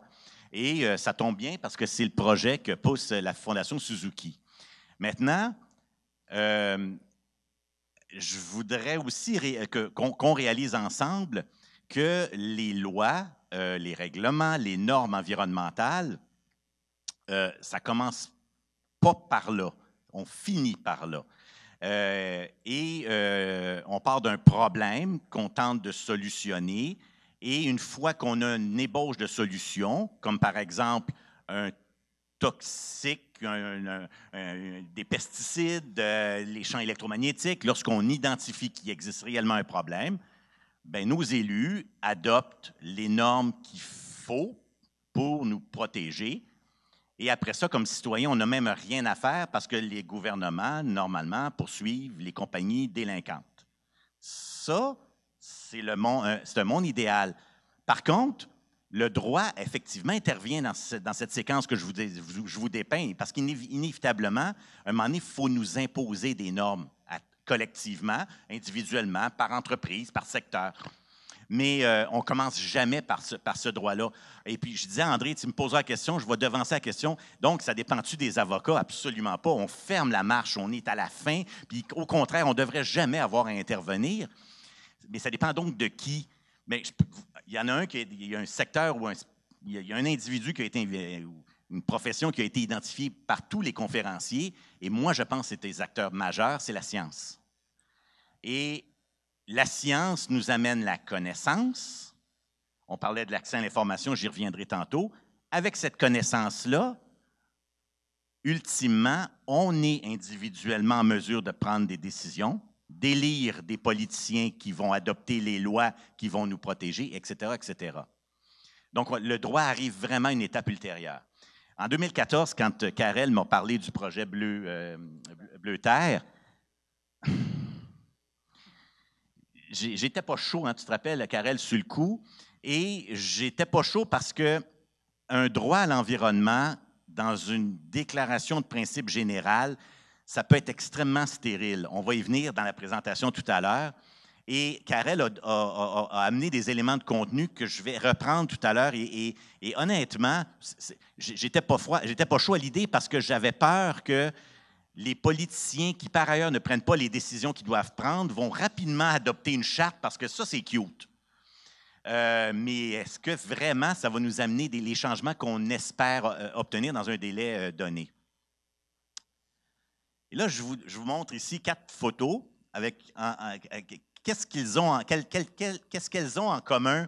et euh, ça tombe bien parce que c'est le projet que pousse la Fondation Suzuki. Maintenant, euh, je voudrais aussi qu'on, réalise ensemble que les lois, les règlements, les normes environnementales, ça commence pas par là, on finit par là. Euh, et euh, on part d'un problème qu'on tente de solutionner. Et une fois qu'on a une ébauche de solution, comme par exemple un toxique, des pesticides, euh, les champs électromagnétiques, lorsqu'on identifie qu'il existe réellement un problème, ben, nos élus adoptent les normes qu'il faut pour nous protéger et après ça, comme citoyen, on n'a même rien à faire parce que les gouvernements, normalement, poursuivent les compagnies délinquantes. Ça, c'est euh, un monde idéal. Par contre, le droit, effectivement, intervient dans, dans cette séquence que je vous, je vous dépeins, parce qu'inévitablement, un moment donné, il faut nous imposer des normes collectivement, individuellement, par entreprise, par secteur mais euh, on ne commence jamais par ce, par ce droit-là. Et puis, je disais, André, tu me poseras la question, je vais devancer la question. Donc, ça dépend-tu des avocats? Absolument pas. On ferme la marche, on est à la fin, puis au contraire, on ne devrait jamais avoir à intervenir. Mais ça dépend donc de qui. Mais il y en a un qui est, y a un secteur ou il y, y, a un individu qui a été euh, une profession qui a été identifiée par tous les conférenciers, et moi je pense que c'est des acteurs majeurs, c'est la science. Et la science nous amène la connaissance. On parlait de l'accès à l'information, j'y reviendrai tantôt. Avec cette connaissance-là, ultimement, on est individuellement en mesure de prendre des décisions, d'élire des politiciens qui vont adopter les lois qui vont nous protéger, etc., etc. Donc, le droit arrive vraiment à une étape ultérieure. En 2014, quand Karel m'a parlé du projet Bleu euh, Terre, j'étais pas chaud, hein, tu te rappelles, Carrel sur le coup, et j'étais pas chaud parce que un droit à l'environnement dans une déclaration de principe générale, ça peut être extrêmement stérile. On va y venir dans la présentation tout à l'heure. Et Carrel a, amené des éléments de contenu que je vais reprendre tout à l'heure. Et, et, honnêtement, j'étais pas froid, j'étais pas chaud à l'idée parce que j'avais peur que les politiciens qui, par ailleurs, ne prennent pas les décisions qu'ils doivent prendre, vont rapidement adopter une charte parce que ça, c'est cute. Euh, mais est-ce que vraiment ça va nous amener les changements qu'on espère euh, obtenir dans un délai euh, donné? Et là, je vous, montre ici quatre photos avec, qu'est-ce qu'ils ont, qu'est-ce qu'elles ont en commun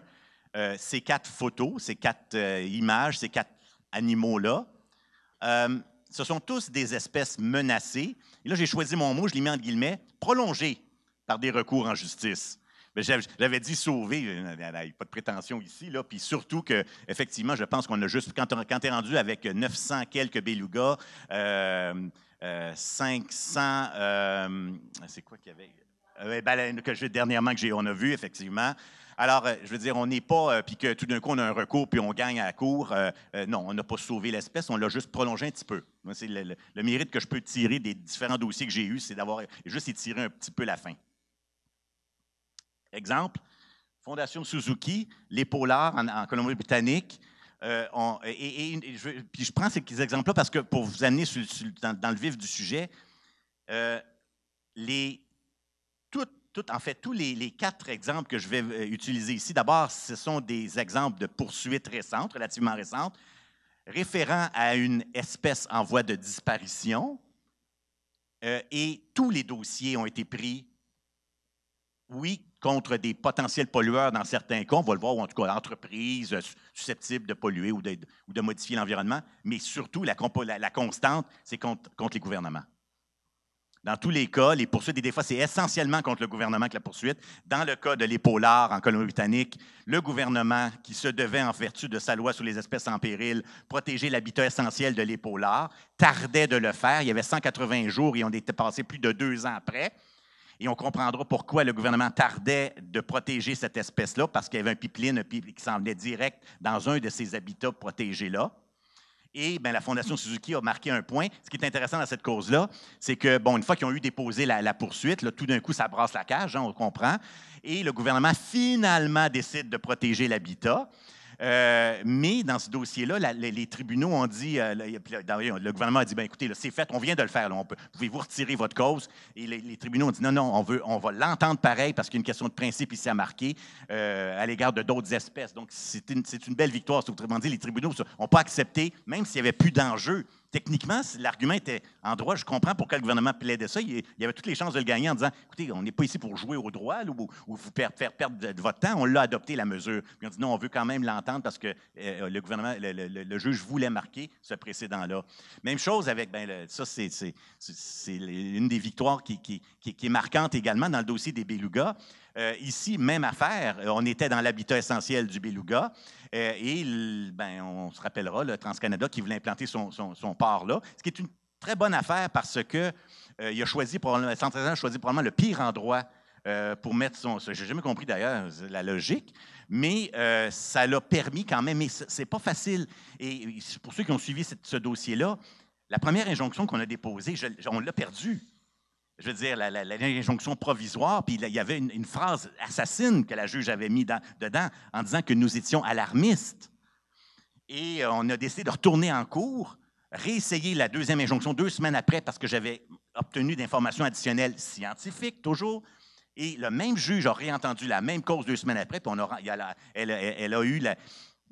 ces quatre photos, ces quatre images, ces quatre animaux-là ce sont tous des espèces menacées. Et là, j'ai choisi mon mot, je l'ai mis en guillemets, prolongé par des recours en justice. J'avais dit sauver, euh, euh, euh, pas de prétention ici, là. Puis surtout que, effectivement, je pense qu'on a juste, quand, quand tu es rendu avec 900 quelques belugas, 500, c'est quoi qu'il y avait? Ben, que j'ai dernièrement que j'ai, on a vu, effectivement, alors, euh, je veux dire, on n'est pas, euh, puis que tout d'un coup, on a un recours, puis on gagne à la cour. Euh, non, on n'a pas sauvé l'espèce, on l'a juste prolongé un petit peu. c'est le, mérite que je peux tirer des différents dossiers que j'ai eus, c'est d'avoir juste étiré un petit peu la fin. Exemple, Fondation Suzuki, les Polars en, Colombie-Britannique, et, puis je prends ces exemples-là parce que pour vous amener dans, le vif du sujet, les tout, en fait, tous les, quatre exemples que je vais euh, utiliser ici, d'abord, ce sont des exemples de poursuites récentes, relativement récentes, référant à une espèce en voie de disparition. Euh, et tous les dossiers ont été pris, oui, contre des potentiels pollueurs dans certains cas, on va le voir, ou en tout cas entreprises euh, susceptibles de polluer ou de, ou de modifier l'environnement, mais surtout la, constante, c'est contre les gouvernements. Dans tous les cas, les poursuites et des fois, c'est essentiellement contre le gouvernement que la poursuite. Dans le cas de l'épaule-art en Colombie-Britannique, le gouvernement, qui se devait, en vertu de sa loi sur les espèces en péril, protéger l'habitat essentiel de l'épaule-art, tardait de le faire. Il y avait 180 jours et on était passé plus de deux ans après. Et on comprendra pourquoi le gouvernement tardait de protéger cette espèce-là, parce qu'il y avait un pipeline, un pipeline qui s'en venait direct dans un de ces habitats protégés-là. Et ben, la Fondation Suzuki a marqué un point. Ce qui est intéressant dans cette cause-là, c'est que, bon, une fois qu'ils ont eu déposé la, poursuite, tout d'un coup, ça brasse la cage, hein, on comprend. Et le gouvernement finalement décide de protéger l'habitat. Euh, mais dans ce dossier-là, les, tribunaux ont dit, euh, le, gouvernement a dit, ben, écoutez, c'est fait, on vient de le faire, peut, pouvez-vous retirer votre cause? Et les, tribunaux ont dit, non, non, on, veut, on va l'entendre pareil parce qu'il y a une question de principe ici à marquer euh, à l'égard de d'autres espèces. Donc, c'est une, c'est une belle victoire. Autrement dit, les tribunaux n'ont pas accepté, même s'il n'y avait plus d'enjeu, techniquement, l'argument était en droit. Je comprends pourquoi le gouvernement plaidait ça. Il, y avait toutes les chances de le gagner en disant écoutez, on n'est pas ici pour jouer au droit ou, vous faire perdre de, votre temps. On l'a adopté, la mesure. Puis on dit non, on veut quand même l'entendre parce que euh, le gouvernement, le, juge voulait marquer ce précédent-là. Même chose avec, ben, ça, c'est une des victoires qui, qui, est marquante également dans le dossier des Belugas. Euh, ici, même affaire. Euh, on était dans l'habitat essentiel du Beluga. Euh, et ben, on se rappellera, le TransCanada qui voulait implanter son, son, port là, ce qui est une très bonne affaire parce que il a choisi, probablement, a choisi probablement le pire endroit pour mettre son. J'ai jamais compris d'ailleurs la logique, mais ça l'a permis quand même. Mais c'est pas facile. Et pour ceux qui ont suivi ce dossier-là, la première injonction qu'on a déposée, on l'a perdue je veux dire, la, l'injonction provisoire, puis il y avait une, phrase assassine que la juge avait mis dedans en disant que nous étions alarmistes. Et euh, on a décidé de retourner en cours, réessayer la deuxième injonction deux semaines après parce que j'avais obtenu d'informations additionnelles scientifiques, toujours. Et le même juge a réentendu la même cause deux semaines après, puis elle, a eu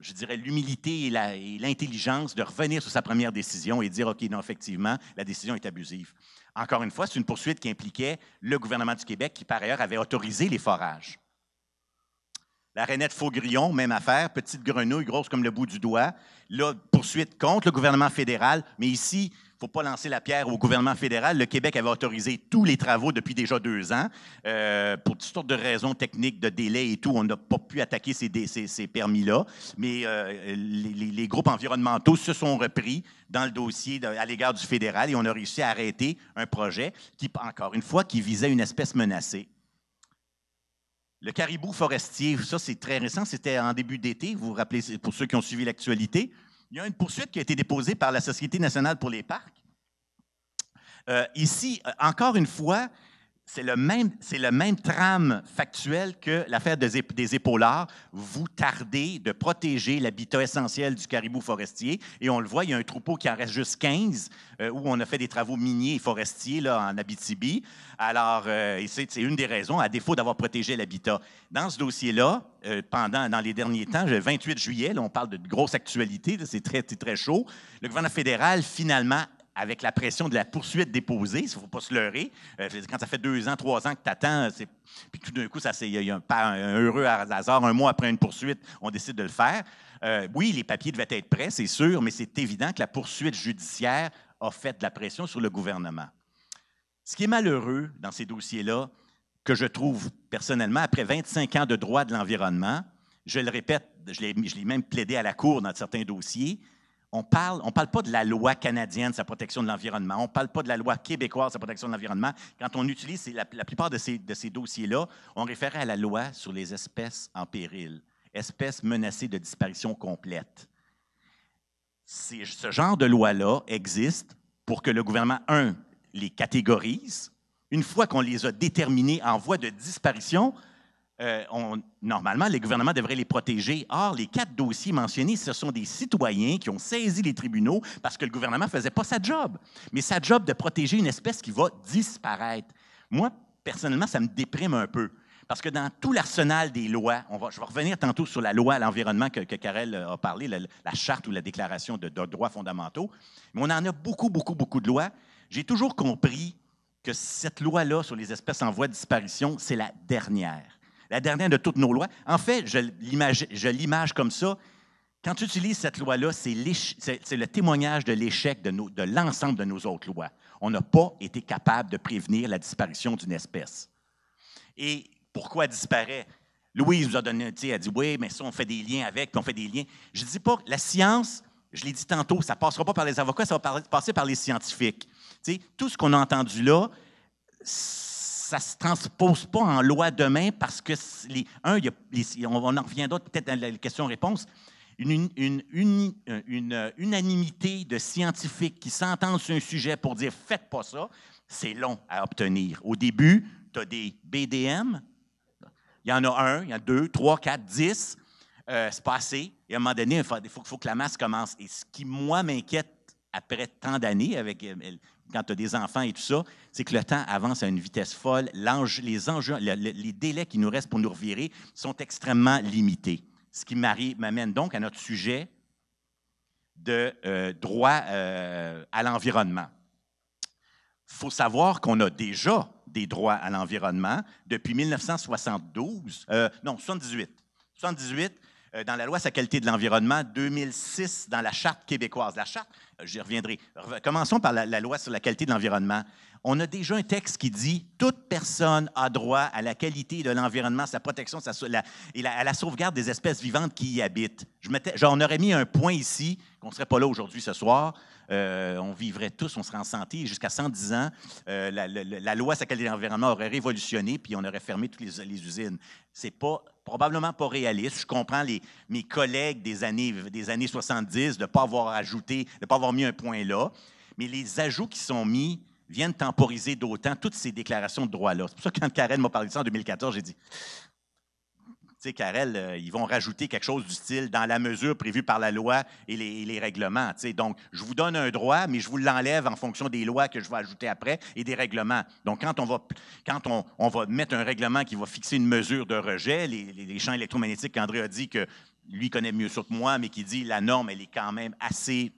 je dirais, l'humilité et, et l'intelligence de revenir sur sa première décision et dire, OK, non, effectivement, la décision est abusive. Encore une fois, c'est une poursuite qui impliquait le gouvernement du Québec qui, par ailleurs, avait autorisé les forages. La rainette Faugrillon, même affaire, petite grenouille, grosse comme le bout du doigt. Là, poursuite contre le gouvernement fédéral, mais ici, il ne pas lancer la pierre au gouvernement fédéral, le Québec avait autorisé tous les travaux depuis déjà deux ans. Euh, pour toutes sortes de raisons techniques, de délais et tout, on n'a pas pu attaquer ces, permis-là. Mais euh, les, groupes environnementaux se sont repris dans le dossier à l'égard du fédéral et on a réussi à arrêter un projet qui, encore une fois, qui visait une espèce menacée. Le caribou forestier, ça c'est très récent, c'était en début d'été, vous vous rappelez, pour ceux qui ont suivi l'actualité. Il y a une poursuite qui a été déposée par la Société nationale pour les parcs. Euh, ici, euh, encore une fois, c'est le même, c'est le même trame factuel que l'affaire des, des épaulards. Vous tardez de protéger l'habitat essentiel du caribou forestier. Et on le voit, il y a un troupeau qui en reste juste 15, euh, où on a fait des travaux miniers et forestiers là, en Abitibi. Alors, euh, c'est, une des raisons, à défaut d'avoir protégé l'habitat. Dans ce dossier-là, euh, pendant, dans les derniers temps, le 28 juillet, on parle de grosse actualité, c'est très, très chaud, le gouvernement fédéral, finalement, avec la pression de la poursuite déposée, il ne faut pas se leurrer. Euh, quand ça fait deux ans, trois ans que tu attends, puis tout d'un coup, il y a un, un, heureux hasard, un mois après une poursuite, on décide de le faire. Euh, oui, les papiers devaient être prêts, c'est sûr, mais c'est évident que la poursuite judiciaire a fait de la pression sur le gouvernement. Ce qui est malheureux dans ces dossiers-là, que je trouve personnellement, après 25 ans de droit de l'environnement, je le répète, je l'ai même plaidé à la Cour dans certains dossiers, on parle, on parle pas de la loi canadienne, de sa protection de l'environnement. On parle pas de la loi québécoise, sa protection de l'environnement. Quand on utilise la, plupart de ces, de ces dossiers-là, on réfère à la loi sur les espèces en péril, espèces menacées de disparition complète. ce genre de loi-là existe pour que le gouvernement, un, les catégorise. Une fois qu'on les a déterminées en voie de disparition, euh, normalement, les gouvernements devraient les protéger. Or, les quatre dossiers mentionnés, ce sont des citoyens qui ont saisi les tribunaux parce que le gouvernement ne faisait pas sa job, mais sa job de protéger une espèce qui va disparaître. Moi, personnellement, ça me déprime un peu. Parce que dans tout l'arsenal des lois, on va, je vais revenir tantôt sur la loi à l'environnement que, Karel a parlé, la, charte ou la déclaration de droits fondamentaux, mais on en a beaucoup, beaucoup, beaucoup de lois. J'ai toujours compris que cette loi-là sur les espèces en voie de disparition, c'est la dernière la dernière de toutes nos lois. En fait, je l'image comme ça. Quand tu utilises cette loi-là, c'est le témoignage de l'échec de, l'ensemble de nos autres lois. On n'a pas été capable de prévenir la disparition d'une espèce. Et pourquoi elle disparaît? Louise nous a donné un elle dit oui, mais ça, on fait des liens avec, puis on fait des liens. Je ne dis pas la science, je l'ai dit tantôt, ça ne passera pas par les avocats, ça va passer par les scientifiques. tout ce qu'on a entendu là, ça ne se transpose pas en loi demain parce que, un, on, en en reviendra peut-être dans la question-réponse, une, euh, euh, unanimité de scientifiques qui s'entendent sur un sujet pour dire faites pas ça, c'est long à obtenir. Au début, tu as des BDM, il y en a un, il y en a deux, trois, quatre, dix, euh, c'est pas assez. Et à un moment donné, il faut que la masse commence. Et ce qui, moi, m'inquiète après tant d'années avec quand tu as des enfants et tout ça, c'est que le temps avance à une vitesse folle. les, délais qui nous restent pour nous revirer sont extrêmement limités. Ce qui m'amène donc à notre sujet de euh, droit euh, à l'environnement. Il faut savoir qu'on a déjà des droits à l'environnement depuis 1972, euh, non, 78. 78, euh, dans la loi sur la qualité de l'environnement 2006 dans la charte québécoise. La charte, euh, j'y reviendrai. Commençons par la loi sur la qualité de l'environnement on a déjà un texte qui dit toute personne a droit à la qualité de l'environnement, sa protection et à la sauvegarde des espèces vivantes qui y habitent. Je mettais, on aurait mis un point ici, qu'on ne serait pas là aujourd'hui ce soir. Euh, on vivrait tous, on serait en santé jusqu'à 110 ans. Euh, la, loi sur la qualité de l'environnement aurait révolutionné, puis on aurait fermé toutes les, usines. C'est pas probablement pas réaliste. Je comprends mes collègues des années, des années 70 de ne pas avoir ajouté, de ne pas avoir mis un point là. Mais les ajouts qui sont mis viennent temporiser d'autant toutes ces déclarations de droit-là. C'est pour ça que quand Karel m'a parlé de ça en 2014, j'ai dit tu sais, Karel, euh, ils vont rajouter quelque chose du style dans la mesure prévue par la loi et les, règlements. Tu Donc, je vous donne un droit, mais je vous l'enlève en fonction des lois que je vais ajouter après et des règlements. Donc, quand on va, quand on, va mettre un règlement qui va fixer une mesure de rejet, les, champs électromagnétiques qu'André a dit que lui connaît mieux que moi, mais qui dit la norme, elle est quand même assez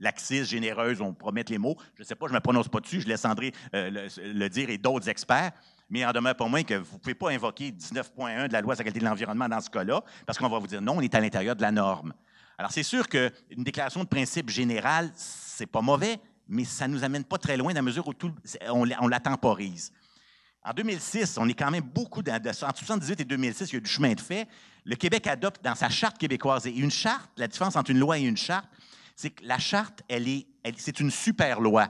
laxiste, généreuse, on promet les mots. Je ne sais pas, je ne me prononce pas dessus, je laisse André euh, le, dire et d'autres experts. Mais en demeure pour moins que vous ne pouvez pas invoquer 19.1 de la loi sur la qualité de l'environnement dans ce cas-là, parce qu'on va vous dire non, on est à l'intérieur de la norme. Alors, c'est sûr qu'une déclaration de principe général, n'est pas mauvais, mais ça ne nous amène pas très loin dans la mesure où on, la temporise. En 2006, on est quand même beaucoup dans, entre 1978 et 2006, il y a du chemin de fait. Le Québec adopte dans sa charte québécoise et une charte, la différence entre une loi et une charte, c'est que la charte, elle est, c'est une super loi.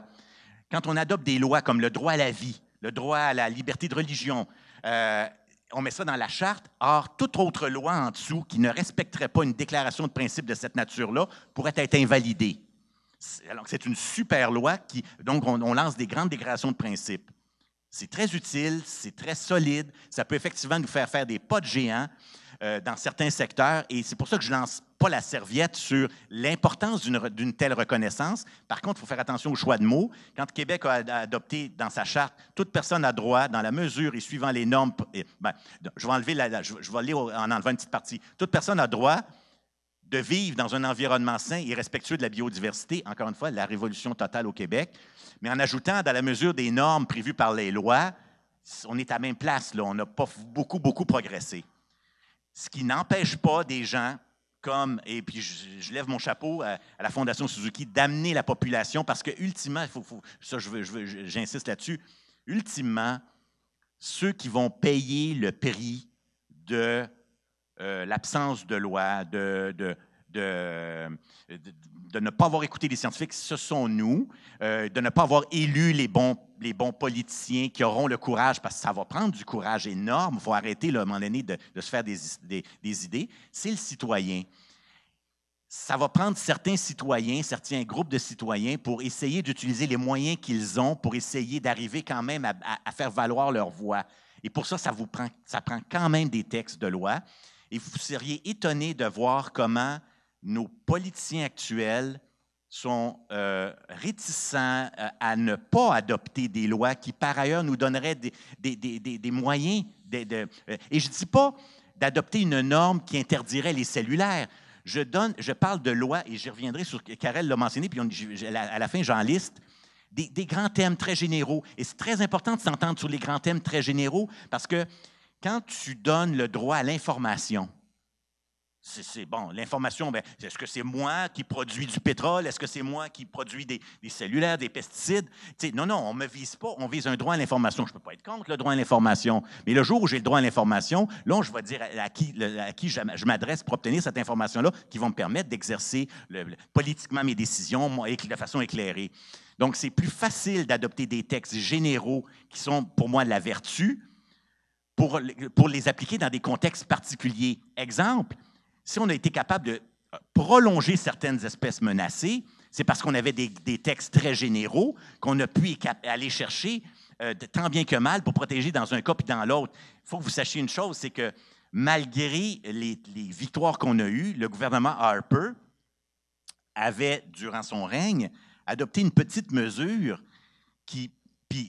Quand on adopte des lois comme le droit à la vie, le droit à la liberté de religion, euh, on met ça dans la charte. Or, toute autre loi en dessous qui ne respecterait pas une déclaration de principe de cette nature-là pourrait être invalidée. Alors c'est une super loi qui, donc, on, lance des grandes déclarations de principe. C'est très utile, c'est très solide, ça peut effectivement nous faire faire des pas de géants, euh, dans certains secteurs. Et c'est pour ça que je lance pas la serviette sur l'importance d'une telle reconnaissance. Par contre, il faut faire attention au choix de mots. Quand Québec a adopté dans sa charte, toute personne a droit, dans la mesure et suivant les normes, ben, je vais enlever la, je, vais en enlevant une petite partie. Toute personne a droit de vivre dans un environnement sain et respectueux de la biodiversité, encore une fois, la révolution totale au Québec, mais en ajoutant, dans la mesure des normes prévues par les lois, on est à même place, là. on n'a pas beaucoup, beaucoup progressé. Ce qui n'empêche pas des gens comme, et puis je, lève mon chapeau à, la Fondation Suzuki, d'amener la population, parce que ultimement, faut, ça j'insiste là-dessus, ultimement, ceux qui vont payer le prix de euh, l'absence de loi, de, ne pas avoir écouté les scientifiques, ce sont nous, euh, de ne pas avoir élu les bons les bons politiciens qui auront le courage, parce que ça va prendre du courage énorme, il faut arrêter le à un moment donné de, se faire des, idées, c'est le citoyen. Ça va prendre certains citoyens, certains groupes de citoyens pour essayer d'utiliser les moyens qu'ils ont pour essayer d'arriver quand même à, faire valoir leur voix. Et pour ça, ça, vous prend, ça prend quand même des textes de loi. Et vous seriez étonné de voir comment nos politiciens actuels sont euh, réticents euh, à ne pas adopter des lois qui, par ailleurs, nous donneraient des, des, des, des moyens. Euh, et je ne dis pas d'adopter une norme qui interdirait les cellulaires. Je, donne, je parle de lois, et j'y reviendrai sur Karel l'a mentionné, puis à la fin, j'en liste. Des, des, grands thèmes très généraux. Et c'est très important de s'entendre sur les grands thèmes très généraux parce que quand tu donnes le droit à l'information, c'est bon, l'information, ben, est-ce que c'est moi qui produis du pétrole? Est-ce que c'est moi qui produis des, cellulaires, des pesticides? non, non, on ne me vise pas, on vise un droit à l'information. Je ne peux pas être contre le droit à l'information. Mais le jour où j'ai le droit à l'information, là, je vais dire à, qui, je, m'adresse pour obtenir cette information-là qui va me permettre d'exercer politiquement mes décisions de façon éclairée. Donc, c'est plus facile d'adopter des textes généraux qui sont pour moi de la vertu pour, pour les appliquer dans des contextes particuliers. Exemple, si on a été capable de euh, prolonger certaines espèces menacées, c'est parce qu'on avait des, textes très généraux qu'on a pu aller chercher euh, tant bien que mal pour protéger dans un cas puis dans l'autre. Il faut que vous sachiez une chose, c'est que malgré les victoires qu'on a eues, le gouvernement Harper avait, durant son règne, adopté une petite mesure qui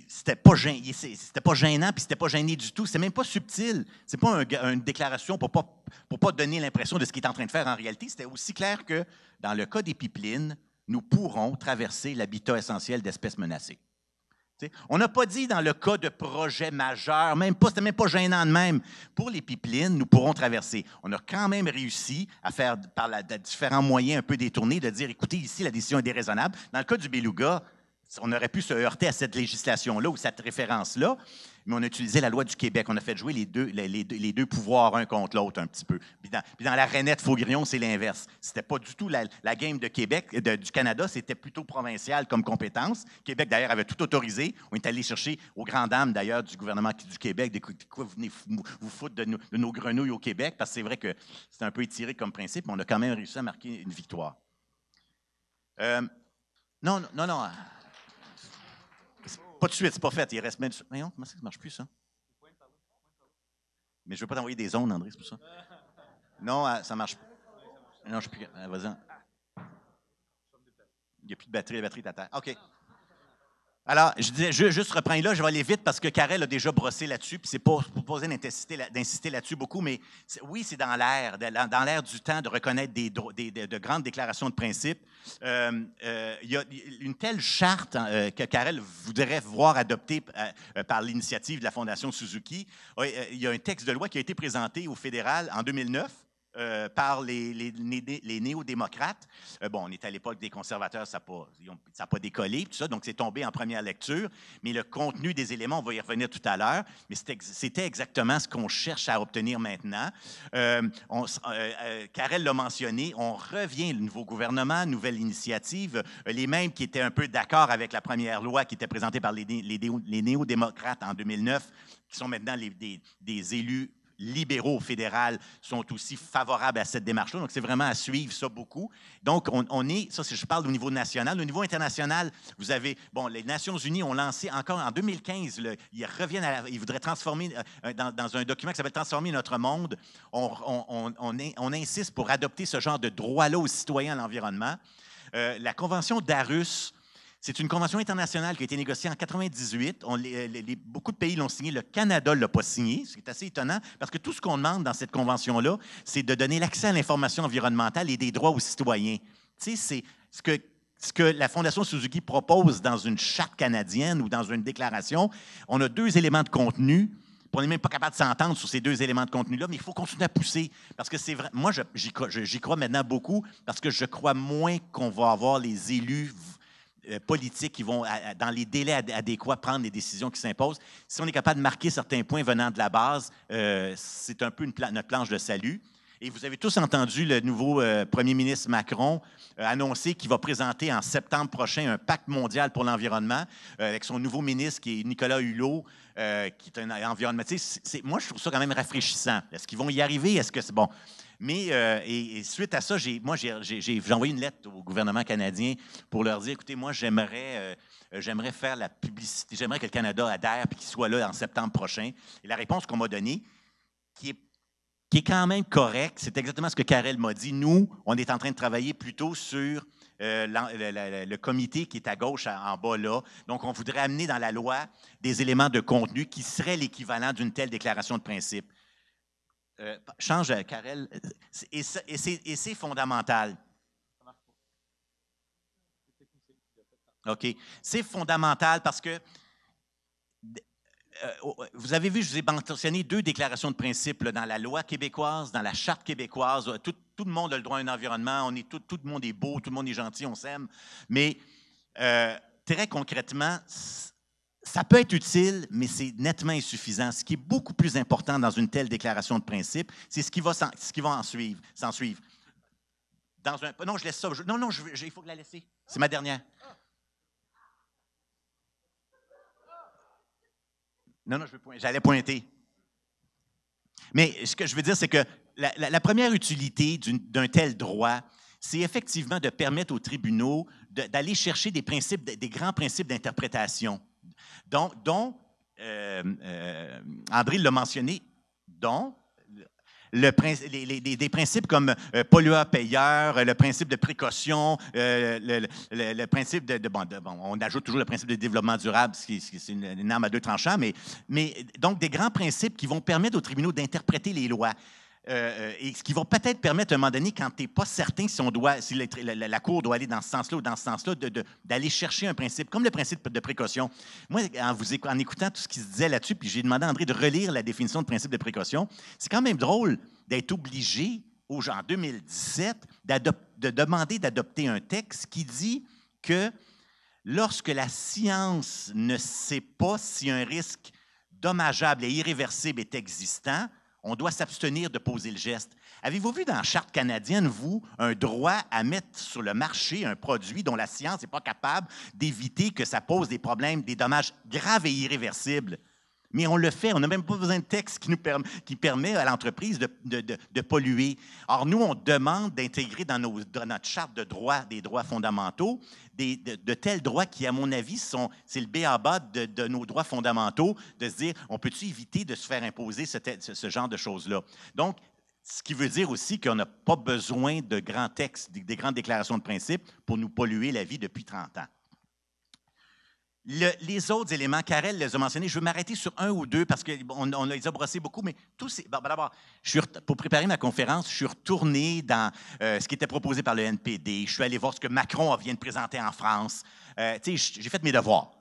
c'était pas, gênant, c'était pas gênant, puis c'était pas gêné du tout. C'est même pas subtil. C'est pas une déclaration pour pas, pas donner l'impression de ce qu'il est en train de faire en réalité. C'était aussi clair que, dans le cas des pipelines, nous pourrons traverser l'habitat essentiel d'espèces menacées. on n'a pas dit dans le cas de projet majeur, même pas, c'était même pas gênant de même. Pour les pipelines, nous pourrons traverser. On a quand même réussi à faire, par différents moyens un peu détournés, de dire, écoutez, ici, la décision est déraisonnable. Dans le cas du beluga, on aurait pu se heurter à cette législation-là ou cette référence-là, mais on a utilisé la loi du Québec. On a fait jouer les deux, pouvoirs un contre l'autre un petit peu. Puis dans, la Renette Faugrillon, c'est l'inverse. C'était pas du tout la, game de Québec, et du Canada, c'était plutôt provincial comme compétence. Québec, d'ailleurs, avait tout autorisé. On est allé chercher aux grandes dames, d'ailleurs, du gouvernement du Québec, de quoi vous venez vous foutre de nos, grenouilles au Québec, parce que c'est vrai que c'est un peu étiré comme principe, mais on a quand même réussi à marquer une victoire. Euh, non, non, non de suite, c'est pas fait. Il reste même. non, comment ça ne marche plus, ça? Mais je ne veux pas t'envoyer des ondes, André, c'est pour ça. Non, ah, ça marche pas. Non, je suis plus. Ah, vas-y. Il n'y a plus de batterie, la batterie est OK. Alors, je juste reprends là, je vais aller vite parce que Carrel a déjà brossé là-dessus, puis c'est pas proposé d'insister là-dessus beaucoup, mais oui, c'est dans l'air, dans l'air du temps de reconnaître des, de, grandes déclarations de principe. Euh, euh, il y a une telle charte hein, euh, que Carrel voudrait voir adoptée par l'initiative de la Fondation Suzuki. Il y a un texte de loi qui a été présenté au fédéral en 2009 euh, par les, les, néo-démocrates. Euh, bon, on est à l'époque des conservateurs, ça n'a pas, décollé, tout ça, donc c'est tombé en première lecture. Mais le contenu des éléments, on va y revenir tout à l'heure, mais c'était exactement ce qu'on cherche à obtenir maintenant. Euh, euh, Karel l'a mentionné, on revient, le nouveau gouvernement, nouvelle initiative, les mêmes qui étaient un peu d'accord avec la première loi qui était présentée par les, les néo-démocrates en 2009, qui sont maintenant des élus libéraux au sont aussi favorables à cette démarche-là. Donc, c'est vraiment à suivre ça beaucoup. Donc, on, est, ça, si je parle au niveau national. Au niveau international, vous avez, bon, les Nations unies ont lancé encore en 2015, le, ils reviennent à la, ils voudraient transformer, euh, dans, un document qui s'appelle Transformer notre monde, on, insiste pour adopter ce genre de droit-là aux citoyens à l'environnement. Euh, la Convention d'Arus c'est une convention internationale qui a été négociée en 1998. Euh, beaucoup de pays l'ont signée. Le Canada ne l'a pas signée, ce qui est assez étonnant, parce que tout ce qu'on demande dans cette convention-là, c'est de donner l'accès à l'information environnementale et des droits aux citoyens. Tu sais, c'est ce que, ce que la Fondation Suzuki propose dans une charte canadienne ou dans une déclaration. On a deux éléments de contenu on n'est même pas capable de s'entendre sur ces deux éléments de contenu-là, mais il faut continuer à pousser. Parce que c'est vrai. Moi, j'y crois, maintenant beaucoup parce que je crois moins qu'on va avoir les élus euh, politiques qui vont, dans les délais adéquats, prendre les décisions qui s'imposent. Si on est capable de marquer certains points venant de la base, euh, c'est un peu une notre planche de salut. Et vous avez tous entendu le nouveau euh, premier ministre Macron annoncer qu'il va présenter en septembre prochain un pacte mondial pour l'environnement avec son nouveau ministre qui est Nicolas Hulot, qui est un environnementiste. moi, je trouve ça quand même rafraîchissant. Est-ce qu'ils vont y arriver? Est-ce que c'est bon? Mais euh, et, suite à ça, j'ai, moi, j'ai, envoyé une lettre au gouvernement canadien pour leur dire, écoutez, moi, j'aimerais, euh, j'aimerais faire la publicité, j'aimerais que le Canada adhère et qu'il soit là en septembre prochain. Et la réponse qu'on m'a donnée, qui est, qui est quand même correcte, c'est exactement ce que Karel m'a dit. Nous, on est en train de travailler plutôt sur euh, le, comité qui est à gauche, en bas là. Donc, on voudrait amener dans la loi des éléments de contenu qui seraient l'équivalent d'une telle déclaration de principe. Euh, change, euh, Karel. Euh, et, c'est fondamental. OK. C'est fondamental parce que vous avez vu, je vous ai mentionné deux déclarations de principe dans la loi québécoise, dans la charte québécoise. Tout, tout, le monde a le droit à un environnement. On est tout, tout le monde est beau, tout le monde est gentil, on s'aime. Mais très concrètement, ça peut être utile, mais c'est nettement insuffisant. Ce qui est beaucoup plus important dans une telle déclaration de principe, c'est ce qui va s'en ce qui va en suivre, s'en suivre. Dans un, non, je laisse ça. non, non, je, il faut la laisser. C'est ma dernière. Non, non, j'allais pointer. Mais ce que je veux dire, c'est que la, première utilité d'un tel droit, c'est effectivement de permettre aux tribunaux d'aller chercher des principes, des grands principes d'interprétation. Donc, dont, euh, euh, André l'a mentionné, dont des principes comme euh, pollueur-payeur, le principe de précaution, le, principe de, on ajoute toujours le principe de développement durable, ce qui, c'est une, arme à deux tranchants, mais donc des grands principes qui vont permettre aux tribunaux d'interpréter les lois. Euh, euh, et ce qui va peut-être permettre à un moment donné, quand tu n'es pas certain si, on doit, la, Cour doit aller dans ce sens-là ou dans ce sens-là, d'aller chercher un principe, comme le principe de précaution. Moi, en, écoutant tout ce qui se disait là-dessus, puis j'ai demandé à André de relire la définition de principe de précaution, c'est quand même drôle d'être obligé, au en 2017, de demander d'adopter un texte qui dit que lorsque la science ne sait pas si un risque dommageable et irréversible est existant, on doit s'abstenir de poser le geste. Avez-vous vu dans la Charte canadienne, vous, un droit à mettre sur le marché un produit dont la science n'est pas capable d'éviter que ça pose des problèmes, des dommages graves et irréversibles? Mais on le fait, on n'a même pas besoin de texte qui, nous permet, à l'entreprise de, polluer. Or, nous, on demande d'intégrer dans, notre charte de droits, des droits fondamentaux, de, tels droits qui, à mon avis, sont, c'est le béaba de, nos droits fondamentaux, de se dire, on peut-tu éviter de se faire imposer ce, genre de choses-là? Donc, ce qui veut dire aussi qu'on n'a pas besoin de grands textes, des, des grandes déclarations de principe pour nous polluer la vie depuis 30 ans les autres éléments, Karel les a mentionnés, je vais m'arrêter sur un ou deux parce qu'on on les a brossés beaucoup, mais tous ces. pour préparer ma conférence, je suis retourné dans euh, ce qui était proposé par le NPD. Je suis allé voir ce que Macron vient de présenter en France. Euh, j'ai fait mes devoirs.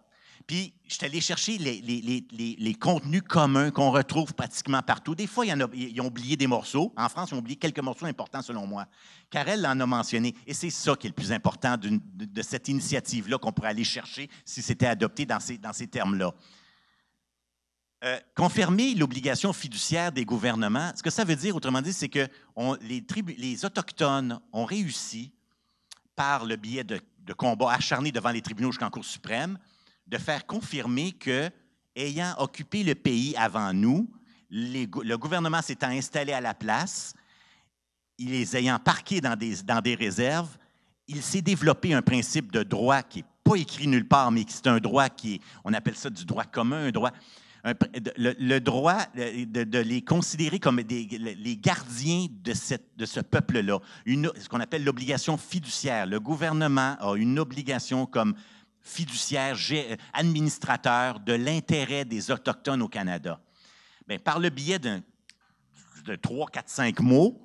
Puis, je suis allé chercher les, contenus communs qu'on retrouve pratiquement partout. Des fois, ils ont oublié des morceaux. En France, ils ont oublié quelques morceaux importants, selon moi. car elle en a mentionné. Et c'est ça qui est le plus important de, cette initiative-là qu'on pourrait aller chercher si c'était adopté dans ces, dans ces termes-là. Euh, confirmer l'obligation fiduciaire des gouvernements, ce que ça veut dire, autrement dit, c'est que les, les Autochtones ont réussi, par le biais de combats acharnés devant les tribunaux jusqu'en Cour suprême, de faire confirmer que, ayant occupé le pays avant nous, le gouvernement s'étant installé à la place, il les ayant parqués dans des, réserves, il s'est développé un principe de droit qui n'est pas écrit nulle part, mais qui c'est un droit qui est, on appelle ça du droit commun, droit, le, droit de, les considérer comme les gardiens de, de ce peuple-là, ce qu'on appelle l'obligation fiduciaire. Le gouvernement a une obligation comme fiduciaire, euh, administrateur de l'intérêt des Autochtones au Canada. Mais ben, par le biais d'un, de trois, quatre, cinq mots,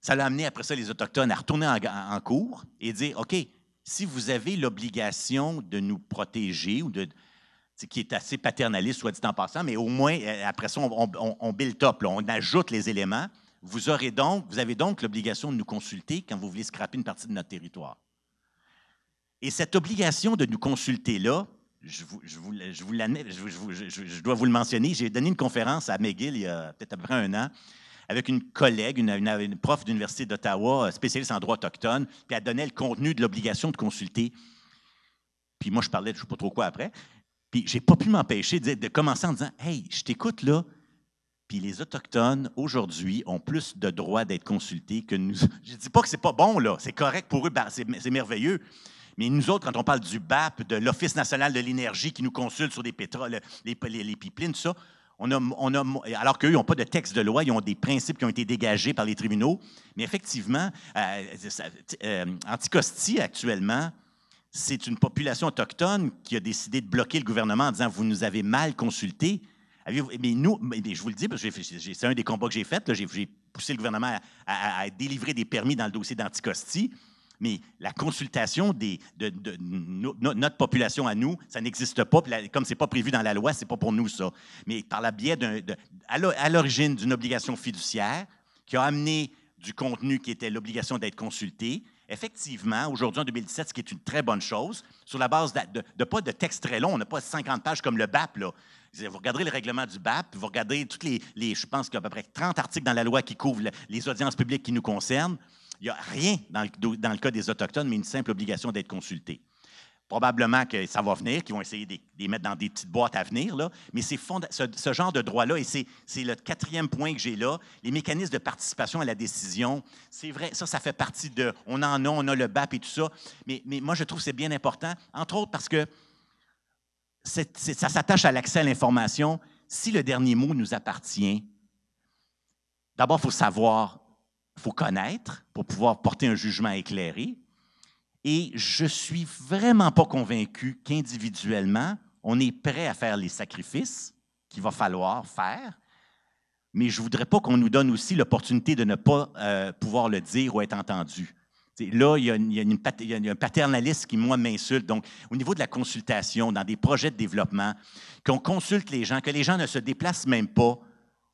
ça l'a amené après ça les Autochtones à retourner en, cours et dire, OK, si vous avez l'obligation de nous protéger ou de qui est assez paternaliste, soit dit en passant, mais au moins, euh, après ça, on, build up », on ajoute les éléments. Vous, aurez donc, vous avez donc l'obligation de nous consulter quand vous voulez scraper une partie de notre territoire. Et cette obligation de nous consulter-là, je, je, dois vous le mentionner, j'ai donné une conférence à McGill il y a peut-être à peu près un an avec une collègue, une, prof d'Université d'Ottawa, euh, spécialiste en droit autochtone, puis elle donnait le contenu de l'obligation de consulter. Puis moi, je parlais de je ne sais pas trop quoi après. Puis je n'ai pas pu m'empêcher de, commencer en disant Hey, je t'écoute là. Puis les Autochtones, aujourd'hui, ont plus de droits d'être consultés que nous. Je ne dis pas que ce n'est pas bon, là. C'est correct pour eux, ben, c'est merveilleux. Mais nous autres, quand on parle du BAP, de l'Office national de l'énergie qui nous consulte sur des pétroles, les, les, pipelines, ça, on a, on alors qu'eux n'ont pas de texte de loi, ils ont des principes qui ont été dégagés par les tribunaux. Mais effectivement, euh, euh, Anticosti, actuellement, c'est une population autochtone qui a décidé de bloquer le gouvernement en disant Vous nous avez mal consultés. Mais nous, je vous le dis, c'est un des combats que j'ai fait. J'ai poussé le gouvernement à, délivrer des permis dans le dossier d'Anticosti. Mais la consultation de, notre population à nous, ça n'existe pas. comme ce n'est pas prévu dans la loi, ce n'est pas pour nous ça. Mais par la biais à l'origine d'une obligation fiduciaire qui a amené du contenu qui était l'obligation d'être consulté, effectivement, aujourd'hui en 2017, ce qui est une très bonne chose, sur la base de, pas de texte très long, on n'a pas 50 pages comme le BAP. Vous regarderez le règlement du BAP, vous regardez toutes les, les je pense qu'il y a à peu près 30 articles dans la loi qui couvrent les audiences publiques qui nous concernent. Il n'y a rien dans le, dans le, cas des Autochtones, mais une simple obligation d'être consulté. Probablement que ça va venir, qu'ils vont essayer de, les mettre dans des petites boîtes à venir, là, mais ce, ce, genre de droit-là, et c'est le quatrième point que j'ai là, les mécanismes de participation à la décision, c'est vrai, ça, ça fait partie de, on en a, on a le BAP et tout ça, mais, moi, je trouve que c'est bien important, entre autres parce que ça s'attache à l'accès à l'information. Si le dernier mot nous appartient, d'abord, il faut savoir il faut connaître pour pouvoir porter un jugement éclairé. Et je ne suis vraiment pas convaincu qu'individuellement, on est prêt à faire les sacrifices qu'il va falloir faire, mais je ne voudrais pas qu'on nous donne aussi l'opportunité de ne pas euh, pouvoir le dire ou être entendu. là, il y, a, un paternaliste qui, moi, m'insulte. Donc, au niveau de la consultation, dans des projets de développement, qu'on consulte les gens, que les gens ne se déplacent même pas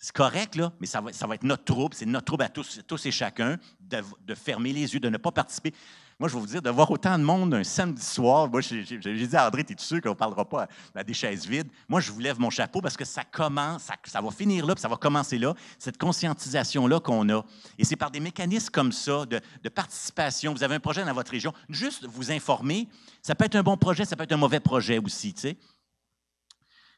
c'est correct, là, mais ça va, être notre trouble, c'est notre trouble à tous, tous et chacun de, fermer les yeux, de ne pas participer. Moi, je vais vous dire, de voir autant de monde un samedi soir, moi, j'ai dit à André, t'es-tu sûr qu'on ne parlera pas à, des chaises vides? Moi, je vous lève mon chapeau parce que ça commence, ça, va finir là, puis ça va commencer là, cette conscientisation-là qu'on a. Et c'est par des mécanismes comme ça, de, de participation. Vous avez un projet dans votre région, juste vous informer. Ça peut être un bon projet, ça peut être un mauvais projet aussi, tu sais.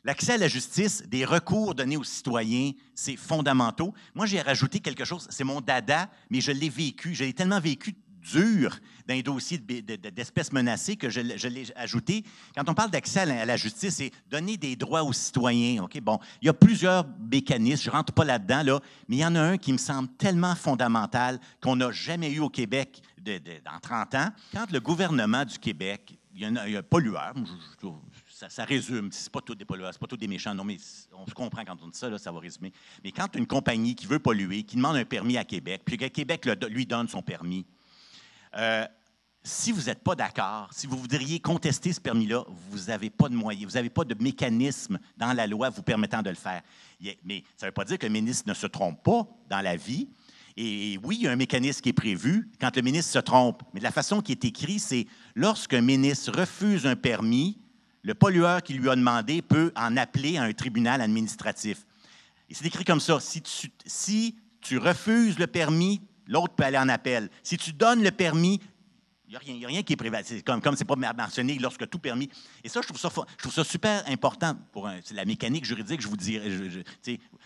L'accès à la justice, des recours donnés aux citoyens, c'est fondamental. Moi, j'ai rajouté quelque chose, c'est mon dada, mais je l'ai vécu, je l'ai tellement vécu dur dans les dossiers d'espèces menacées que je, l'ai ajouté. Quand on parle d'accès à la justice, c'est donner des droits aux citoyens. Ok, Bon, il y a plusieurs mécanismes, je ne rentre pas là-dedans, là, mais il y en a un qui me semble tellement fondamental qu'on n'a jamais eu au Québec de, dans 30 ans. Quand le gouvernement du Québec, il y a, un pollueur, ça, résume. C'est pas tout des pollueurs, c'est pas tout des méchants. Non, mais on se comprend quand on dit ça, ça va résumer. Mais quand une compagnie qui veut polluer, qui demande un permis à Québec, puis que Québec lui donne son permis, euh, si vous n'êtes pas d'accord, si vous voudriez contester ce permis-là, vous n'avez pas de moyens, vous n'avez pas de mécanisme dans la loi vous permettant de le faire. Mais ça ne veut pas dire que le ministre ne se trompe pas dans la vie. Et oui, il y a un mécanisme qui est prévu quand le ministre se trompe. Mais de la façon qui est écrite, c'est lorsqu'un ministre refuse un permis, le pollueur qui lui a demandé peut en appeler à un tribunal administratif. Et c'est écrit comme ça. Si tu, si tu refuses le permis, l'autre peut aller en appel. Si tu donnes le permis, il n'y a, rien qui est privatisé, comme ce n'est pas mentionné lorsque tout permis. Et ça, je trouve ça, je trouve ça super important pour la mécanique juridique, je vous dirais.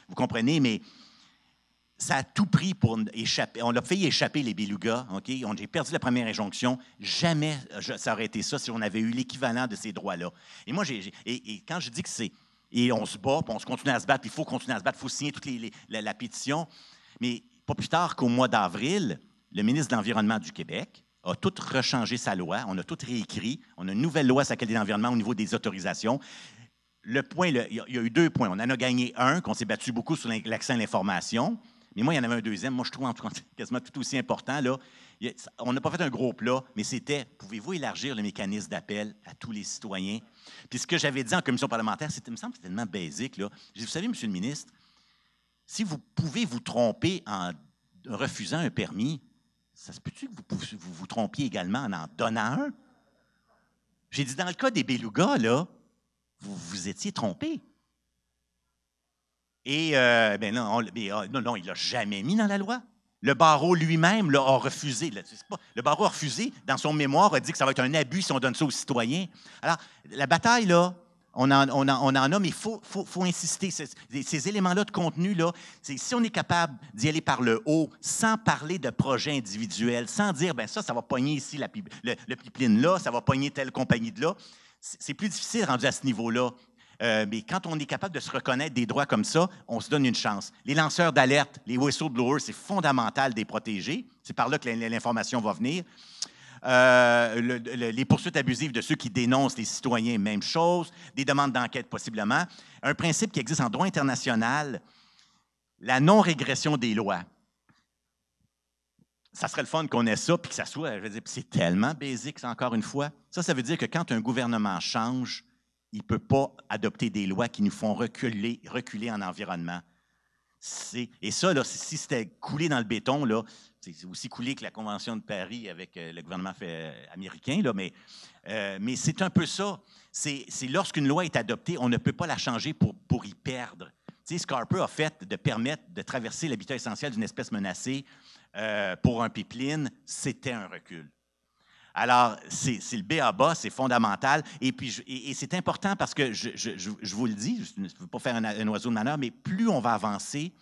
vous comprenez, mais ça a tout pris pour échapper. On a failli échapper les belugas, OK? On a perdu la première injonction. Jamais euh, ça aurait été ça si on avait eu l'équivalent de ces droits-là. Et moi, quand je dis que c'est... Et on se bat, on se continue à se battre, il faut continuer à se battre, il faut signer toute la, pétition. Mais pas plus tard qu'au mois d'avril, le ministre de l'Environnement du Québec a tout rechangé sa loi, on a tout réécrit, on a une nouvelle loi sur la qualité de l'environnement au niveau des autorisations. Le point, il y, a eu deux points. On en a gagné un, qu'on s'est battu beaucoup sur l'accès à l'information. Mais moi, il y en avait un deuxième, moi, je trouve en tout cas, quasiment tout aussi important. Là. on n'a pas fait un gros plat, mais c'était pouvez-vous élargir le mécanisme d'appel à tous les citoyens? Puis ce que j'avais dit en commission parlementaire, c'était, me semble, c'était tellement basique. Là. J'ai vous savez, monsieur le ministre, si vous pouvez vous tromper en refusant un permis, ça se peut-tu que vous, vous trompiez également en en donnant un? J'ai dit, dans le cas des belugas, là, vous vous étiez trompé. Et euh, ben euh, non, non, il ne l'a jamais mis dans la loi. Le barreau lui-même l'a refusé. Le, barreau a refusé. Dans son mémoire, a dit que ça va être un abus si on donne ça aux citoyens. Alors, la bataille, là, on en, a, mais il faut, insister. Ces, éléments-là de contenu, là, si on est capable d'y aller par le haut, sans parler de projet individuel, sans dire, ben ça, ça va pogner ici la, le, pipeline là, ça va pogner telle compagnie de là, c'est plus difficile rendu à ce niveau-là euh, mais quand on est capable de se reconnaître des droits comme ça, on se donne une chance. Les lanceurs d'alerte, les whistleblowers, c'est fondamental de les protéger. C'est par là que l'information va venir. Euh, les poursuites abusives de ceux qui dénoncent les citoyens, même chose. Des demandes d'enquête, possiblement. Un principe qui existe en droit international, la non-régression des lois ça serait le fun qu'on ait ça, puis que ça soit, je veux dire, c'est tellement basique, encore une fois. Ça, ça veut dire que quand un gouvernement change, il ne peut pas adopter des lois qui nous font reculer, reculer en environnement. Et ça, si c'était coulé dans le béton, c'est aussi coulé que la Convention de Paris avec euh, le gouvernement euh, américain, mais, euh, mais c'est un peu ça. C'est lorsqu'une loi est adoptée, on ne peut pas la changer pour, y perdre. Ce sais, Scarper a fait de permettre de traverser l'habitat essentiel d'une espèce menacée pour un pipeline, c'était un recul. Alors, c'est le B à bas, c'est fondamental. Et puis, c'est important parce que je, vous le dis, je ne veux pas faire un, oiseau de manœuvre, mais plus on va avancer,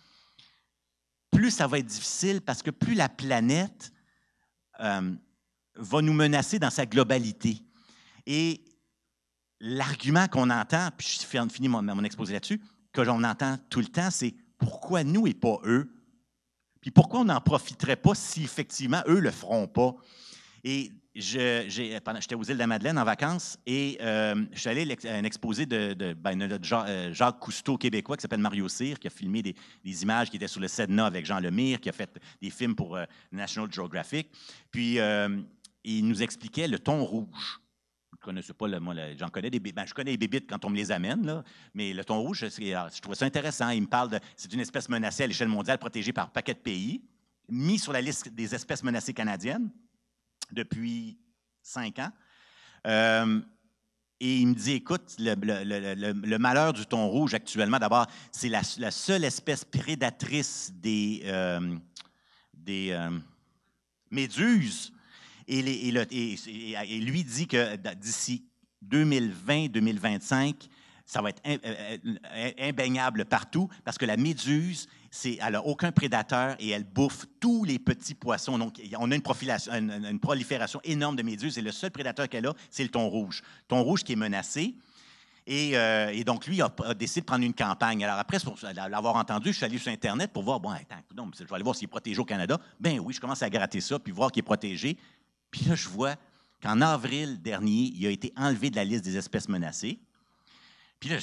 plus ça va être difficile parce que plus la planète euh, va nous menacer dans sa globalité. Et l'argument qu'on entend, puis je finis mon, mon exposé là-dessus, que l'on entend tout le temps, c'est pourquoi nous et pas eux? Puis pourquoi on n'en profiterait pas si effectivement eux ne le feront pas? Et euh, j'étais aux îles de la Madeleine en vacances et euh, je suis allé à un exposé de, de, ben, euh, Jacques Cousteau québécois qui s'appelle Mario Cyr, qui a filmé des, images qui étaient sur le Sedna avec Jean Lemire, qui a fait des films pour National Geographic. Puis il nous expliquait le thon rouge. Je connaissais pas, le, moi, j'en connais des ben, je connais les bébites quand on me les amène, là, mais le thon rouge, je trouvais ça intéressant. Il me parle de. C'est une espèce menacée à l'échelle mondiale, protégée par un paquet de pays, mis sur la liste des espèces menacées canadiennes depuis cinq ans. et il me dit, écoute, le, malheur du thon rouge actuellement, d'abord, c'est la, seule espèce prédatrice des, des méduses. Et, les, et, lui dit que d'ici 2020-2025, ça va être imbaignable partout parce que la méduse elle n'a aucun prédateur et elle bouffe tous les petits poissons. Donc, on a une, prolifération énorme de méduses et le seul prédateur qu'elle a, c'est le thon rouge. thon rouge qui est menacé. Et, euh, donc, lui a, a, décidé de prendre une campagne. Alors, après pour l'avoir entendu, je suis allé sur Internet pour voir, bon, attends, je vais aller voir s'il est protégé au Canada. Ben oui, je commence à gratter ça, puis voir qu'il est protégé. Puis là, je vois qu'en avril dernier, il a été enlevé de la liste des espèces menacées. Puis là,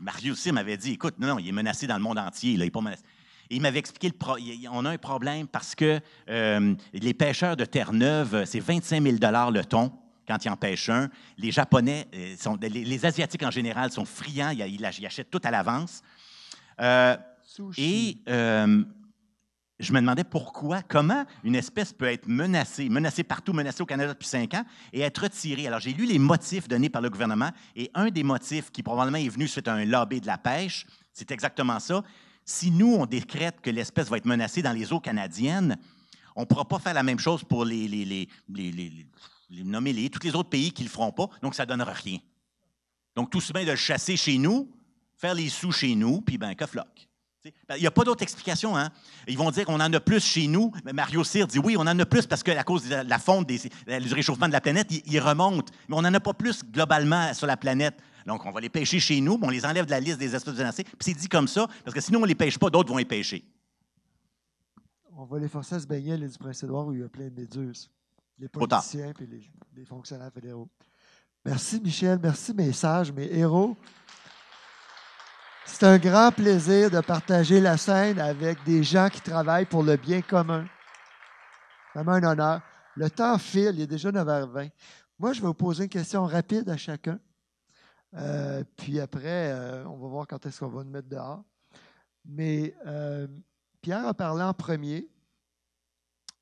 Mario aussi m'avait dit, écoute, non, non, il est menacé dans le monde entier, il n'est pas menacé. il m'avait expliqué le pro on a un problème parce que euh, les pêcheurs de Terre-Neuve, euh, c'est 25 000 le ton quand ils en pêchent un. Les Japonais, euh, sont, les, Asiatiques en général, sont friands, ils, achètent tout à l'avance. et je me demandais pourquoi, comment une espèce peut être menacée, menacée partout, menacée au Canada depuis cinq ans, et être retirée. Alors, j'ai lu les motifs donnés par le gouvernement, et un des motifs qui probablement est venu suite un lobby de la pêche, c'est exactement ça. Si nous, on décrète que l'espèce va être menacée dans les eaux canadiennes, on ne pourra pas faire la même chose pour les, les, les, les, les nommer les, tous les autres pays qui ne le feront pas, donc ça ne donnera rien. Donc, tout se met de le chasser chez nous, faire les sous chez nous, puis ben, que floc. Ben, il n'y a pas d'autre explication. Hein? Ils vont dire qu'on en a plus chez nous. Mais Mario Cyr dit oui, on en a plus parce que à cause de la fonte du réchauffement de la planète, il, remonte. Mais on n'en a pas plus globalement sur la planète. Donc, on va les pêcher chez nous, on les enlève de la liste des espèces menacées. Puis c'est dit comme ça, parce que sinon, on ne les pêche pas, d'autres vont les pêcher. On va les forcer à se baigner les l'île du édouard où il y a plein de méduses. Les politiciens et les, les fonctionnaires fédéraux. Merci, Michel. Merci, mes sages, mes héros. C'est un grand plaisir de partager la scène avec des gens qui travaillent pour le bien commun. Vraiment un honneur. Le temps file, il est déjà 9h20. Moi, je vais vous poser une question rapide à chacun. Euh, puis après, euh, on va voir quand est-ce qu'on va nous mettre dehors. Mais euh, Pierre a parlé en premier.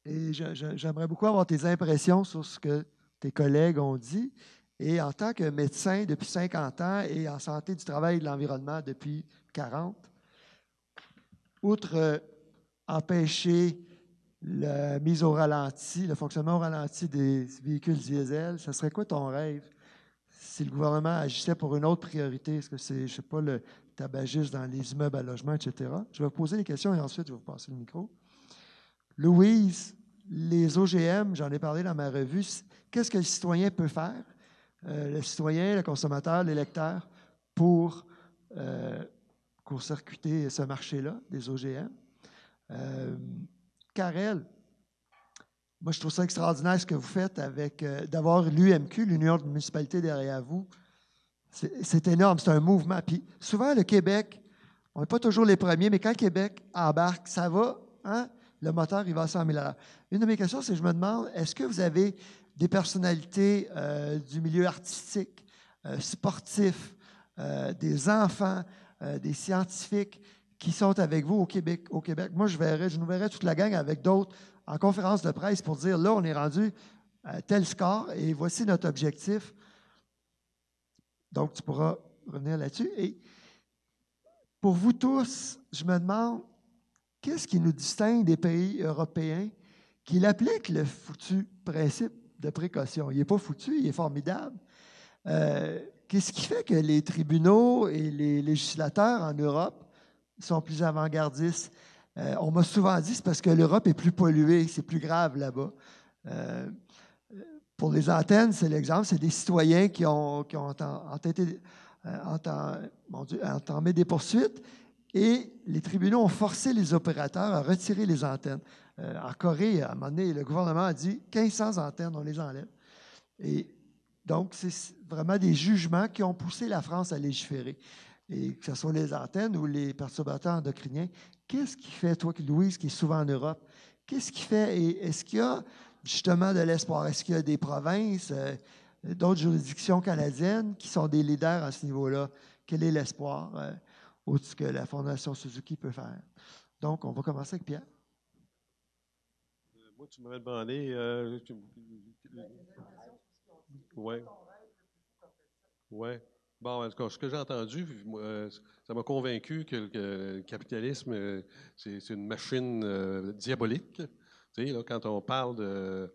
Et j'aimerais beaucoup avoir tes impressions sur ce que tes collègues ont dit et en tant que médecin depuis 50 ans et en santé du travail et de l'environnement depuis 40, outre euh, empêcher la mise au ralenti, le fonctionnement au ralenti des véhicules diesel, ce serait quoi ton rêve si le gouvernement agissait pour une autre priorité? Est-ce que c'est, je ne sais pas, le tabagisme dans les immeubles à logement, etc.? Je vais vous poser les questions et ensuite je vais vous passer le micro. Louise, les OGM, j'en ai parlé dans ma revue, qu'est-ce que le citoyen peut faire euh, le citoyen, le consommateur, l'électeur, pour euh, court-circuiter ce marché-là des OGM. Euh, Karel, moi je trouve ça extraordinaire ce que vous faites avec euh, d'avoir l'UMQ, l'Union de municipalités derrière vous. C'est énorme, c'est un mouvement. Puis souvent le Québec, on n'est pas toujours les premiers, mais quand le Québec embarque, ça va, hein? le moteur, il va à 100 000 Une de mes questions, c'est je me demande, est-ce que vous avez des personnalités euh, du milieu artistique, euh, sportif, euh, des enfants, des scientifiques qui sont avec vous au Québec. Au Québec. Moi, je, verrais, je nous verrais toute la gang avec d'autres en conférence de presse pour dire, là, on est rendu à tel score et voici notre objectif. Donc, tu pourras revenir là-dessus. Et pour vous tous, je me demande, qu'est-ce qui nous distingue des pays européens qui appliquent le foutu principe de précaution. Il n'est pas foutu, il est formidable. Euh, qu'est-ce qui fait que les tribunaux et les législateurs en Europe sont plus avant-gardistes? Euh, on m'a souvent dit c'est parce que l'Europe est plus polluée, c'est plus grave là-bas. Euh, pour les antennes, c'est l'exemple, c'est des citoyens qui ont, qui ont entamé des poursuites et les tribunaux ont forcé les opérateurs à retirer les antennes. Euh, en Corée, à un moment donné, le gouvernement a dit 1500 antennes, on les enlève. Et donc, c'est vraiment des jugements qui ont poussé la France à légiférer. Et que ce soit les antennes ou les perturbateurs endocriniens, qu'est-ce qui fait, toi, Louise, qui est souvent en Europe, qu'est-ce qui fait et est-ce qu'il y a justement de l'espoir? Est-ce qu'il y a des provinces, euh, d'autres juridictions canadiennes qui sont des leaders à ce niveau-là? Quel est l'espoir euh, de ce que la Fondation Suzuki peut faire? Donc, on va commencer avec Pierre tu m'avais demandé. Euh, Ouais. Ouais. Bon, en tout cas, ce que j'ai entendu, euh, ça m'a convaincu que, le capitalisme, euh, c'est une machine euh, diabolique. Tu sais, là, quand on parle de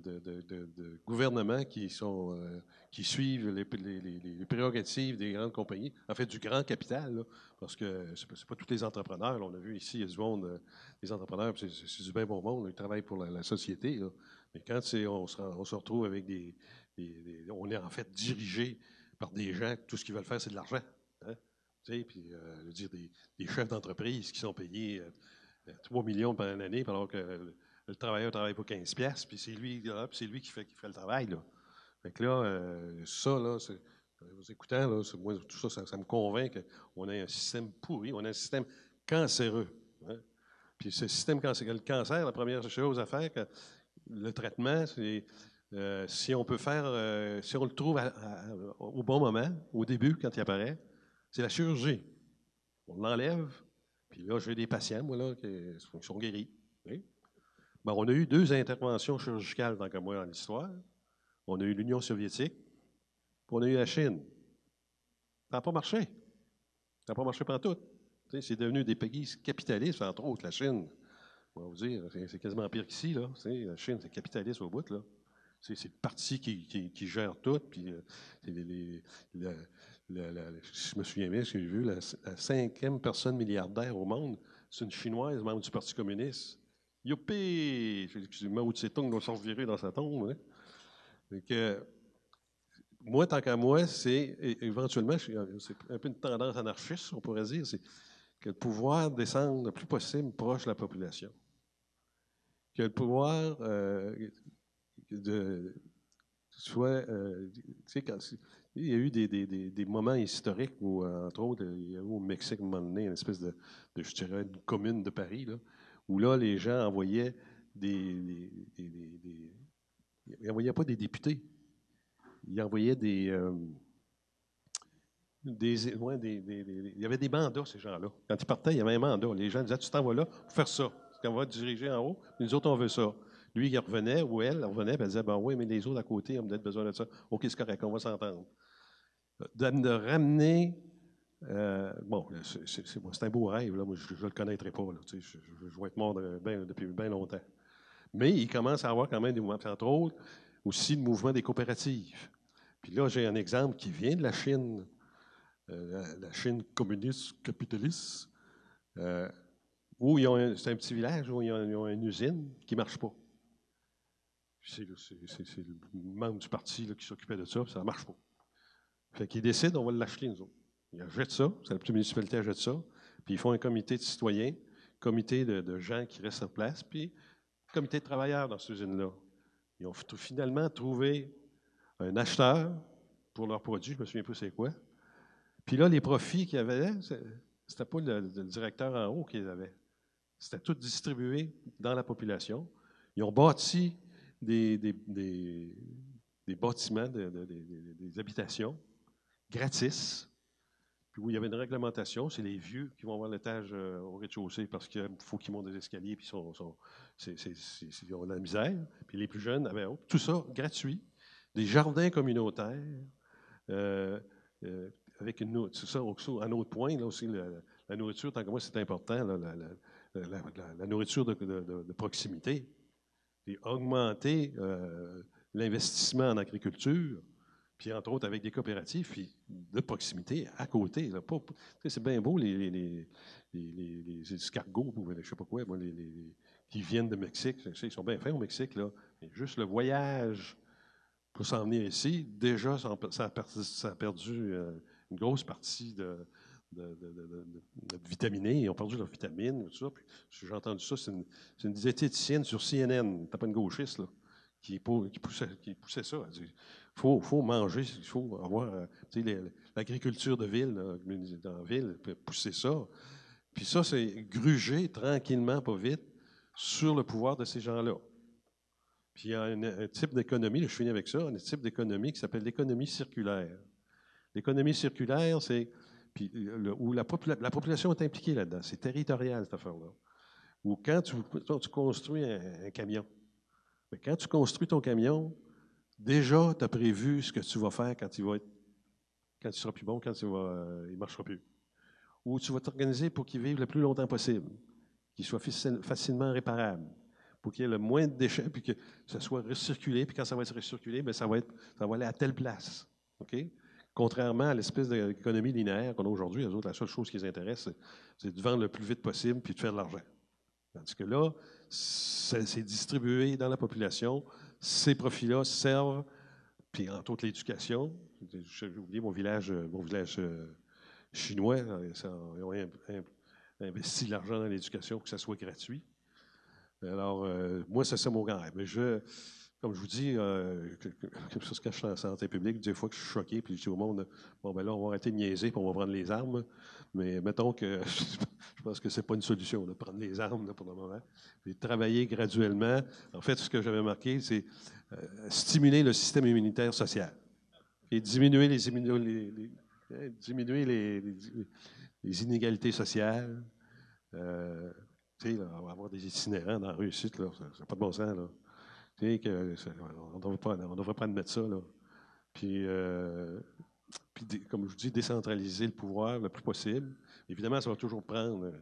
de, gouvernements qui, sont, euh, qui suivent les, prérogatives des grandes compagnies, en fait du grand capital, parce que ce n'est pas tous les entrepreneurs. on a vu ici, il y a du monde, les euh, entrepreneurs, c'est du bien bon monde, ils travaillent pour la, société. Mais quand on se, on se, retrouve avec des, On est en fait dirigé par des gens, tout ce qu'ils veulent faire, c'est de l'argent. Hein. puis, euh, je veux dire, des, chefs d'entreprise qui sont payés 3 millions par année, alors que le travailleur travaille pour 15 pièces, puis c'est lui, c'est lui qui fait, qui fait le travail. Là. Fait là, euh, ça, là, vous écoutant, tout ça, ça, me convainc qu'on a un système pourri, on a un système cancéreux. Hein. Puis ce système cancéreux, le cancer, la première chose à faire, le traitement, c'est euh, si on peut faire, euh, si on le trouve au bon moment, au début, quand il apparaît, c'est la chirurgie. On l'enlève, puis là, j'ai des patients, moi, là, qui sont guéris. Hein. Ben, on a eu deux interventions chirurgicales dans moi dans l'histoire. On a eu l'Union soviétique, puis on a eu la Chine. Ça n'a pas marché. Ça n'a pas marché pour tout. C'est devenu des pays capitalistes, entre autres la Chine. On vous dire, c'est quasiment pire qu'ici. La Chine, c'est capitaliste au bout. Là. C'est, le parti qui, gère tout. Puis, euh, je me souviens bien ce que j'ai vu, la, cinquième personne milliardaire au monde, c'est une Chinoise, membre du Parti communiste. Youpi! Excusez-moi, où ses tongues doit s'en virer dans sa tombe. Hein. moi, tant qu'à moi, c'est éventuellement, c'est un peu une tendance anarchiste, on pourrait dire, c'est que le pouvoir descende le plus possible proche de la population. Que le pouvoir euh, de, soit. Euh, il y a eu des, moments historiques où, euh, entre autres, il y a eu au Mexique, à un moment donné, une espèce de, commune de Paris, où là, les gens envoyaient des. ils n'envoyaient pas des députés. Ils envoyaient des. Euh, des, ouais, des, il y avait des mandats, ces gens-là. Quand ils partaient, il y avait un mandat. Les gens disaient Tu t'en vas là pour faire ça. Parce qu'on va diriger en haut, nous autres, on veut ça. Lui, il revenait, ou elle, revenait, puis elle disait Ben oui, mais les autres à côté ont peut-être besoin de ça. OK, c'est correct, on va s'entendre. Euh, de ramener euh, bon, c'est un beau rêve, Moi, je ne le connaîtrai pas. je, je, vais être mort ben, depuis bien longtemps. Mais il commence à avoir quand même des mouvements, entre autres, aussi le mouvement des coopératives. Puis là, j'ai un exemple qui vient de la Chine, euh, la, Chine communiste, capitaliste, euh, où ont c'est un petit village où ils ont, une usine qui ne marche pas. C'est le, membre du parti qui s'occupait de ça, puis ça ne marche pas. Fait qu'ils décident, on va l'acheter, nous autres. Ils achètent ça, c'est la petite municipalité achète ça, puis ils font un comité de citoyens, comité de, gens qui restent en place, puis comité de travailleurs dans cette usine-là. Ils ont finalement trouvé un acheteur pour leurs produits, je me souviens plus c'est quoi. Puis là, les profits qu'ils avaient, avait, n'était pas le, directeur en haut qu'ils avaient C'était tout distribué dans la population. Ils ont bâti des, des, bâtiments, des habitations gratis puis où il y avait une réglementation, c'est les vieux qui vont avoir l'étage euh, au rez-de-chaussée parce qu'il faut qu'ils montent des escaliers, puis sont, ils ont de la misère. Puis les plus jeunes avaient ah tout ça gratuit, des jardins communautaires, euh, euh, avec une c'est ça, un autre point, là aussi, la, nourriture, tant que moi, c'est important, la, nourriture de, de proximité, et augmenter l'investissement en agriculture, puis entre autres avec des coopératives, puis de proximité, à côté. c'est bien beau, les, escargots, ben, je ne sais pas quoi, qui viennent de Mexique. Ils sont bien faits au Mexique, là. Mais juste le voyage pour s'en venir ici, déjà, ça a, perdu, ça euh, perdu une grosse partie de, de, de, e. ils ont perdu leur vitamine, tout ça. j'ai entendu ça, c'est une, une, diététicienne sur CNN, t'as pas une gauchiste, qui, qui, poussait, qui poussait ça faut, faut manger, il faut avoir euh, l'agriculture de ville, la ville, pousser ça. Puis ça, c'est gruger tranquillement, pas vite, sur le pouvoir de ces gens-là. Puis il y a un, type d'économie, je finis avec ça, un type d'économie qui s'appelle l'économie circulaire. L'économie circulaire, c'est où la, population est impliquée là-dedans. C'est territorial, cette affaire-là. Ou quand tu, construis un, un camion, mais quand tu construis ton camion, Déjà, tu as prévu ce que tu vas faire quand il sera plus bon, quand il ne euh, marchera plus. Ou tu vas t'organiser pour qu'il vive le plus longtemps possible, qu'il soit facilement réparable, pour qu'il y ait le moins de déchets, puis que ça soit recirculé, puis quand ça va être recirculé, bien, ça, va être, ça va aller à telle place. OK? Contrairement à l'espèce d'économie linéaire qu'on a aujourd'hui, les autres, la seule chose qui les intéresse, c'est de vendre le plus vite possible puis de faire de l'argent. Tandis que là, c'est distribué dans la population ces profits là servent, puis entre autres l'éducation. J'ai oublié mon village, euh, mon village euh, chinois, hein, ils ont investi de l'argent dans l'éducation pour que ça soit gratuit. Alors, euh, moi, c'est ça mon Mais Je, comme je vous dis, euh, quelque chose que en santé publique, des fois que je suis choqué, puis je dis au monde, bon, ben là, on va arrêter de niaiser, puis on va prendre les armes. Mais mettons que je pense que ce n'est pas une solution, de prendre les armes pour le moment. Puis travailler graduellement. En fait, ce que j'avais marqué, c'est euh, stimuler le système immunitaire social et diminuer les, hein, inégalités sociales. Euh, tu sais, on va avoir des itinérants dans la réussite, ça pas de bon sens. Là que, on devrait pas admettre ça. Là. Puis, euh, comme je vous dis, décentraliser le pouvoir le plus possible. Évidemment, ça va toujours prendre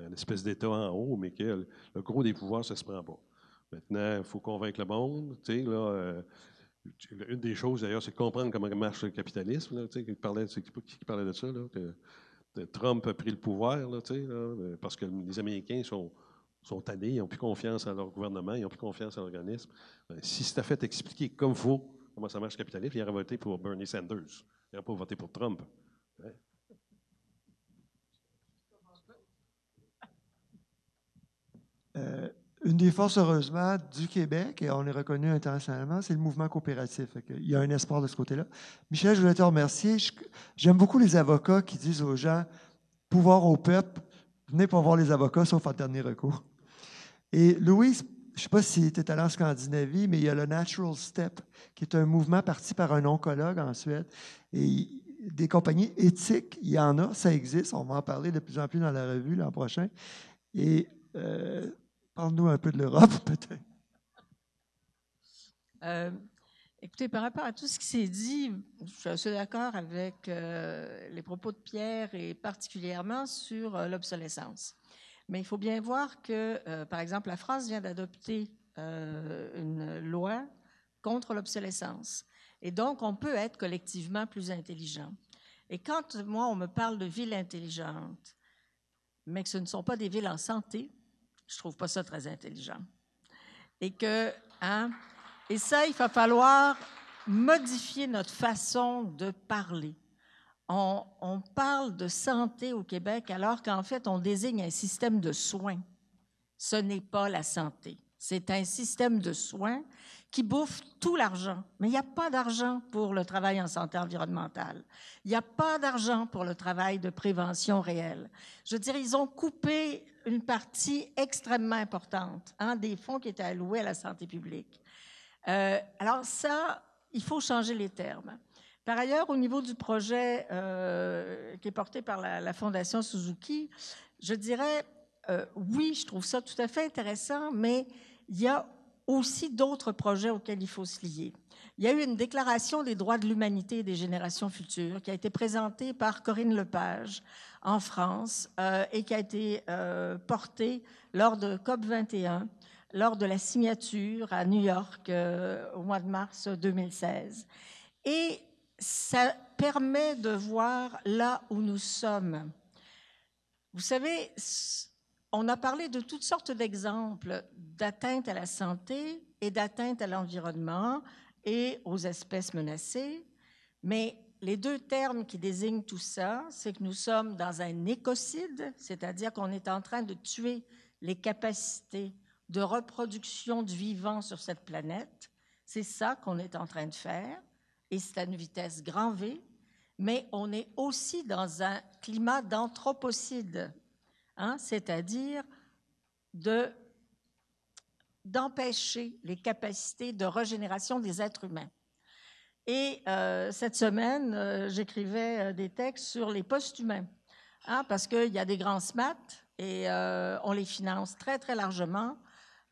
une espèce d'État en haut, mais que le, gros des pouvoirs, ça se prend pas. Maintenant, il faut convaincre le monde. Tu là, euh, une des choses, d'ailleurs, c'est comprendre comment marche le capitalisme. qui, parlait, de ça? Là, Trump a pris le pouvoir, là, parce que les Américains sont, sont tannés, ils n'ont plus confiance en leur gouvernement, ils n'ont plus confiance en l'organisme. Euh, si c'était fait expliquer comme vous comment ça marche le capitalisme, ils auraient voté pour Bernie Sanders. Ils n'auraient pas voté pour Trump. Hein? Euh, une des forces, heureusement, du Québec, et on est reconnu internationalement, c'est le mouvement coopératif. Il y a un espoir de ce côté-là. Michel, je voulais te remercier. J'aime beaucoup les avocats qui disent aux gens pouvoir au peuple, venez pas voir les avocats, sauf en dernier recours. Et Louis, je ne sais pas tu était allé en Scandinavie, mais il y a le Natural Step, qui est un mouvement parti par un oncologue en Suède. Et des compagnies éthiques, il y en a, ça existe. On va en parler de plus en plus dans la revue l'an prochain. Et euh, parle-nous un peu de l'Europe, peut-être. Euh, écoutez, par rapport à tout ce qui s'est dit, je suis d'accord avec euh, les propos de Pierre et particulièrement sur l'obsolescence. Mais il faut bien voir que, euh, par exemple, la France vient d'adopter euh, une loi contre l'obsolescence. Et donc, on peut être collectivement plus intelligent. Et quand, moi, on me parle de villes intelligentes, mais que ce ne sont pas des villes en santé, je trouve pas ça très intelligent. Et que, hein, et ça, il va falloir modifier notre façon de parler on, parle de santé au Québec alors qu'en fait, on désigne un système de soins. Ce n'est pas la santé. C'est un système de soins qui bouffe tout l'argent. Mais il n'y a pas d'argent pour le travail en santé environnementale. Il n'y a pas d'argent pour le travail de prévention réelle. Je veux dire, ils ont coupé une partie extrêmement importante un hein, des fonds qui étaient alloués à la santé publique. Euh, alors ça, il faut changer les termes. Par ailleurs, au niveau du projet euh, qui est porté par la, Fondation Suzuki, je dirais, euh, oui, je trouve ça tout à fait intéressant, mais il y a aussi d'autres projets auxquels il faut se lier. Il y a eu une déclaration des droits de l'humanité des générations futures qui a été présentée par Corinne Lepage en France euh, et qui a été portée lors de COP21, lors de la signature à New York au mois de mars 2016. Et ça permet de voir là où nous sommes. Vous savez, on a parlé de toutes sortes d'exemples d'atteinte à la santé et d'atteinte à l'environnement et aux espèces menacées, mais les deux termes qui désignent tout ça, c'est que nous sommes dans un écocide, c'est-à-dire qu'on est en train de tuer les capacités de reproduction du vivant sur cette planète. C'est ça qu'on est en train de faire et c'est à une vitesse grand V, mais on est aussi dans un climat d'anthropocide, hein, c'est-à-dire de, d'empêcher les capacités de régénération des êtres humains. Et euh, cette semaine, euh, j'écrivais euh, des textes sur les post humains, hein, parce qu'il y a des grands SMAT et on les finance très, très largement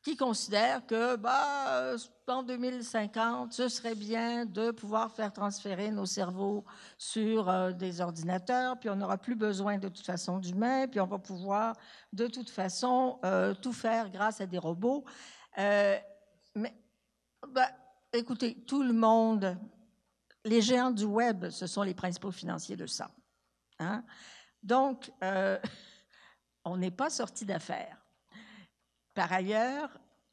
qui considèrent que bah, euh, en 2050, ce serait bien de pouvoir faire transférer nos cerveaux sur euh, des ordinateurs, puis on n'aura plus besoin de toute façon d'humains, puis on va pouvoir de toute façon euh, tout faire grâce à des robots. mais bah, écoutez, tout le monde, les géants du web, ce sont les principaux financiers de ça. Hein. Donc, on n'est pas sorti d'affaires. Par ailleurs,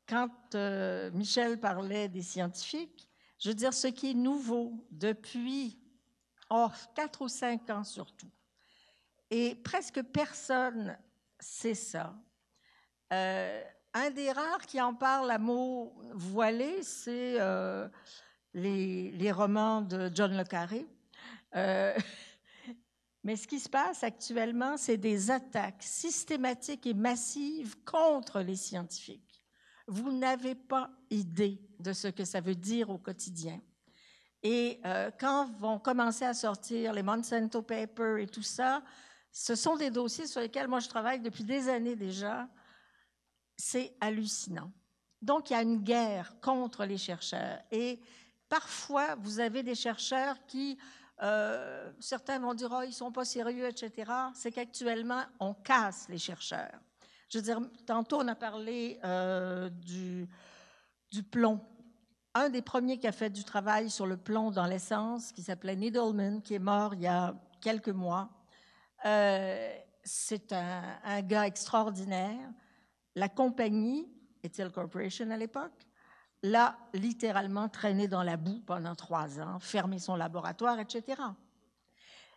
quand euh, Michel parlait des scientifiques, je veux dire, ce qui est nouveau depuis oh, 4 ou 5 ans surtout, et presque personne sait ça. Euh, un des rares qui en parle à mot voilé, c'est euh, les, les, romans de John Le Carré. Mais ce qui se passe actuellement, c'est des attaques systématiques et massives contre les scientifiques. Vous n'avez pas idée de ce que ça veut dire au quotidien. Et euh, quand vont commencer à sortir les Monsanto Papers et tout ça, ce sont des dossiers sur lesquels moi je travaille depuis des années déjà. C'est hallucinant. Donc il y a une guerre contre les chercheurs. Et parfois, vous avez des chercheurs qui euh, certains vont dire, ah, ils sont pas sérieux, etc. C'est qu'actuellement, on casse les chercheurs. Je veux dire, tantôt, on a parlé euh, du, du plomb. Un des premiers qui a fait du travail sur le plomb dans l'essence, qui s'appelait Needleman, qui est mort il y a quelques mois, euh, c'est un, un gars extraordinaire. La compagnie, Ethel Corporation à l'époque, l'a littéralement traîné dans la boue pendant trois ans, fermé son laboratoire, etc.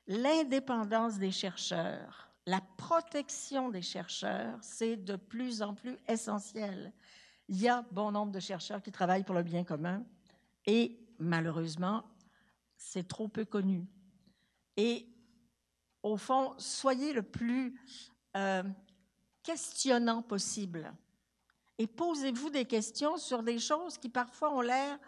L'indépendance des chercheurs, la protection des chercheurs, c'est de plus en plus essentiel. Il y a bon nombre de chercheurs qui travaillent pour le bien commun et malheureusement, c'est trop peu connu. Et au fond, soyez le plus euh, questionnant possible et posez-vous des questions sur des choses qui parfois ont l'air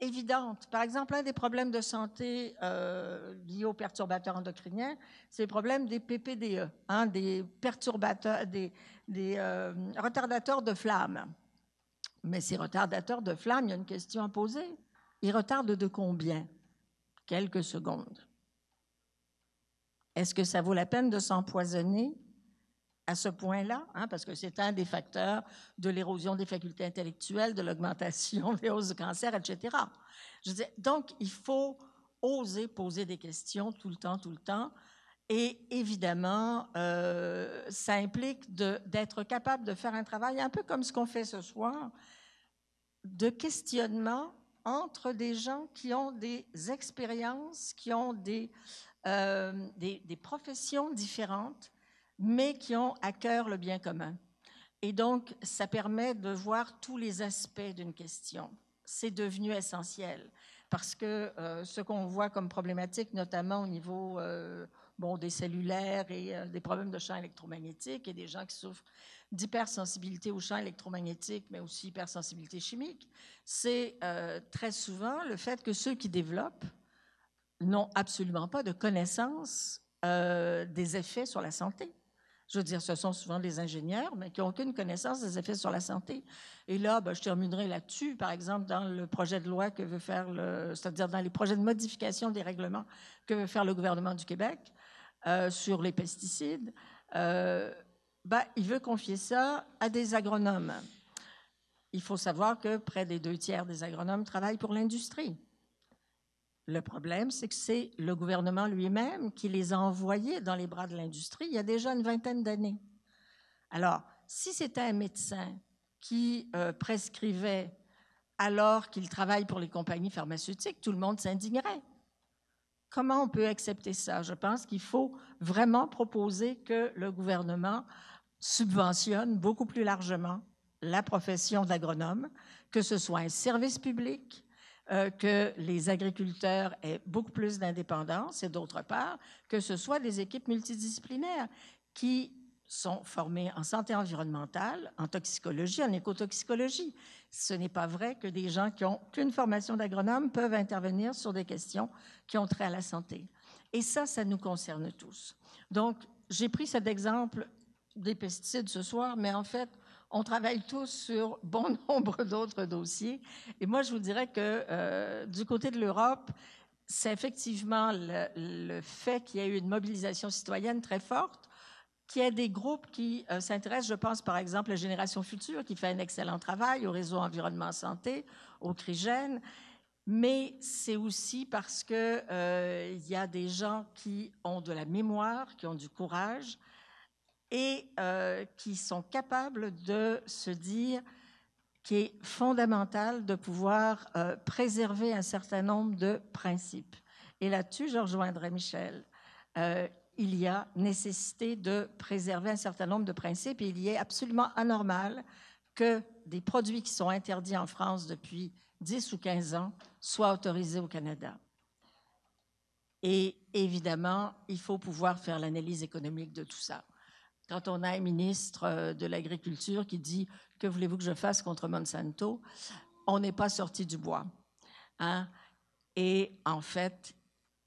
évidentes. Par exemple, un des problèmes de santé euh, liés aux perturbateurs endocriniens, c'est le problème des PPDE, hein, des perturbateurs, des, euh, retardateurs de flamme. Mais ces retardateurs de flamme, il y a une question à poser. Ils retardent de combien Quelques secondes. Est-ce que ça vaut la peine de s'empoisonner à ce point-là, hein, parce que c'est un des facteurs de l'érosion des facultés intellectuelles, de l'augmentation des hausses de cancer, etc. Je dis, donc, il faut oser poser des questions tout le temps, tout le temps. Et évidemment, euh, ça implique d'être capable de faire un travail un peu comme ce qu'on fait ce soir, de questionnement entre des gens qui ont des expériences, qui ont des, euh, des, des professions différentes mais qui ont à cœur le bien commun. Et donc, ça permet de voir tous les aspects d'une question. C'est devenu essentiel parce que euh, ce qu'on voit comme problématique, notamment au niveau euh, des cellulaires et euh, des problèmes de champs électromagnétiques et des gens qui souffrent d'hypersensibilité aux champs électromagnétiques, mais aussi hypersensibilité chimique, c'est très souvent le fait que ceux qui développent n'ont absolument pas de connaissance des effets sur la santé. Je veux dire, ce sont souvent des ingénieurs, mais qui n'ont aucune connaissance des effets sur la santé. Et là, ben, je terminerai là-dessus, par exemple, dans le projet de loi que veut faire le, c'est-à-dire dans les projets de modification des règlements que veut faire le gouvernement du Québec euh, sur les pesticides. Euh, ben, il veut confier ça à des agronomes. Il faut savoir que près des deux tiers des agronomes travaillent pour l'industrie. Le problème, c'est que c'est le gouvernement lui-même qui les a envoyés dans les bras de l'industrie il y a déjà une vingtaine d'années. Alors, si c'était un médecin qui euh, prescrivait alors qu'il travaille pour les compagnies pharmaceutiques, tout le monde s'indignerait. Comment on peut accepter ça? Je pense qu'il faut vraiment proposer que le gouvernement subventionne beaucoup plus largement la profession d'agronome, que ce soit un service public, euh, que les agriculteurs aient beaucoup plus d'indépendance et d'autre part, que ce soit des équipes multidisciplinaires qui sont formées en santé environnementale, en toxicologie, en écotoxicologie. Ce n'est pas vrai que des gens qui ont qu'une formation d'agronome peuvent intervenir sur des questions qui ont trait à la santé. Et ça, ça nous concerne tous. Donc, j'ai pris cet exemple des pesticides ce soir, mais en fait, on travaille tous sur bon nombre d'autres dossiers. Et moi, je vous dirais que euh, du côté de l'Europe, c'est effectivement le, fait qu'il y a eu une mobilisation citoyenne très forte, qu'il y a des groupes qui euh, s'intéressent, je pense par exemple à la Génération Future, qui fait un excellent travail, au réseau Environnement Santé, au CRIGEN, mais c'est aussi parce qu'il euh, y a des gens qui ont de la mémoire, qui ont du courage, et euh, qui sont capables de se dire qu'il est fondamental de pouvoir euh, préserver un certain nombre de principes. Et là-dessus, je rejoindrai Michel. Euh, il y a nécessité de préserver un certain nombre de principes et il est absolument anormal que des produits qui sont interdits en France depuis 10 ou 15 ans soient autorisés au Canada. Et évidemment, il faut pouvoir faire l'analyse économique de tout ça quand on a un ministre euh, de l'Agriculture qui dit Que voulez-vous que je fasse contre Monsanto On n'est pas sorti du bois. Hein. Et en fait,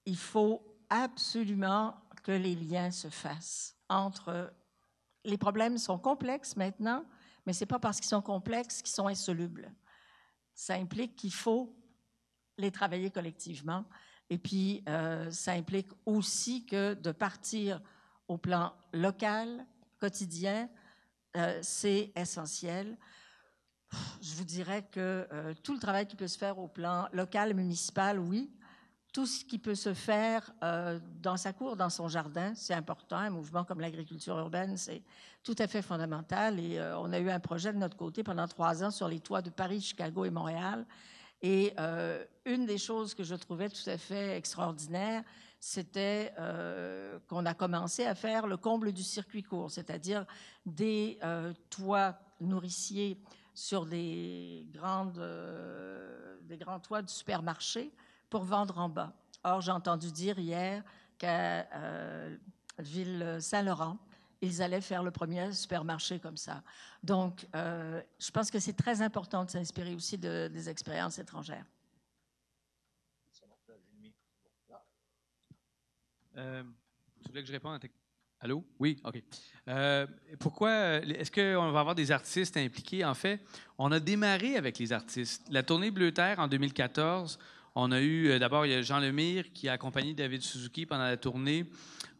il faut absolument que les liens se fassent entre. Les problèmes sont complexes maintenant, mais ce n'est pas parce qu'ils sont complexes qu'ils sont insolubles. Ça implique qu'il faut les travailler collectivement. Et puis, euh, ça implique aussi que de partir au plan local, quotidien, euh, c'est essentiel. Je vous dirais que euh, tout le travail qui peut se faire au plan local, municipal, oui. Tout ce qui peut se faire euh, dans sa cour, dans son jardin, c'est important. Un mouvement comme l'agriculture urbaine, c'est tout à fait fondamental. Et on a eu un projet de notre côté pendant trois ans sur les toits de Paris, Chicago et Montréal. Et une des choses que je trouvais tout à fait extraordinaire, c'était euh, qu'on a commencé à faire le comble du circuit court, c'est-à-dire des euh, toits nourriciers sur des, euh, grands toits de supermarché pour vendre en bas. Or, j'ai entendu dire hier qu'à Ville-Saint-Laurent, ils allaient faire le premier supermarché comme ça. Donc, je pense que c'est très important de s'inspirer aussi des expériences étrangères. Euh, que je réponde Allô? Oui, OK. Euh, pourquoi euh, est-ce qu'on va avoir des artistes impliqués? En fait, on a démarré avec les artistes. La tournée Bleu Terre en 2014, on a eu euh, d'abord Jean Lemire qui a accompagné David Suzuki pendant la tournée.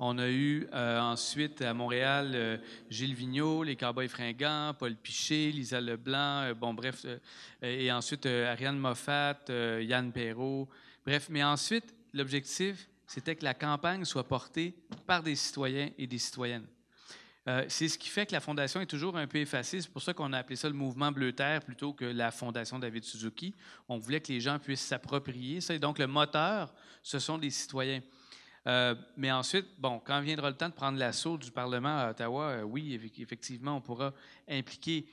On a eu ensuite à Montréal Gilles Vigneault, les Cowboys Fringants, Paul Piché, Lisa Leblanc, bon bref, et ensuite Ariane Moffat, Yann Perrault. Bref, mais ensuite, l'objectif, c'était que la campagne soit portée par des citoyens et des citoyennes. Euh, c'est ce qui fait que la fondation est toujours un peu effacée. C'est pour ça qu'on a appelé ça le mouvement Bleu Terre plutôt que la fondation David Suzuki. On voulait que les gens puissent s'approprier ça. Et donc, le moteur, ce sont les citoyens. Euh, mais ensuite, bon, quand viendra le temps de prendre l'assaut du Parlement à Ottawa, euh, oui, effectivement, on pourra impliquer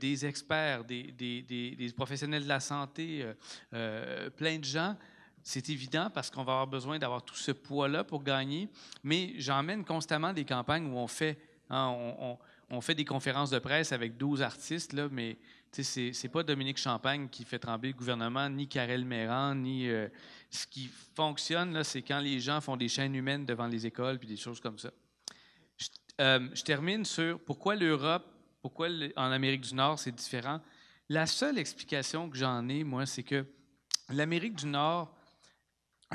des experts, des, des, des, des, professionnels de la santé, plein de gens c'est évident parce qu'on va avoir besoin d'avoir tout ce poids-là pour gagner, mais j'emmène constamment des campagnes où on fait, hein, on, fait des conférences de presse avec 12 artistes, là, mais c'est, c'est pas Dominique Champagne qui fait trembler le gouvernement, ni Karel Méran, ni. Euh, ce qui fonctionne, c'est quand les gens font des chaînes humaines devant les écoles puis des choses comme ça. Je, euh, termine sur pourquoi l'Europe, pourquoi en Amérique du Nord, c'est différent. La seule explication que j'en ai, moi, c'est que l'Amérique du Nord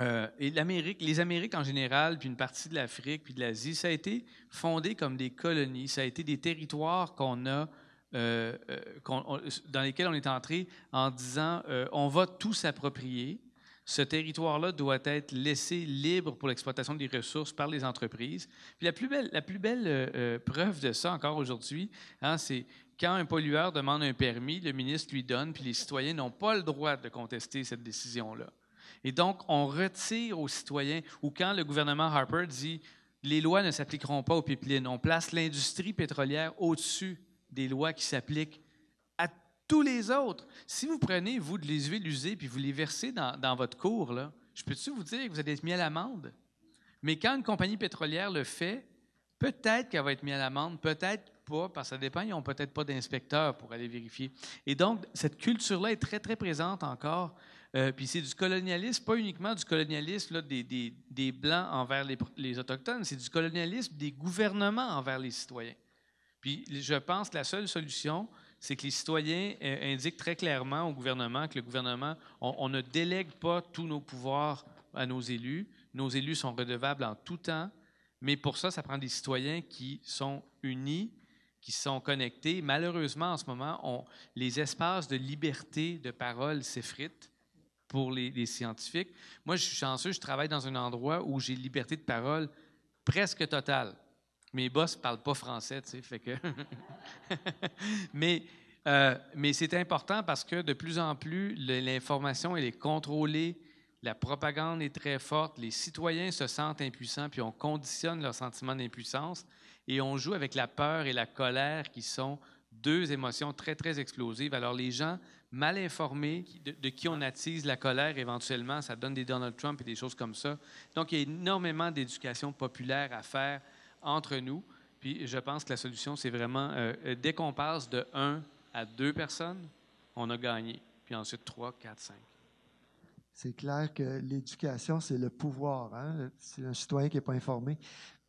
euh, et l'Amérique, les Amériques en général, puis une partie de l'Afrique, puis de l'Asie, ça a été fondé comme des colonies, ça a été des territoires qu'on a, euh, euh, dans lesquels on est entré en disant on va tout s'approprier. Ce territoire-là doit être laissé libre pour l'exploitation des ressources par les entreprises. Puis la plus belle, la plus belle preuve de ça encore aujourd'hui, hein, c'est quand un pollueur demande un permis, le ministre lui donne, puis les citoyens n'ont pas le droit de contester cette décision-là. Et donc, on retire aux citoyens, ou quand le gouvernement Harper dit les lois ne s'appliqueront pas aux pipelines, on place l'industrie pétrolière au-dessus des lois qui s'appliquent à tous les autres. Si vous prenez, vous, de les huiles usées puis vous les versez dans, votre cours, je peux-tu vous dire que vous allez être mis à l'amende? Mais quand une compagnie pétrolière le fait, peut-être qu'elle va être mise à l'amende, peut-être pas, parce que ça dépend, ils n'ont peut-être pas d'inspecteur pour aller vérifier. Et donc, cette culture-là est très, très présente encore euh, puis c'est du colonialisme, pas uniquement du colonialisme des, des, des, Blancs envers les, les Autochtones, c'est du colonialisme des gouvernements envers les citoyens. Puis je pense que la seule solution, c'est que les citoyens euh, indiquent très clairement au gouvernement que le gouvernement, on, on, ne délègue pas tous nos pouvoirs à nos élus. Nos élus sont redevables en tout temps, mais pour ça, ça prend des citoyens qui sont unis, qui sont connectés. Malheureusement, en ce moment, on, les espaces de liberté de parole s'effritent pour les, scientifiques. Moi, je suis chanceux, je travaille dans un endroit où j'ai liberté de parole presque totale. Mes boss ne parlent pas français, tu sais, fait que. mais euh, mais c'est important parce que de plus en plus, l'information, est contrôlée, la propagande est très forte, les citoyens se sentent impuissants, puis on conditionne leur sentiment d'impuissance et on joue avec la peur et la colère qui sont deux émotions très, très explosives. Alors les gens mal informés, de, qui on attise la colère éventuellement. Ça donne des Donald Trump et des choses comme ça. Donc, il y a énormément d'éducation populaire à faire entre nous. Puis, je pense que la solution, c'est vraiment, euh, euh, dès qu'on passe de 1 à deux personnes, on a gagné. Puis ensuite, 3, 4, 5. C'est clair que l'éducation, c'est le pouvoir. Hein. C'est un citoyen qui n'est pas informé.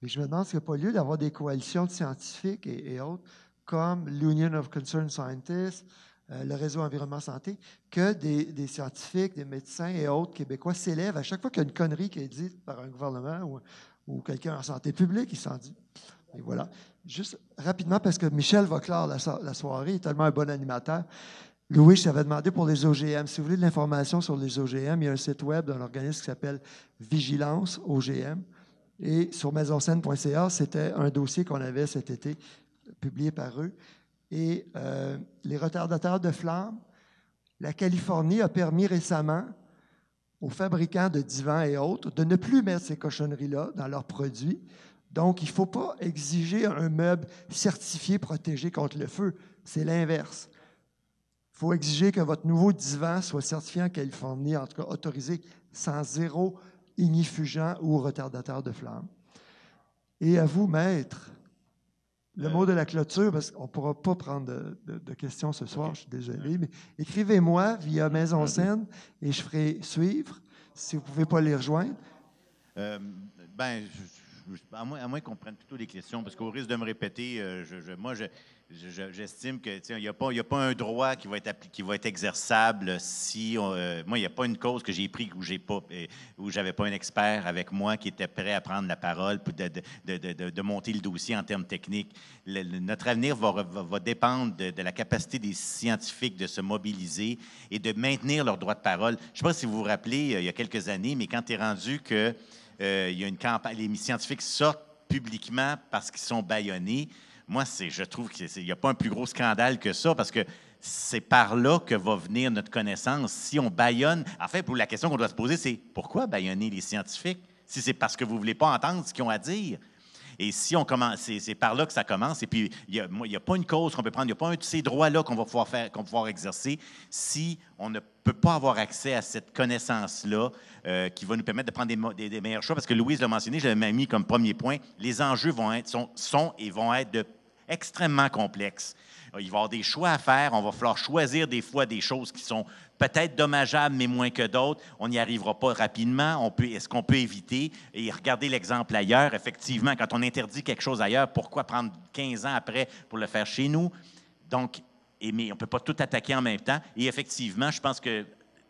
Mais je me demande s'il n'y a pas lieu d'avoir des coalitions de scientifiques et, et autres, comme l'Union of Concerned Scientists, euh, le réseau Environnement Santé, que des, scientifiques, des médecins et autres Québécois s'élèvent à chaque fois qu'il y a une connerie qui est dite par un gouvernement ou, quelqu'un en santé publique, ils s'en dit. Et voilà. Juste rapidement, parce que Michel va clore la, la soirée, il est tellement un bon animateur. Louis, je t'avais demandé pour les OGM. Si vous voulez de l'information sur les OGM, il y a un site web d'un organisme qui s'appelle Vigilance OGM. Et sur maisonscène.ca, c'était un dossier qu'on avait cet été publié par eux et euh, les retardateurs de flamme. La Californie a permis récemment aux fabricants de divans et autres de ne plus mettre ces cochonneries-là dans leurs produits. Donc, il ne faut pas exiger un meuble certifié protégé contre le feu. C'est l'inverse. Il faut exiger que votre nouveau divan soit certifié en Californie, en tout cas autorisé sans zéro ignifugent ou retardateur de flamme. Et à vous, maître, le euh, mot de la clôture, parce qu'on ne pourra pas prendre de, questions ce soir, je suis désolé, mais écrivez-moi via Maison Scène et je ferai suivre si vous ne pouvez pas les rejoindre. Euh, ben, à moins, qu'on prenne plutôt des questions, parce qu'au risque de me répéter, euh, je, moi, J'estime qu'il n'y a, pas, pas un droit qui va être, qui être exerçable si. Euh, moi, il n'y a pas une cause que j'ai prise où je n'avais euh, j'avais pas un expert avec moi qui était prêt à prendre la parole pour de, monter le dossier en termes techniques. notre avenir va, dépendre de, la capacité des scientifiques de se mobiliser et de maintenir leur droit de parole. Je ne sais pas si vous vous rappelez, euh, il y a quelques années, mais quand tu es rendu que il y a une campagne, les scientifiques sortent publiquement parce qu'ils sont baïonnés. Moi, je trouve qu'il n'y a pas un plus gros scandale que ça parce que c'est par là que va venir notre connaissance. Si on baïonne, en fait, la question qu'on doit se poser, c'est pourquoi baïonner les scientifiques si c'est parce que vous ne voulez pas entendre ce qu'ils ont à dire? Et si on commence, c'est par là que ça commence. Et puis, il n'y a, pas une cause qu'on peut prendre, il n'y a pas un de ces droits-là qu'on va pouvoir faire, qu'on va pouvoir exercer si on ne peut pas avoir accès à cette connaissance-là euh, qui va nous permettre de prendre des, des, meilleurs choix. Parce que Louise l'a mentionné, je l'avais mis comme premier point, les enjeux vont être, sont, sont et vont être extrêmement complexes. Il va y avoir des choix à faire. On va falloir choisir des fois des choses qui sont peut-être dommageable, mais moins que d'autres. On n'y arrivera pas rapidement. On peut, est-ce qu'on peut éviter? Et regardez l'exemple ailleurs. Effectivement, quand on interdit quelque chose ailleurs, pourquoi prendre 15 ans après pour le faire chez nous? Donc, et, mais on ne peut pas tout attaquer en même temps. Et effectivement, je pense que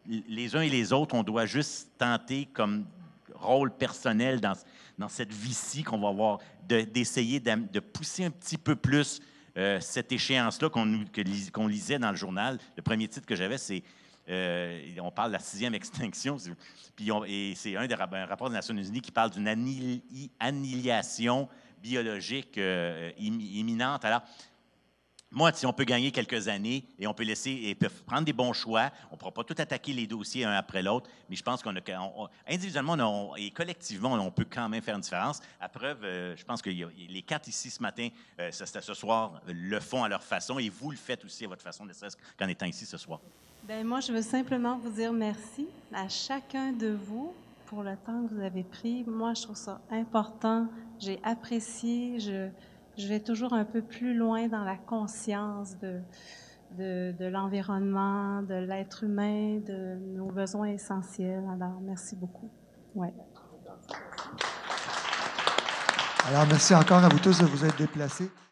les uns et les autres, on doit juste tenter comme rôle personnel dans, dans cette vie-ci qu'on va avoir, d'essayer de, pousser un petit peu plus euh, cette échéance-là qu'on qu'on lisait dans le journal. Le premier titre que j'avais, c'est euh, on parle de la sixième extinction. Puis et c'est un, des, un rapport des Nations Unies qui parle d'une annihilation biologique euh, imminente. Alors, moi, si on peut gagner quelques années et on peut laisser et prendre des bons choix, on ne pourra pas tout attaquer les dossiers un après l'autre, mais je pense qu'on a individuellement et collectivement, on peut quand même faire une différence. À preuve, euh, je pense que les quatre ici ce matin, ce, ce soir, le font à leur façon et vous le faites aussi à votre façon, ne serait-ce qu'en étant ici ce soir. Bien, moi, je veux simplement vous dire merci à chacun de vous pour le temps que vous avez pris. Moi, je trouve ça important. J'ai apprécié. Je, je vais toujours un peu plus loin dans la conscience de, de, de l'environnement, de l'être humain, de nos besoins essentiels. Alors, merci beaucoup. Ouais. Alors, merci encore à vous tous de vous être déplacés.